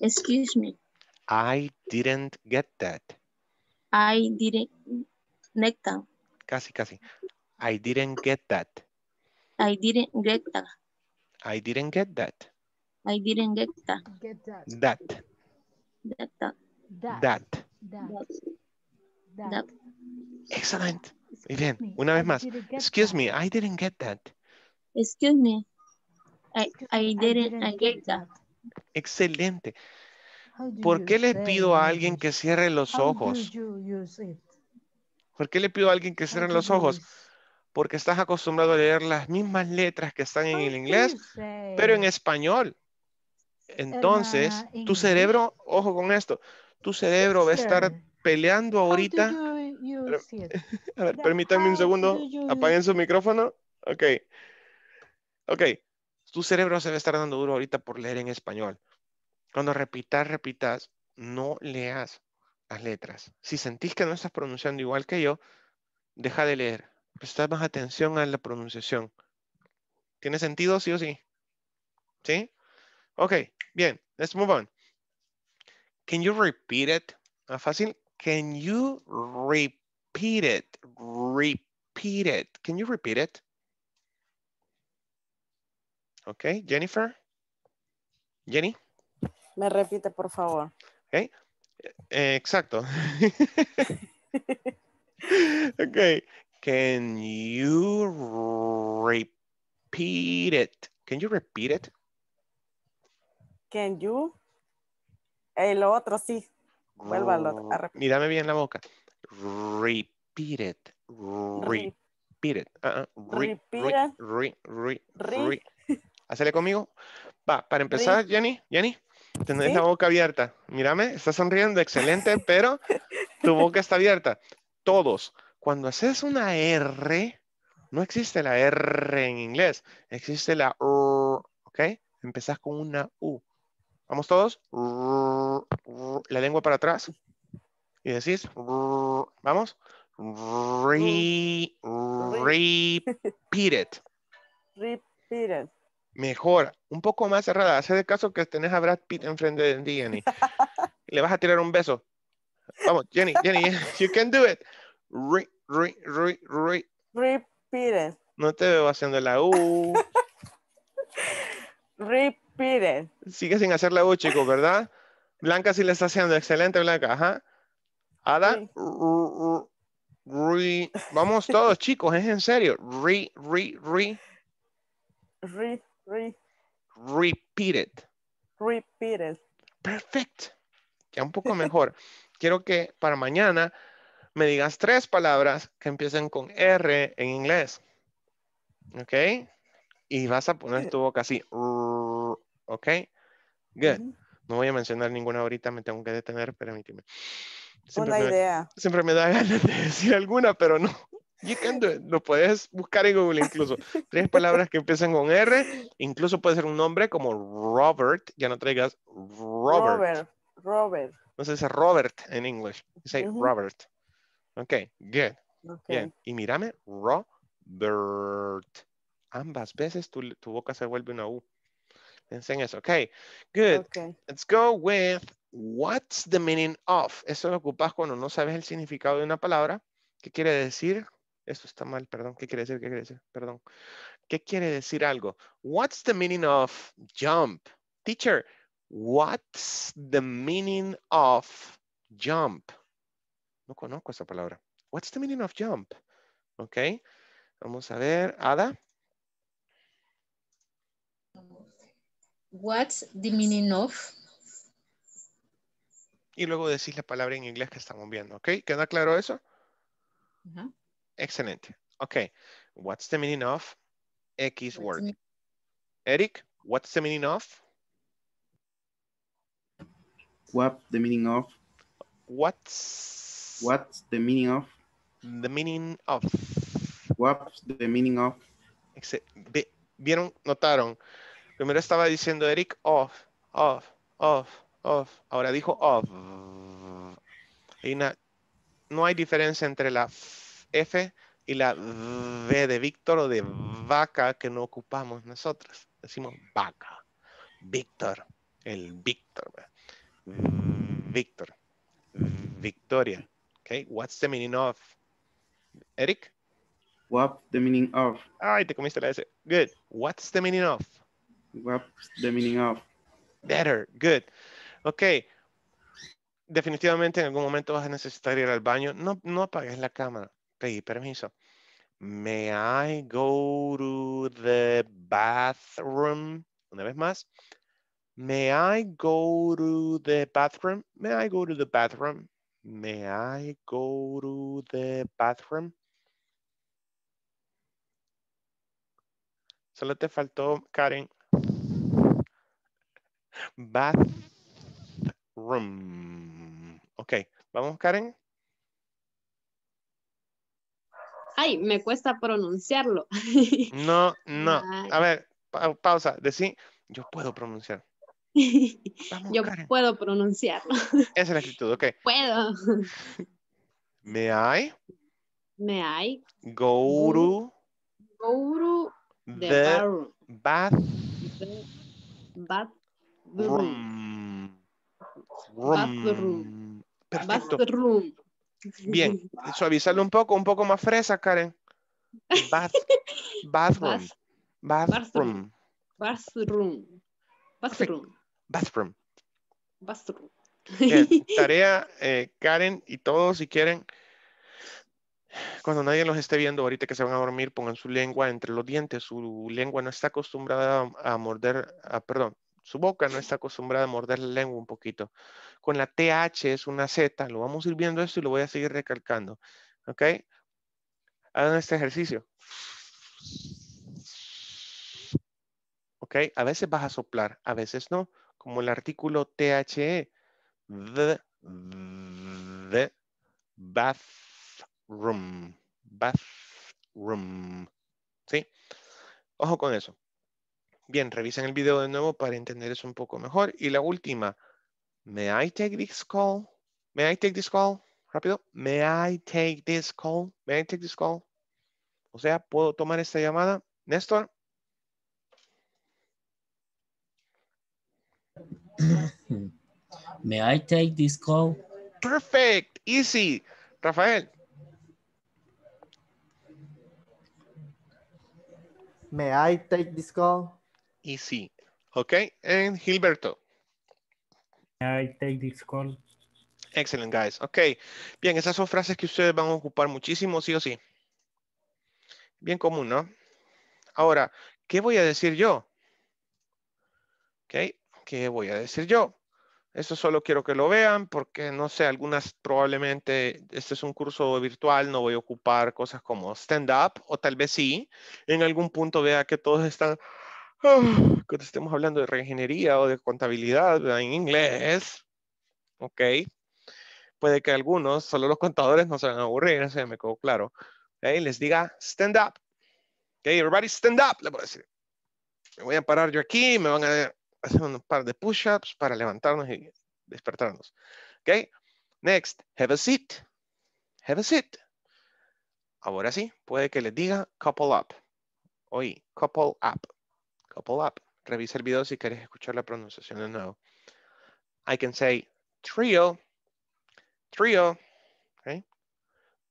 Excuse me. I didn't get that. I didn't nectar. Casi, casi. I didn't get that. I didn't get that. I didn't get that. I didn't get that. Get that. That. That. That. Excellent. Muy bien. Una vez más. Excuse me, I didn't get that. Excuse me. I, I didn't, I get that. Excelente. ¿Por qué le pido a alguien que cierre los ojos? ¿Por qué le pido a alguien que cierre los ojos? porque estás acostumbrado a leer las mismas letras que están en el inglés, pero en español. Entonces, tu cerebro, ojo con esto, tu cerebro va a estar peleando ahorita. (laughs) A ver, permítanme un segundo, apaguen su micrófono. Ok. Ok. Tu cerebro se va a estar dando duro ahorita por leer en español. Cuando repitas, repitas, no leas las letras. Si sentís que no estás pronunciando igual que yo, deja de leer prestar más atención a la pronunciación. ¿Tiene sentido sí o sí? ¿Sí? Ok, bien, let's move on. Can you repeat it? Más ah, fácil. Can you repeat it? Repeat it. Can you repeat it? Ok, Jennifer. Jenny. Me repite, por favor. Ok, eh, exacto. (laughs) (laughs) ok, Can you repeat it? Can you repeat it? Can you? El otro sí. Vuelva a ah, repetir. Mírame bien la boca. Repeat it. Repeat it. Uh conmigo. Va, para empezar, Jenny, Jenny, tenés la boca abierta. Mírame, estás sonriendo, excelente, pero tu boca está abierta. Todos cuando haces una R, no existe la R en inglés, existe la R, ¿ok? Empezás con una U. ¿Vamos todos? La lengua para atrás. Y decís, ¿vamos? Re, repeat it. Repeat it. Mejor, un poco más cerrada. Hace de caso que tenés a Brad Pitt enfrente de Jenny. (laughs) Le vas a tirar un beso. Vamos, Jenny, Jenny, (laughs) you can do it. Re, re, re. Repeated. No te veo haciendo la U. (laughs) Repeated. Sigue sin hacer la U, chicos, ¿verdad? Blanca sí le está haciendo. Excelente, Blanca. Ajá. Ada. Re, vamos (laughs) todos, chicos, es en serio. Re, re, re. Re, re. Repeated. Repeated. Perfect. Ya un poco (laughs) mejor. Quiero que para mañana me digas tres palabras que empiecen con R en inglés. ¿Ok? Y vas a poner tu boca así. (laughs) ¿Ok? Good. No voy a mencionar ninguna ahorita, me tengo que detener, permíteme. Siempre idea. siempre me da ganas de decir alguna, pero no. You can Lo puedes buscar en Google incluso. Tres palabras que empiecen con R. Incluso puede ser un nombre como Robert. Ya no traigas Robert. Robert. Robert. No se dice Robert en inglés. Dice Robert. Ok, good. Bien. Y mírame, Robert. Ambas veces tu, tu boca se vuelve una U. Piensen eso. Ok, good. Let's go with what's the meaning of. Eso lo ocupas cuando no sabes el significado de una palabra. ¿Qué quiere decir? Esto está mal, perdón. ¿Qué quiere decir? ¿Qué quiere decir? Perdón. ¿Qué quiere decir algo? What's the meaning of jump? Teacher, what's the meaning of jump? No conozco esa palabra. What's the meaning of jump? Ok. Vamos a ver, Ada. What's the meaning of? Y luego decís la palabra en inglés que estamos viendo, ¿ok? ¿Queda claro eso? Excelente. Ok. What's the meaning of X word? Eric, what's the meaning of? What the meaning of? What's What's the meaning of? The meaning of. What's the meaning of? Vieron, notaron. Primero estaba diciendo Eric off, of, of, of Ahora dijo of no hay diferencia entre la F y la V de Víctor o de vaca que no ocupamos nosotros. Decimos vaca. Víctor. El Víctor. Víctor. Victoria. Okay, what's the meaning of? Eric? What's the meaning of? Ay, te comiste la S. Good. What's the meaning of? What's the meaning of? Better. Good. Okay. Definitivamente en algún momento vas a necesitar ir al baño. No, no apagues la cámara. Pedí permiso. May I go to the bathroom? Una vez más. May I go to the bathroom? May I go to the bathroom? May I go to the bathroom? Solo te faltó, Karen. Bathroom. Ok, vamos, Karen. Ay, me cuesta pronunciarlo. No, no. (laughs) A ver, pausa. Decí, yo puedo pronunciar. (laughs) Yo puedo pronunciarlo. (laughs) Esa es la actitud, ok. Puedo. Me hay. Me hay. Go to. the, bath. bath. Perfecto. Bathroom. Bien, suavizarlo un poco, un poco más fresa, Karen. Bath, (laughs) Bath, bathroom. Bathroom. Bathroom. bathroom. Bathroom. Bathroom. Eh, (laughs) tarea, eh, Karen y todos, si quieren, cuando nadie los esté viendo, ahorita que se van a dormir, pongan su lengua entre los dientes. Su lengua no está acostumbrada a, morder, ah, perdón, su boca no está acostumbrada a morder la lengua un poquito. Con la TH es una Z, lo vamos a ir viendo esto y lo voy a seguir recalcando. ¿Ok? Hagan este ejercicio. ¿Ok? A veces vas a soplar, a veces no como el artículo THE, the, the bathroom, bathroom, ¿sí? Ojo con eso. Bien, revisen el video de nuevo para entender eso un poco mejor. Y la última, may I take this call? May I take this call? Rápido, may I take this call? May I take this call? O sea, ¿puedo tomar esta llamada? Néstor. May I take this call? Perfect, easy. Rafael. May I take this call? Easy. ok and Gilberto. May I take this call? Excellent, guys. Ok. Bien, esas son frases que ustedes van a ocupar muchísimo, sí o sí. Bien común, ¿no? Ahora, ¿qué voy a decir yo? Ok. ¿Qué voy a decir yo. Eso solo quiero que lo vean porque, no sé, algunas probablemente, este es un curso virtual, no voy a ocupar cosas como stand-up o tal vez sí, en algún punto vea que todos están, ah, que cuando estemos hablando de reingeniería o de contabilidad en inglés, ¿ok? Puede que algunos, solo los contadores no se van a aburrir, se me quedó claro. Les diga stand up. ¿Ok? Everybody stand up, le voy a decir. Me voy a parar yo aquí, me van a hacemos un par de push-ups para levantarnos y despertarnos. ¿Ok? Next, have a seat. Have a seat. Ahora sí, puede que les diga couple up. Oye, couple up. Couple up. Revisa el video si quieres escuchar la pronunciación de nuevo. I can say trio, trio, okay?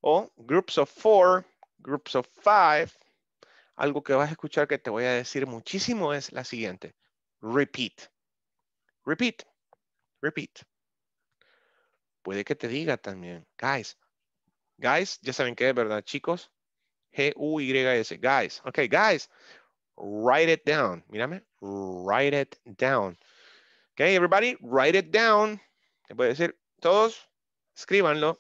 o groups of four, groups of five. Algo que vas a escuchar que te voy a decir muchísimo es la siguiente repeat, repeat, repeat. Puede que te diga también, guys, guys, ya saben qué es, ¿verdad, chicos? G-U-Y-S, guys. Ok, guys, write it down. Mírame, write it down. Ok, everybody, write it down. Te puede decir, todos, escríbanlo.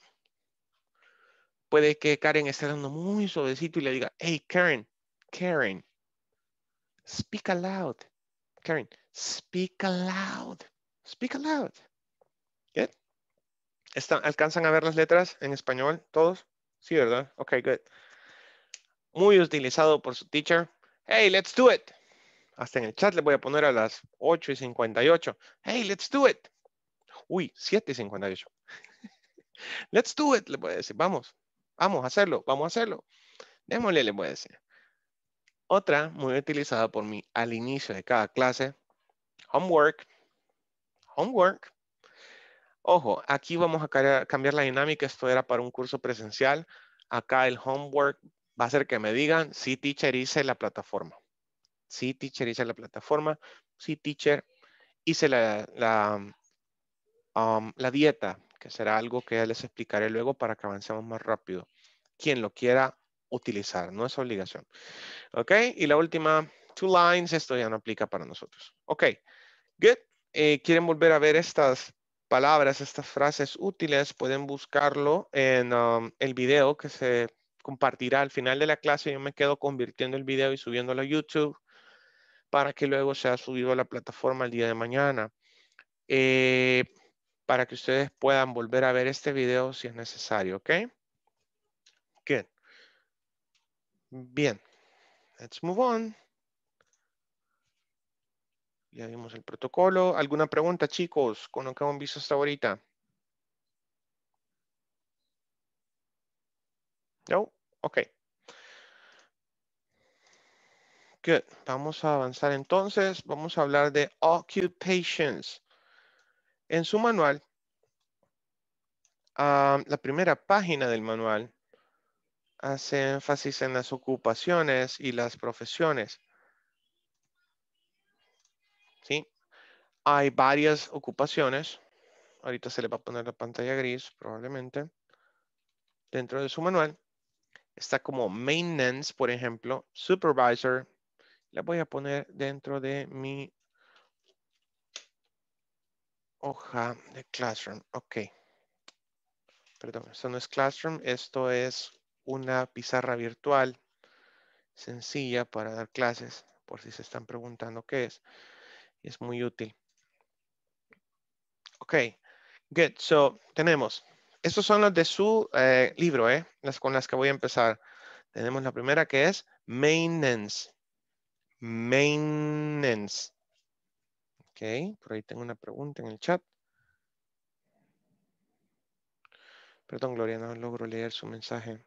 Puede que Karen esté dando muy suavecito y le diga, hey, Karen, Karen, speak aloud. Karen, speak aloud. Speak aloud. Están, ¿Alcanzan a ver las letras en español todos? Sí, ¿verdad? Ok, good. Muy utilizado por su teacher. Hey, let's do it. Hasta en el chat le voy a poner a las 8 y 58. Hey, let's do it. Uy, 7 y 58. (laughs) let's do it, le voy a decir. Vamos, vamos a hacerlo, vamos a hacerlo. Démosle, le voy a decir. Otra muy utilizada por mí al inicio de cada clase, homework. Homework. Ojo, aquí vamos a cambiar la dinámica. Esto era para un curso presencial. Acá el homework va a ser que me digan, si teacher, hice la plataforma. si teacher, hice la plataforma. si teacher, hice la, um, la dieta, que será algo que ya les explicaré luego para que avancemos más rápido. Quien lo quiera utilizar, no es obligación. Ok, y la última, two lines, esto ya no aplica para nosotros. Ok, good. Eh, ¿Quieren volver a ver estas palabras, estas frases útiles? Pueden buscarlo en um, el video que se compartirá al final de la clase. Yo me quedo convirtiendo el video y subiéndolo a YouTube para que luego sea subido a la plataforma el día de mañana. Eh, para que ustedes puedan volver a ver este video si es necesario, ¿ok? Bien, let's move on. Ya vimos el protocolo. ¿Alguna pregunta, chicos, con lo que hemos visto hasta ahorita? No? Ok. Good. Vamos a avanzar entonces. Vamos a hablar de occupations. En su manual, ah, la primera página del manual hace énfasis en las ocupaciones y las profesiones. ¿Sí? Hay varias ocupaciones. Ahorita se le va a poner la pantalla gris, probablemente. Dentro de su manual está como maintenance, por ejemplo, supervisor. La voy a poner dentro de mi hoja de classroom. Ok. Perdón, esto no es classroom, esto es una pizarra virtual sencilla para dar clases, por si se están preguntando qué es. Es muy útil. Ok, good. So, tenemos, estos son los de su eh, libro, eh, las con las que voy a empezar. Tenemos la primera que es maintenance. Maintenance. Ok, por ahí tengo una pregunta en el chat. Perdón, Gloria, no logro leer su mensaje.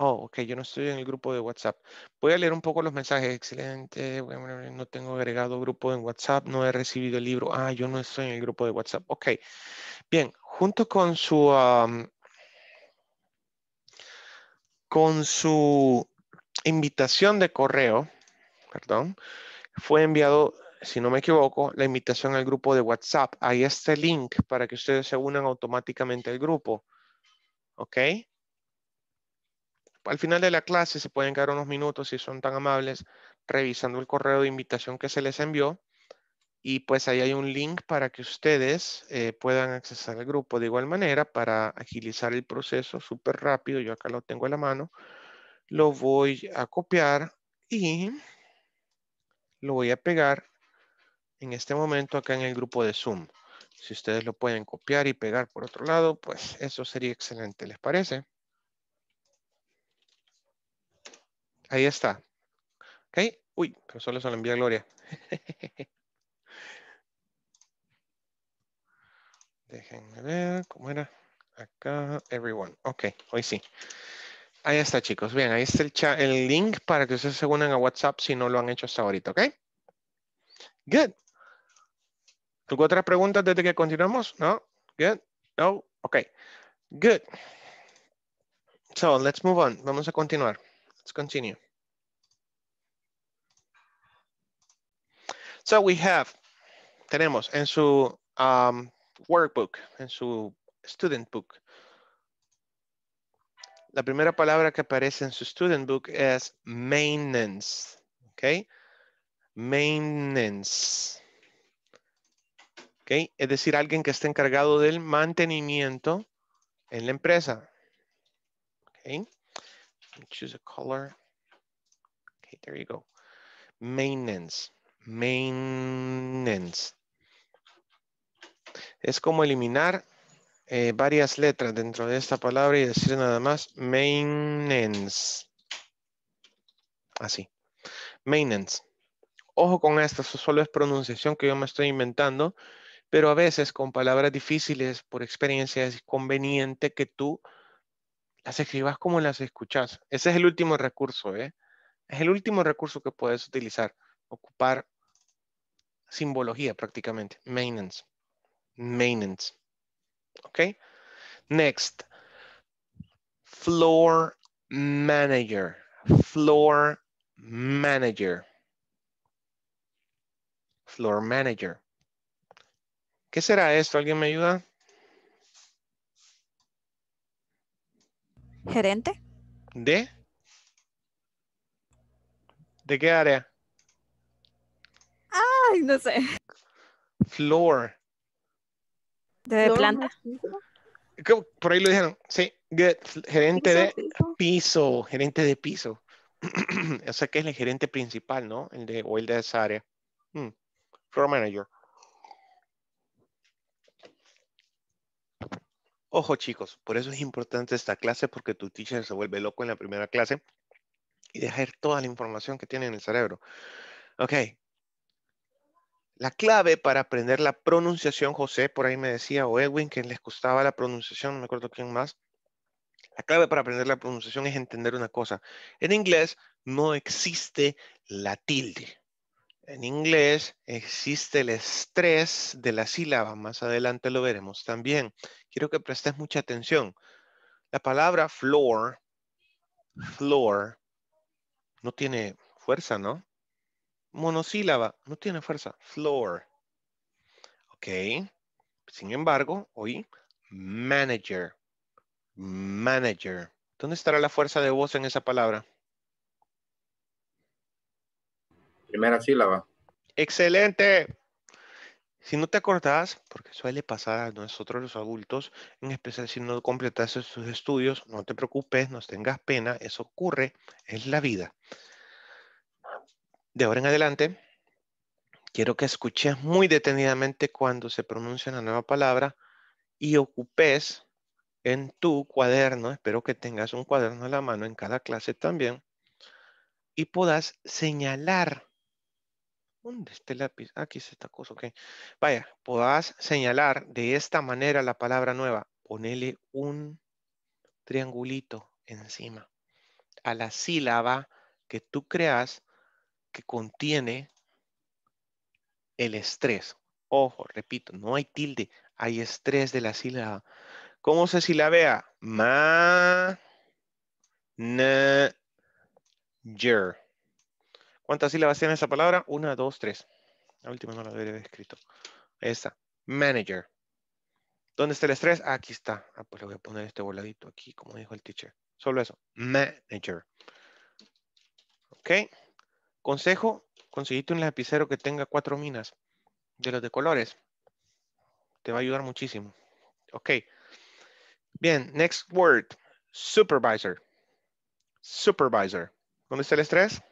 Oh, ok, yo no estoy en el grupo de WhatsApp. Voy a leer un poco los mensajes. Excelente. no tengo agregado grupo en WhatsApp. No he recibido el libro. Ah, yo no estoy en el grupo de WhatsApp. Ok. Bien, junto con su... con su invitación de correo, perdón, fue enviado, si no me equivoco, la invitación al grupo de WhatsApp. Ahí está el link para que ustedes se unan automáticamente al grupo. ¿Ok? al final de la clase se pueden quedar unos minutos, si son tan amables, revisando el correo de invitación que se les envió. Y pues ahí hay un link para que ustedes eh, puedan acceder al grupo de igual manera para agilizar el proceso súper rápido. Yo acá lo tengo a la mano. Lo voy a copiar y lo voy a pegar en este momento acá en el grupo de Zoom. Si ustedes lo pueden copiar y pegar por otro lado, pues eso sería excelente, ¿les parece? Ahí está. ¿Ok? Uy, pero solo se lo envía Gloria. (laughs) Déjenme ver cómo era. Acá, everyone. Ok, hoy sí. Ahí está, chicos. Bien, ahí está el, link para que ustedes se unan a WhatsApp si no lo han hecho hasta ahorita, ¿ok? Good. ¿Tengo otras preguntas desde que continuamos? No? Good? No? Ok. Good. So, let's move on. Vamos a continuar continue. So we have, tenemos en su um, workbook, en su student book. La primera palabra que aparece en su student book es maintenance, ¿ok? Maintenance. ¿Ok? Es decir, alguien que esté encargado del mantenimiento en la empresa. ¿Ok? choose a color. Okay, there you go. Maintenance, maintenance. Es como eliminar eh, varias letras dentro de esta palabra y decir nada más maintenance. Así. Maintenance. Ojo con esto, eso solo es pronunciación que yo me estoy inventando, pero a veces con palabras difíciles, por experiencia, es conveniente que tú las escribas como las escuchas. Ese es el último recurso, ¿eh? Es el último recurso que puedes utilizar. Ocupar simbología prácticamente. Maintenance. Maintenance. ¿Ok? Next. Floor manager. Floor manager. Floor manager. ¿Qué será esto? ¿Alguien me ayuda? Gerente. ¿De? ¿De qué área? Ay, no sé. Floor. ¿De planta? Por ahí lo dijeron. Sí, Gerente de piso? Gerente de piso. (clears throat) o sea que es el gerente principal, ¿no? El de, o el de esa área. Hmm. Floor manager. Ojo chicos, por eso es importante esta clase porque tu teacher se vuelve loco en la primera clase y deja ir toda la información que tiene en el cerebro. Ok. La clave para aprender la pronunciación, José, por ahí me decía, o Edwin, que les gustaba la pronunciación, no me acuerdo quién más. La clave para aprender la pronunciación es entender una cosa. En inglés no existe la tilde. En inglés existe el estrés de la sílaba, más adelante lo veremos también. Quiero que prestes mucha atención. La palabra floor, floor, no tiene fuerza, ¿no? Monosílaba, no tiene fuerza, floor. Ok, sin embargo, hoy, manager, manager. ¿Dónde estará la fuerza de voz en esa palabra? Primera sílaba. Excelente. Si no te acordás, porque suele pasar a nosotros los adultos, en especial si no completas sus estudios, no te preocupes, no tengas pena, eso ocurre, es la vida. De ahora en adelante, quiero que escuches muy detenidamente cuando se pronuncia una nueva palabra y ocupes en tu cuaderno, espero que tengas un cuaderno a la mano en cada clase también, y puedas señalar ¿Dónde está el lápiz? Ah, aquí está Vaya, podás señalar de esta manera la palabra nueva. Ponele un triangulito encima a la sílaba que tú creas que contiene el estrés. Ojo, repito, no hay tilde, hay estrés de la sílaba. ¿Cómo se silabea? Ma, na, jer ¿Cuántas sílabas tiene esa palabra? Una, dos, tres. La última no la debería haber escrito. Esa. Manager. ¿Dónde está el estrés? aquí está. Ah, pues le voy a poner este voladito aquí, como dijo el teacher. Solo eso. Manager. Ok. Consejo, conseguite un lapicero que tenga cuatro minas de los de colores. Te va a ayudar muchísimo. Ok. Bien, next word. Supervisor. Supervisor. ¿Dónde está el estrés?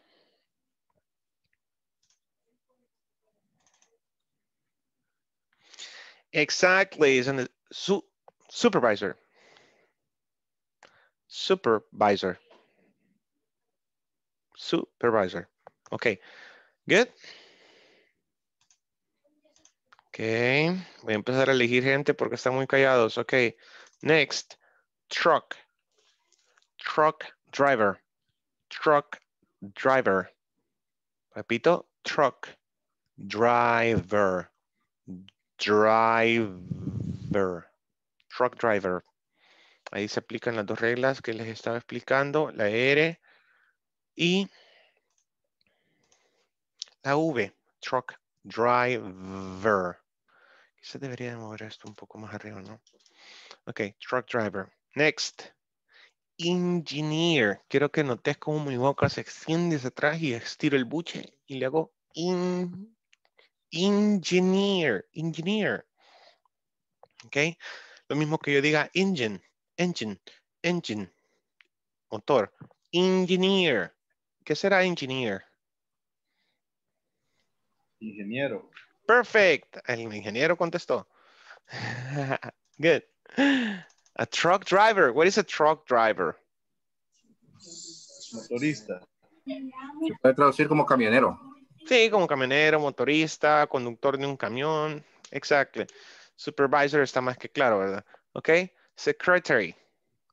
Exactly, is in su supervisor. Supervisor. Supervisor. Okay, good. Okay, voy a empezar a elegir gente porque están muy callados. Okay, next, truck. Truck driver. Truck driver. Repito, truck driver. driver. Truck driver. Ahí se aplican las dos reglas que les estaba explicando, la R y la V, truck driver. Quizás debería mover esto un poco más arriba, ¿no? Ok, truck driver. Next, engineer. Quiero que notes cómo mi boca se extiende hacia atrás y estiro el buche y le hago engineer, engineer. ¿Ok? Lo mismo que yo diga engine, engine, engine, motor. Engineer. ¿Qué será engineer? Ingeniero. Perfect. El ingeniero contestó. (laughs) Good. A truck driver. What is a truck driver? Motorista. Se puede traducir como camionero. Sí, como camionero, motorista, conductor de un camión. Exacto. Supervisor está más que claro, ¿verdad? Ok. Secretary.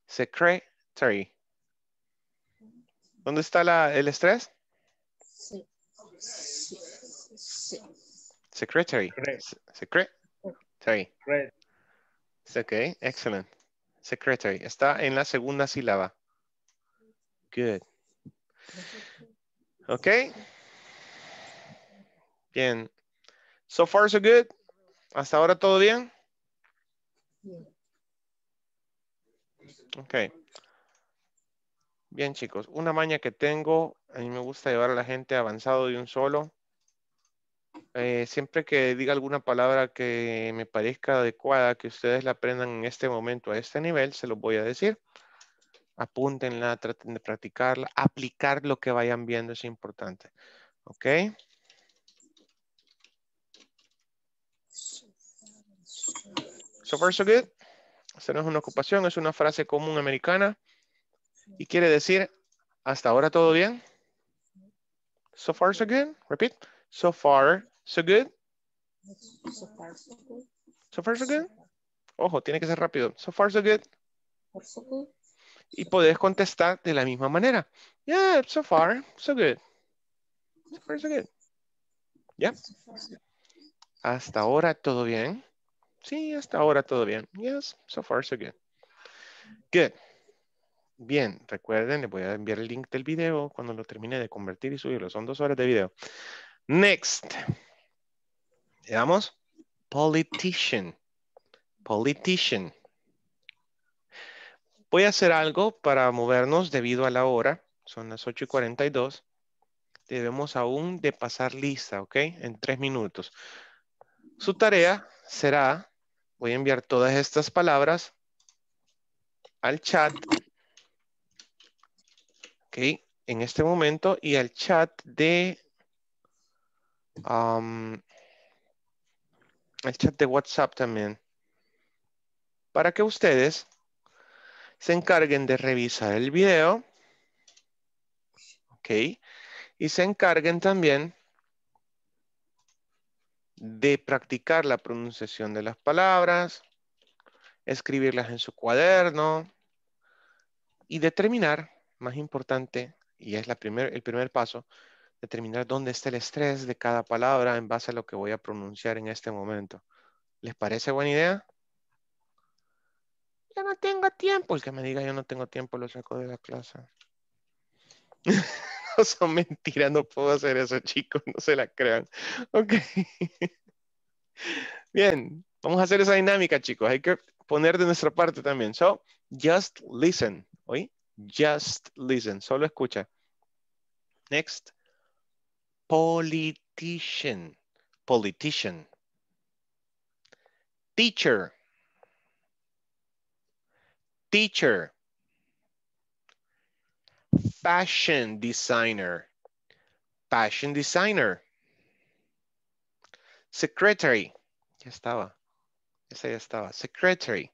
Secretary. ¿Dónde está el estrés? Sí. Secretary. Secretary. Ok, Excelente. Secretary. Está en la segunda sílaba. Good. Ok. Bien. So far, so good. ¿Hasta ahora todo bien? Ok. Bien, chicos. Una maña que tengo, a mí me gusta llevar a la gente avanzado de un solo. Eh, siempre que diga alguna palabra que me parezca adecuada, que ustedes la aprendan en este momento a este nivel, se los voy a decir. Apúntenla, traten de practicarla, aplicar lo que vayan viendo es importante. ¿Ok? So far, so good. esa no es una ocupación, es una frase común americana y quiere decir, hasta ahora todo bien. So far, so good. Repeat. So far, so good. So far, so good. So far, so good. Ojo, tiene que ser rápido. So far, so good. So good. Y podés contestar de la misma manera. Yeah, so far, so good. So far, so good. Yeah. Hasta ahora todo bien. Sí, hasta ahora todo bien. Yes, so far so good. Good. Bien, recuerden, les voy a enviar el link del video cuando lo termine de convertir y subirlo. Son dos horas de video. Next. Le damos politician. Politician. Voy a hacer algo para movernos debido a la hora. Son las 8 y 42. Debemos aún de pasar lista, ¿ok? En tres minutos. Su tarea será Voy a enviar todas estas palabras al chat. Ok, en este momento y al chat de... Um, chat de WhatsApp también. Para que ustedes se encarguen de revisar el video. Ok. Y se encarguen también de practicar la pronunciación de las palabras, escribirlas en su cuaderno y determinar, más importante, y es el primer paso, determinar dónde está el estrés de cada palabra en base a lo que voy a pronunciar en este momento. ¿Les parece buena idea? Yo no tengo tiempo. El que me diga yo no tengo tiempo lo saco de la clase. (laughs) son mentiras, no puedo hacer eso, chicos, no se la crean. Ok. (laughs) Bien, vamos a hacer esa dinámica, chicos. Hay que poner de nuestra parte también. So, just listen. ¿Oí? Just listen. Solo escucha. Next. Politician. Politician. Teacher. Teacher. Fashion designer. Fashion designer. Secretary. Ya estaba. Esa ya estaba. Secretary.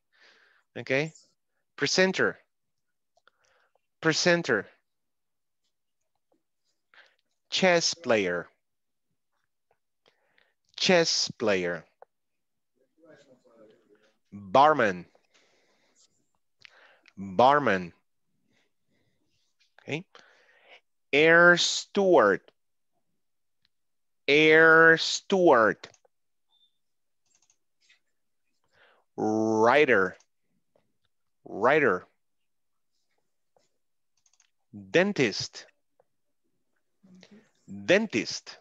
Okay. Presenter. Presenter. Chess player. Chess player. Barman. Barman air steward, air steward, writer, writer, dentist, dentist,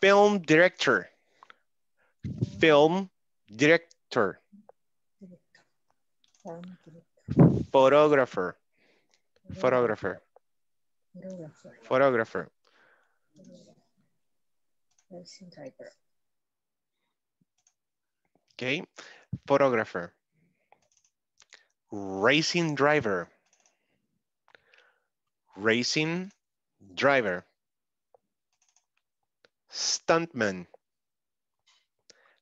film director, film director, photographer, Photographer. Photographer. Photographer. Okay, photographer. Racing driver. Racing driver. Stuntman.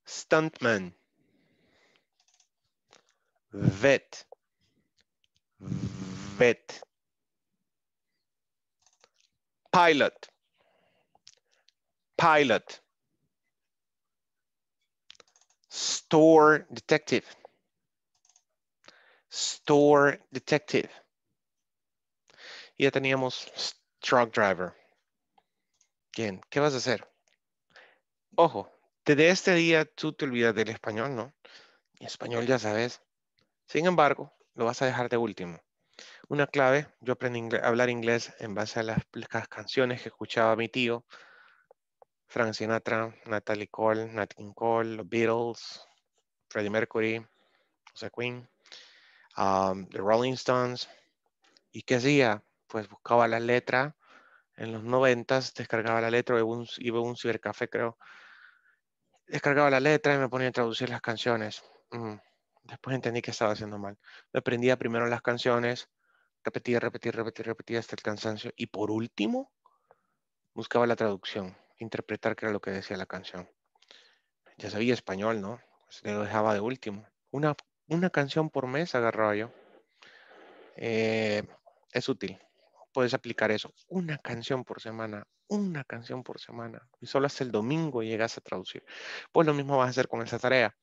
Stuntman. Vet. Vet. Pilot. Pilot. Store detective. Store detective. Y ya teníamos truck driver. Bien, ¿qué vas a hacer? Ojo, desde este día tú te olvidas del español, ¿no? español ya sabes. Sin embargo, lo vas a dejar de último. Una clave, yo aprendí a hablar inglés en base a las, canciones que escuchaba mi tío, Frank Sinatra, Natalie Cole, Nat King Cole, los Beatles, Freddie Mercury, sea, Queen, The Rolling Stones. ¿Y qué hacía? Pues buscaba la letra en los noventas, descargaba la letra, iba a un cibercafé creo, descargaba la letra y me ponía a traducir las canciones. Mm, después entendí que estaba haciendo mal. aprendía primero las canciones, repetía, repetía, repetía, repetía hasta el cansancio. Y por último, buscaba la traducción, interpretar qué era lo que decía la canción. Ya sabía español, ¿no? Se pues lo dejaba de último. Una, una canción por mes agarraba yo. Eh, es útil. Puedes aplicar eso. Una canción por semana, una canción por semana. Y solo hasta el domingo llegas a traducir. Pues lo mismo vas a hacer con esa tarea.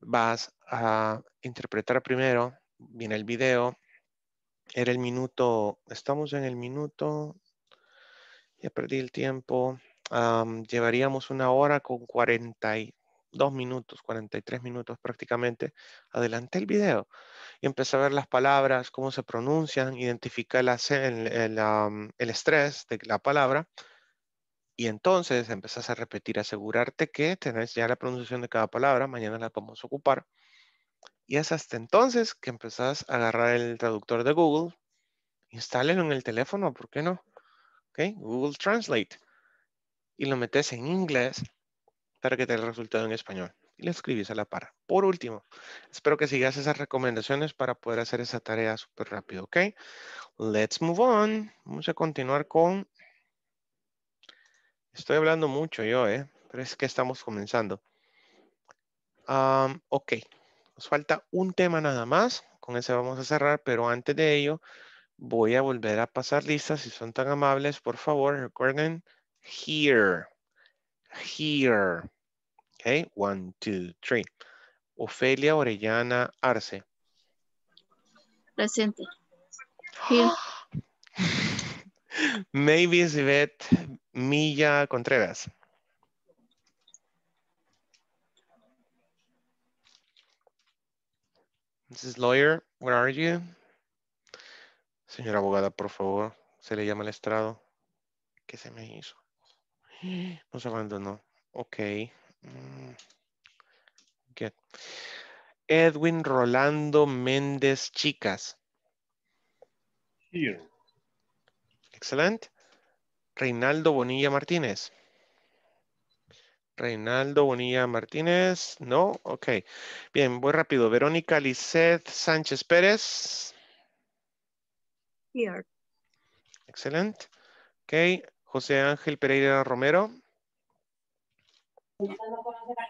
Vas a interpretar primero, viene el video, era el minuto, estamos en el minuto, ya perdí el tiempo. llevaríamos una hora con 42 minutos, 43 minutos prácticamente. Adelanté el video y empecé a ver las palabras, cómo se pronuncian, identificar el, el estrés de la palabra. Y entonces empezás a repetir, asegurarte que tenés ya la pronunciación de cada palabra, mañana la podemos ocupar. Y es hasta entonces que empezás a agarrar el traductor de Google, instálelo en el teléfono, ¿por qué no? Okay, Google Translate. Y lo metes en inglés para que te dé el resultado en español. Y le escribís a la para. Por último, espero que sigas esas recomendaciones para poder hacer esa tarea súper rápido, ¿ok? Let's move on. Vamos a continuar con... Estoy hablando mucho yo, ¿eh? Pero es que estamos comenzando. Ah, ok, falta un tema nada más, con ese vamos a cerrar, pero antes de ello voy a volver a pasar listas, si son tan amables, por favor, recuerden, here, here, ok, one, two, three. Ofelia Orellana Arce. Presente. Here. (gasps) Maybe Zivet Milla Contreras. is Lawyer, where are you? Señora abogada, por favor, se le llama el estrado. ¿Qué se me hizo? No se abandonó. Ok. Mm. Edwin Rolando Méndez Chicas. Here. Excelente. Reinaldo Bonilla Martínez. Reinaldo Bonilla Martínez, no, ok. Bien, voy rápido. Verónica Lizeth Sánchez Pérez. Here. Excelente. Ok. José Ángel Pereira Romero.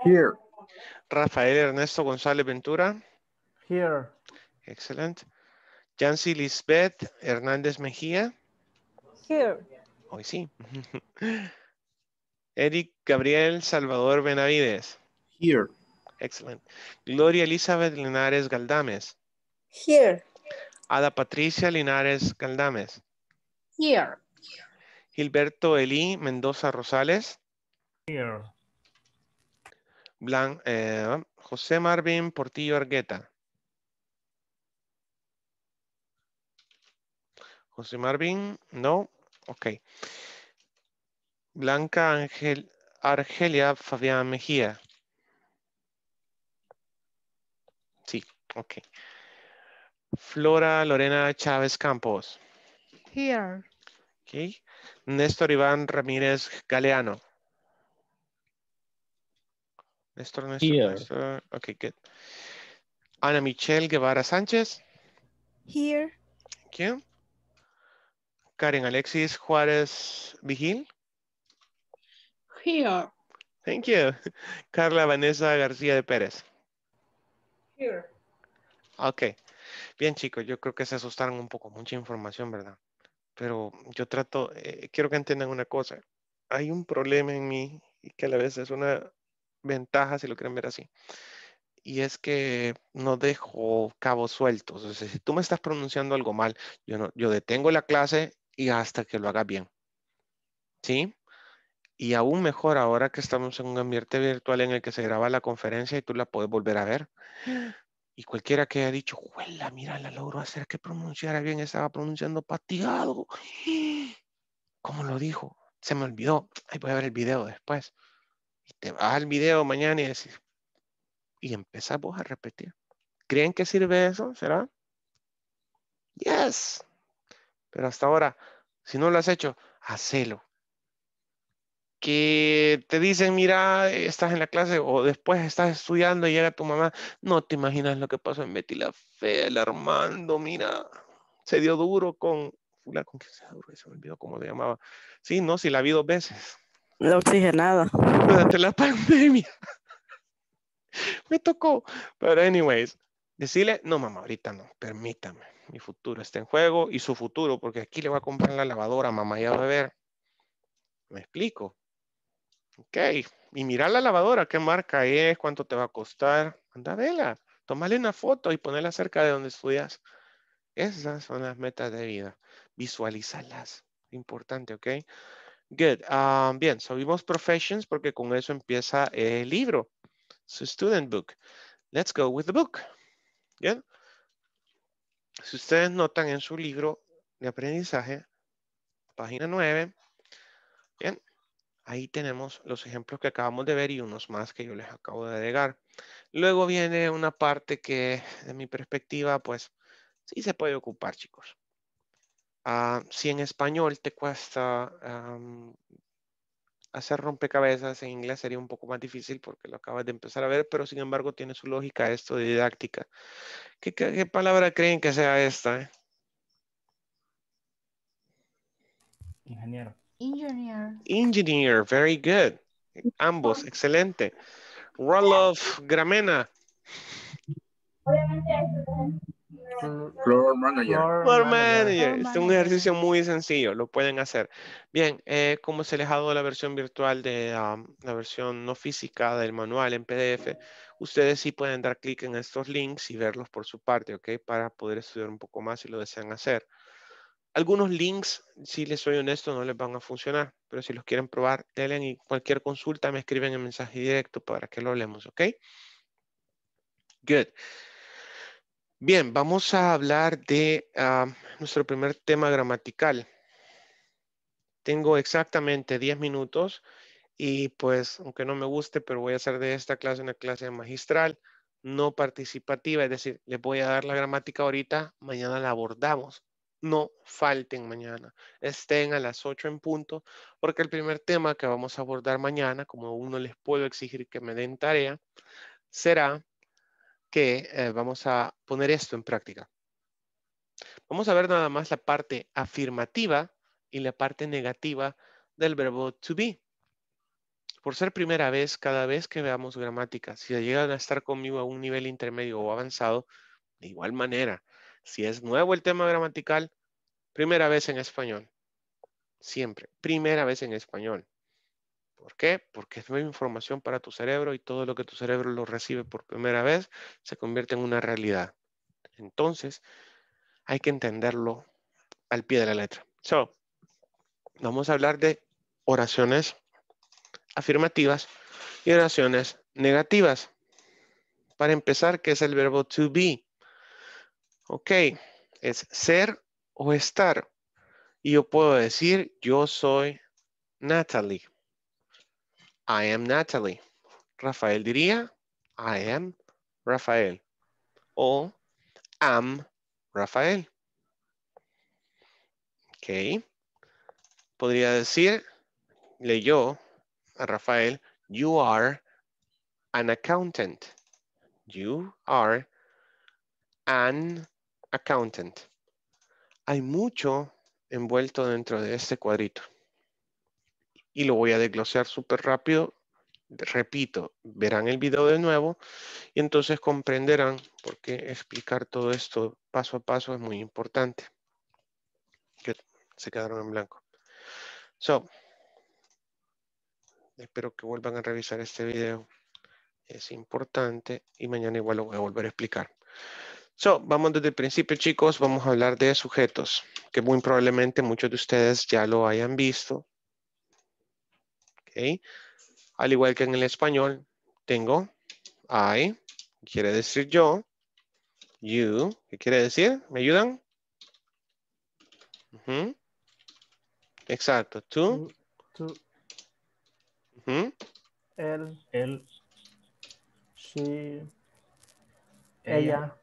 Here. Rafael Ernesto González Ventura. Here. Excelente. Yancy Lisbeth Hernández Mejía. Here. Hoy sí. (laughs) Eric Gabriel Salvador Benavides. Here. Excellent. Gloria Elizabeth Linares Galdames. Here. Ada Patricia Linares Galdames. Here. Gilberto Eli Mendoza Rosales. Here. Eh, José Marvin Portillo Argueta. José Marvin, no. Ok. Blanca Ángel Argelia Fabián Mejía. Sí, ok. Flora Lorena Chávez Campos. Here. Okay. Néstor Iván Ramírez Galeano. Néstor, Néstor, good. Ana Michelle Guevara Sánchez. Here. Thank Karen Alexis Juárez Vigil. Here. Thank you. (laughs) Carla Vanessa García de Pérez. Here. Ok. Bien, chicos, yo creo que se asustaron un poco. Mucha información, ¿verdad? Pero yo trato, eh, quiero que entiendan una cosa. Hay un problema en mí y que a la vez es una ventaja, si lo quieren ver así. Y es que no dejo cabos sueltos. O sea, si tú me estás pronunciando algo mal, yo, no, yo detengo la clase y hasta que lo haga bien. ¿Sí? Y aún mejor ahora que estamos en un ambiente virtual en el que se graba la conferencia y tú la puedes volver a ver. Mm. Y cualquiera que haya dicho, huela, mira, la logro hacer que pronunciara bien, estaba pronunciando patigado. ¿Cómo lo dijo? Se me olvidó. Ahí voy a ver el video después. Y te vas al video mañana y decís, y empezamos a repetir. ¿Creen que sirve eso? ¿Será? Yes. Pero hasta ahora, si no lo has hecho, hacelo que te dicen, mira, estás en la clase o después estás estudiando y llega tu mamá, no te imaginas lo que pasó en Betty la Fe, el Armando, mira, se dio duro con, fula, con quién se dio duro, se me olvidó cómo se llamaba. Sí, no, si la vi dos veces. La oxigenada. Durante la (laughs) pandemia. me tocó, pero anyways, decirle, no mamá, ahorita no, permítame, mi futuro está en juego y su futuro, porque aquí le voy a comprar la lavadora, mamá, ya va a ver. Me explico. Ok, y mirar la lavadora, qué marca es, cuánto te va a costar. Anda, vela, tomale una foto y ponela cerca de donde estudias. Esas son las metas de vida. Visualízalas. Importante, ¿ok? Good. Um, bien, subimos professions porque con eso empieza el libro. Su student book. Let's go with the book. Bien. Si ustedes notan en su libro de aprendizaje, página 9. Bien. Ahí tenemos los ejemplos que acabamos de ver y unos más que yo les acabo de agregar. Luego viene una parte que, de mi perspectiva, pues sí se puede ocupar, chicos. Ah, si en español te cuesta hacer rompecabezas, en inglés sería un poco más difícil porque lo acabas de empezar a ver, pero sin embargo tiene su lógica esto de didáctica. ¿Qué, palabra creen que sea esta? Eh? Ingeniero. Engineer. Engineer, very good. Ambos, excelente. Roloff, Gramena. Mm, floor manager. Floor manager. Es un ejercicio muy sencillo, lo pueden hacer. Bien, eh, como se les ha dado la versión virtual de um, la versión no física del manual en PDF, ustedes sí pueden dar clic en estos links y verlos por su parte, ¿ok? Para poder estudiar un poco más si lo desean hacer. Algunos links, si les soy honesto, no les van a funcionar, pero si los quieren probar, denle y cualquier consulta me escriben en mensaje directo para que lo hablemos, ¿ok? Good. Bien, vamos a hablar de ah, nuestro primer tema gramatical. Tengo exactamente 10 minutos y pues, aunque no me guste, pero voy a hacer de esta clase una clase magistral, no participativa, es decir, les voy a dar la gramática ahorita, mañana la abordamos no falten mañana, estén a las 8 en punto, porque el primer tema que vamos a abordar mañana, como uno les puedo exigir que me den tarea, será que eh, vamos a poner esto en práctica. Vamos a ver nada más la parte afirmativa y la parte negativa del verbo to be. Por ser primera vez, cada vez que veamos gramática, si llegan a estar conmigo a un nivel intermedio o avanzado, de igual manera, si es nuevo el tema gramatical, primera vez en español. Siempre, primera vez en español. ¿Por qué? Porque es nueva información para tu cerebro y todo lo que tu cerebro lo recibe por primera vez se convierte en una realidad. Entonces, hay que entenderlo al pie de la letra. So, vamos a hablar de oraciones afirmativas y oraciones negativas. Para empezar, ¿qué es el verbo to be? Ok, es ser o estar. Y yo puedo decir, yo soy Natalie. I am Natalie. Rafael diría, I am Rafael. O am Rafael. Ok. Podría decir, leyó a Rafael, you are an accountant. You are an accountant. Hay mucho envuelto dentro de este cuadrito. Y lo voy a desglosar súper rápido. Repito, verán el video de nuevo y entonces comprenderán por qué explicar todo esto paso a paso es muy importante. Que se quedaron en blanco. espero que vuelvan a revisar este video. Es importante y mañana igual lo voy a volver a explicar. So, vamos desde el principio, chicos, vamos a hablar de sujetos, que muy probablemente muchos de ustedes ya lo hayan visto. Okay. Al igual que en el español, tengo I, quiere decir yo, you, ¿qué quiere decir? ¿Me ayudan? Exacto, tú. Tú. Él. Él. She. ella.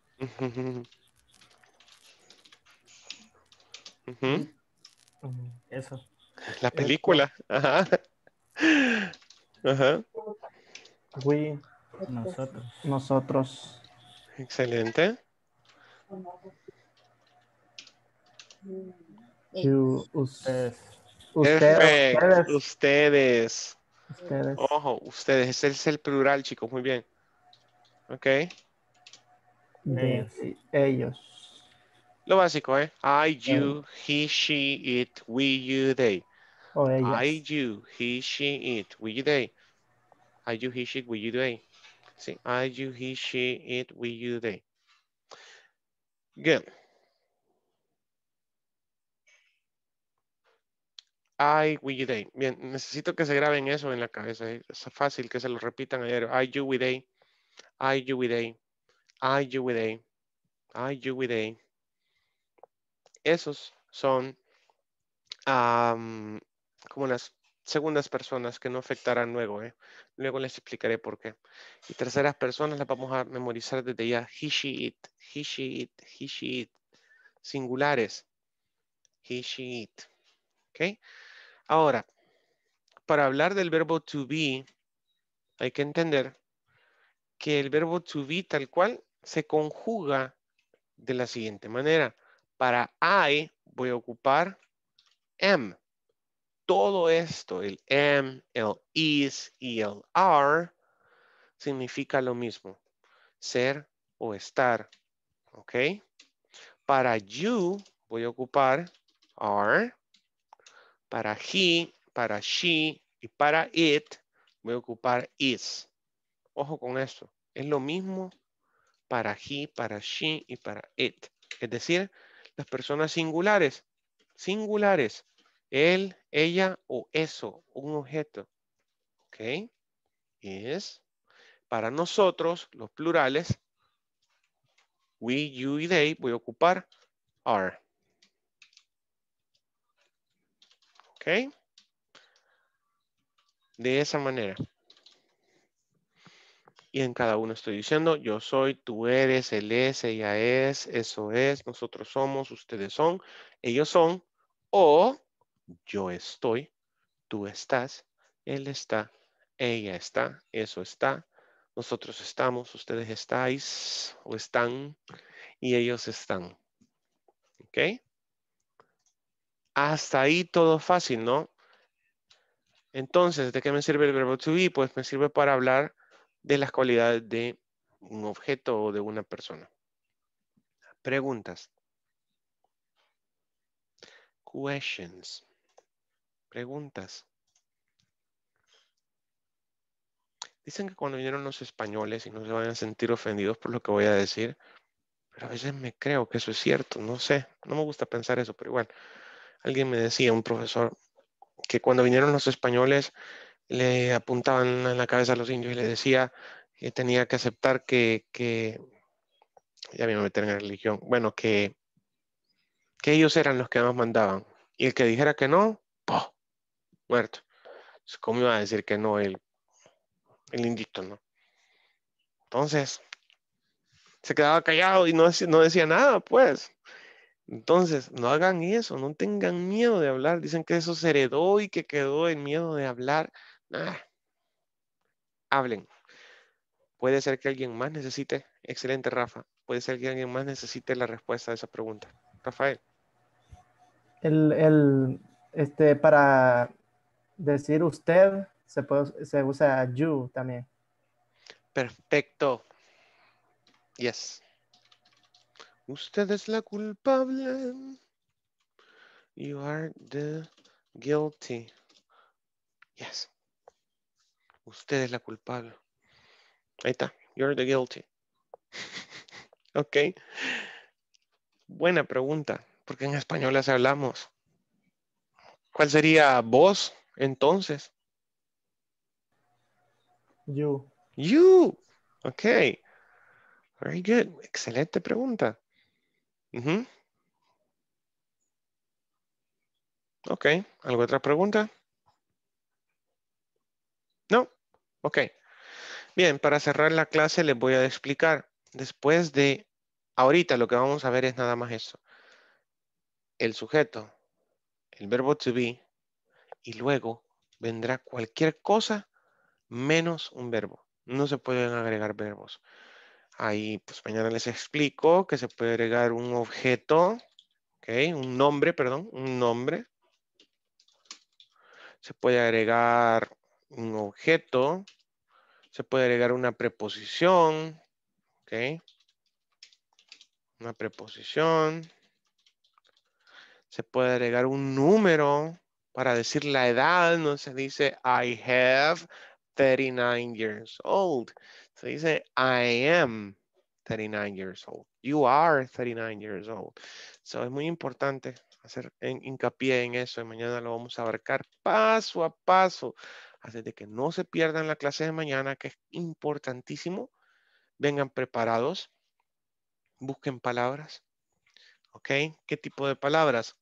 Eso. La este. película. Ajá. Ajá. We. Nosotros. Nosotros. Excelente. ustedes. Ustedes. Ustedes. Ojo, ustedes. Ese es el plural, chicos. Muy bien. Ok. Eh, ellos. Lo básico, ¿eh? I, eh. you, he, she, it, we, you, they. I, you, he, she, it, we, you, they. I, you, he, she, we, you, they. Sí, I, you, he, she, it, we, you, they. Good. I, we, you, they. Bien, necesito que se graben eso en la cabeza. ¿eh? Es fácil que se lo repitan ayer. I, you, we, they. I, you, we, they. I, you, we, they. I, you, we, they. Esos son como las segundas personas que no afectarán luego. ¿eh? Luego les explicaré por qué. Y terceras personas las vamos a memorizar desde ya. He, she, it. He, she, it. He, she, it. Singulares. He, she, it. ¿Ok? Ahora, para hablar del verbo to be, hay que entender que el verbo to be tal cual se conjuga de la siguiente manera. Para I voy a ocupar M. Todo esto, el M, el is y el are, significa lo mismo. Ser o estar. ¿Ok? Para you voy a ocupar are. Para he, para she y para it voy a ocupar is. Ojo con esto. Es lo mismo para he, para she y para it. Es decir, las personas singulares, singulares, él, ella o eso, un objeto. ¿Ok? Es para nosotros, los plurales, we, you y they, voy a ocupar are. ¿Ok? De esa manera y en cada uno estoy diciendo, yo soy, tú eres, él es, ella es, eso es, nosotros somos, ustedes son, ellos son, o yo estoy, tú estás, él está, ella está, eso está, nosotros estamos, ustedes estáis o están y ellos están. ¿Ok? Hasta ahí todo fácil, ¿no? Entonces, ¿de qué me sirve el verbo to be? Pues me sirve para hablar de las cualidades de un objeto o de una persona. Preguntas. Questions. Preguntas. Dicen que cuando vinieron los españoles, y no se van a sentir ofendidos por lo que voy a decir, pero a veces me creo que eso es cierto, no sé, no me gusta pensar eso, pero igual, alguien me decía, un profesor, que cuando vinieron los españoles, le apuntaban en la cabeza a los indios y les decía que tenía que aceptar que, que ya me meter en la religión, bueno, que, que ellos eran los que nos mandaban. Y el que dijera que no, po muerto. ¿Cómo iba a decir que no el, el indito, no? Entonces, se quedaba callado y no, no decía nada, pues. Entonces, no hagan eso, no tengan miedo de hablar. Dicen que eso se heredó y que quedó el miedo de hablar. Ah. hablen. Puede ser que alguien más necesite, excelente Rafa, puede ser que alguien más necesite la respuesta a esa pregunta. Rafael. El, este, para decir usted, se, puede, se usa you también. Perfecto. Yes. Usted es la culpable. You are the guilty. Yes. Usted es la culpable. Ahí está. You're the guilty. (laughs) ok. Buena pregunta, porque en español las hablamos. ¿Cuál sería vos entonces? You. You. Ok. Very good. Excelente pregunta. Ok. ¿Alguna otra pregunta? Ok. Bien, para cerrar la clase les voy a explicar. Después de, ahorita lo que vamos a ver es nada más eso. El sujeto, el verbo to be, y luego vendrá cualquier cosa menos un verbo. No se pueden agregar verbos. Ahí, pues mañana les explico que se puede agregar un objeto, okay, un nombre, perdón, un nombre. Se puede agregar un objeto, se puede agregar una preposición. ¿Ok? Una preposición. Se puede agregar un número para decir la edad. No se dice I have 39 years old. Se dice I am 39 years old. You are 39 years old. So es muy importante hacer hincapié en eso y mañana lo vamos a abarcar paso a paso de que no se pierdan la clase de mañana, que es importantísimo. Vengan preparados, busquen palabras. ¿Ok? ¿Qué tipo de palabras?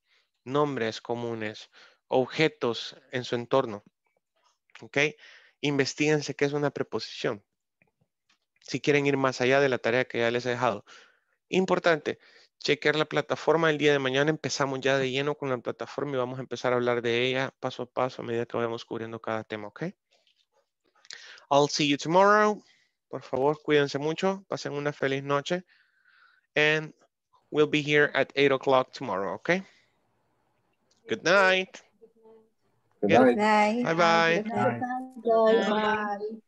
Nombres comunes, objetos en su entorno. ¿Ok? Investíguense qué es una preposición. Si quieren ir más allá de la tarea que ya les he dejado. Importante, chequear la plataforma. El día de mañana empezamos ya de lleno con la plataforma y vamos a empezar a hablar de ella paso a paso a medida que vayamos cubriendo cada tema, ¿ok? I'll see you tomorrow. Por favor, cuídense mucho. Pasen una feliz noche. And we'll be here at 8 o'clock tomorrow, ¿ok? Good night. Good night. Good night. Bye-bye.